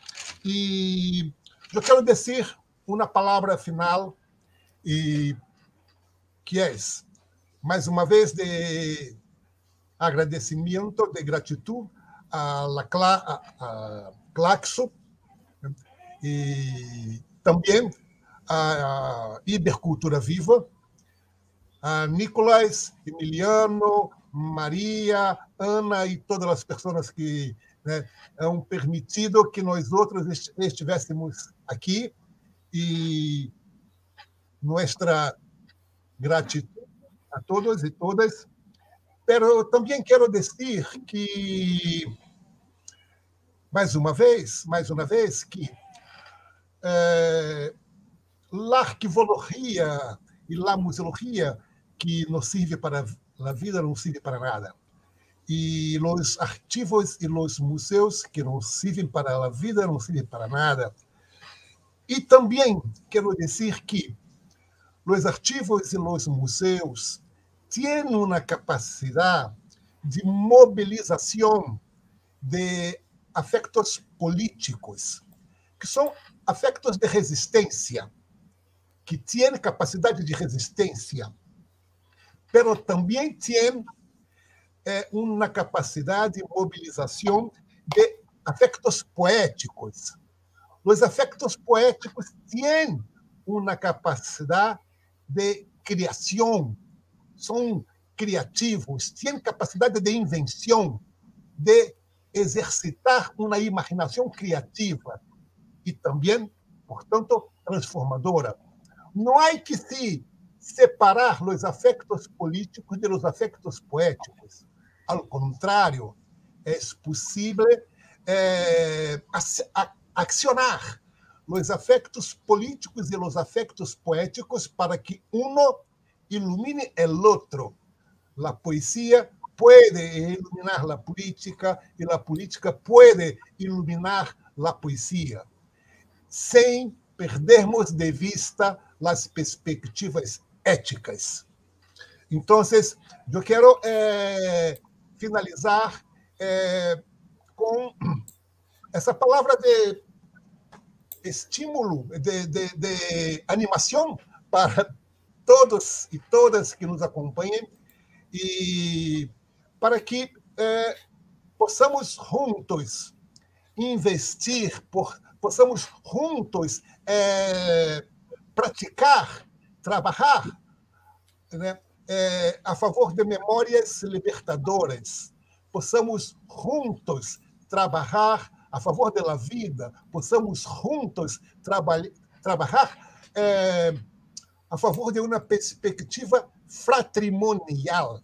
E eu quero dizer uma palavra final, e que é, mais uma vez, de agradecimento, de gratidão a la a Claxo e também a Ibercultura Viva, a Nicolás, Emiliano, Maria, Ana e todas as pessoas que né? É um permitido que nós outros estivéssemos aqui e nossa gratidão a todos e todas. Pero também quero dizer que mais uma vez, mais uma vez que eh, a arquivologia e a museologia que nos serve para a vida não serve para nada e os arquivos e os museus que não servem para a vida, não servem para nada. E também quero dizer que os arquivos e os museus têm uma capacidade de mobilização de afectos políticos, que são afectos de resistência, que têm capacidade de resistência, mas também têm é, uma capacidade de mobilização de afectos poéticos. Os afectos poéticos têm uma capacidade de criação, são criativos, têm capacidade de invenção, de exercitar uma imaginação criativa e também, portanto, transformadora. Não há que se separar os afectos políticos dos afectos poéticos. Al contrário, é possível é, eh, accionar os afectos políticos e os afectos poéticos para que um ilumine o outro. A poesia pode iluminar a política e a política pode iluminar a poesia, sem perdermos de vista as perspectivas éticas. Então, eu quero eh, finalizar é, com essa palavra de estímulo, de, de, de animação para todos e todas que nos acompanhem e para que é, possamos juntos investir, por, possamos juntos é, praticar, trabalhar né, é, a favor de memórias libertadoras, possamos juntos trabalhar a favor da vida, possamos juntos trabalhar é, a favor de uma perspectiva fratrimonial.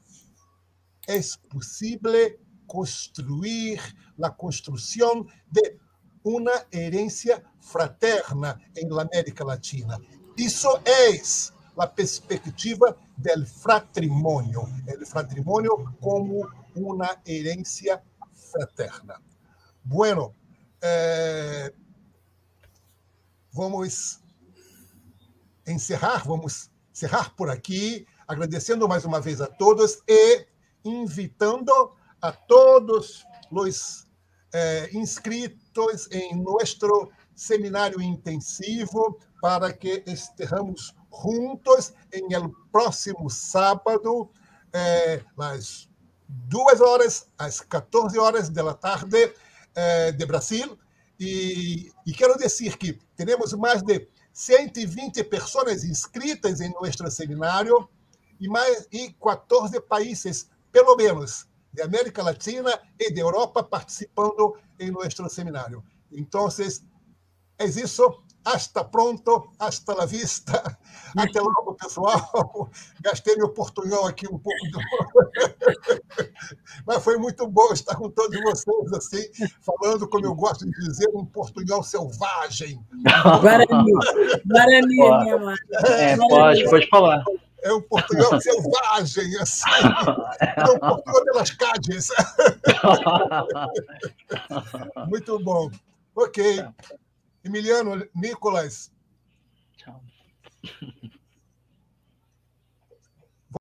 É possível construir a construção de uma herência fraterna em América Latina. Isso é isso a perspectiva do fratrimônio, o fratrimônio como uma herência fraterna. Bueno, eh, vamos encerrar, vamos encerrar por aqui, agradecendo mais uma vez a todos e invitando a todos os eh, inscritos em nosso seminário intensivo para que estejamos juntos em el próximo sábado, eh, duas 2 horas, às 14 horas da tarde eh, de Brasil. e quero dizer que temos mais de 120 pessoas inscritas em nosso seminário e mais e 14 países, pelo menos, de América Latina e de Europa participando em nosso seminário então é isso Hasta pronto, hasta la vista. Até logo, pessoal. Gastei meu portunhol aqui um pouco. De... Mas foi muito bom estar com todos vocês, assim, falando, como eu gosto de dizer, um portunhol selvagem. Guarani. Guarani, minha mãe. É, é pode, pode falar. É um portunhol selvagem, assim. É um portunhol pelas cádias. Muito bom. Ok. Emiliano, Nicolas. Tchau.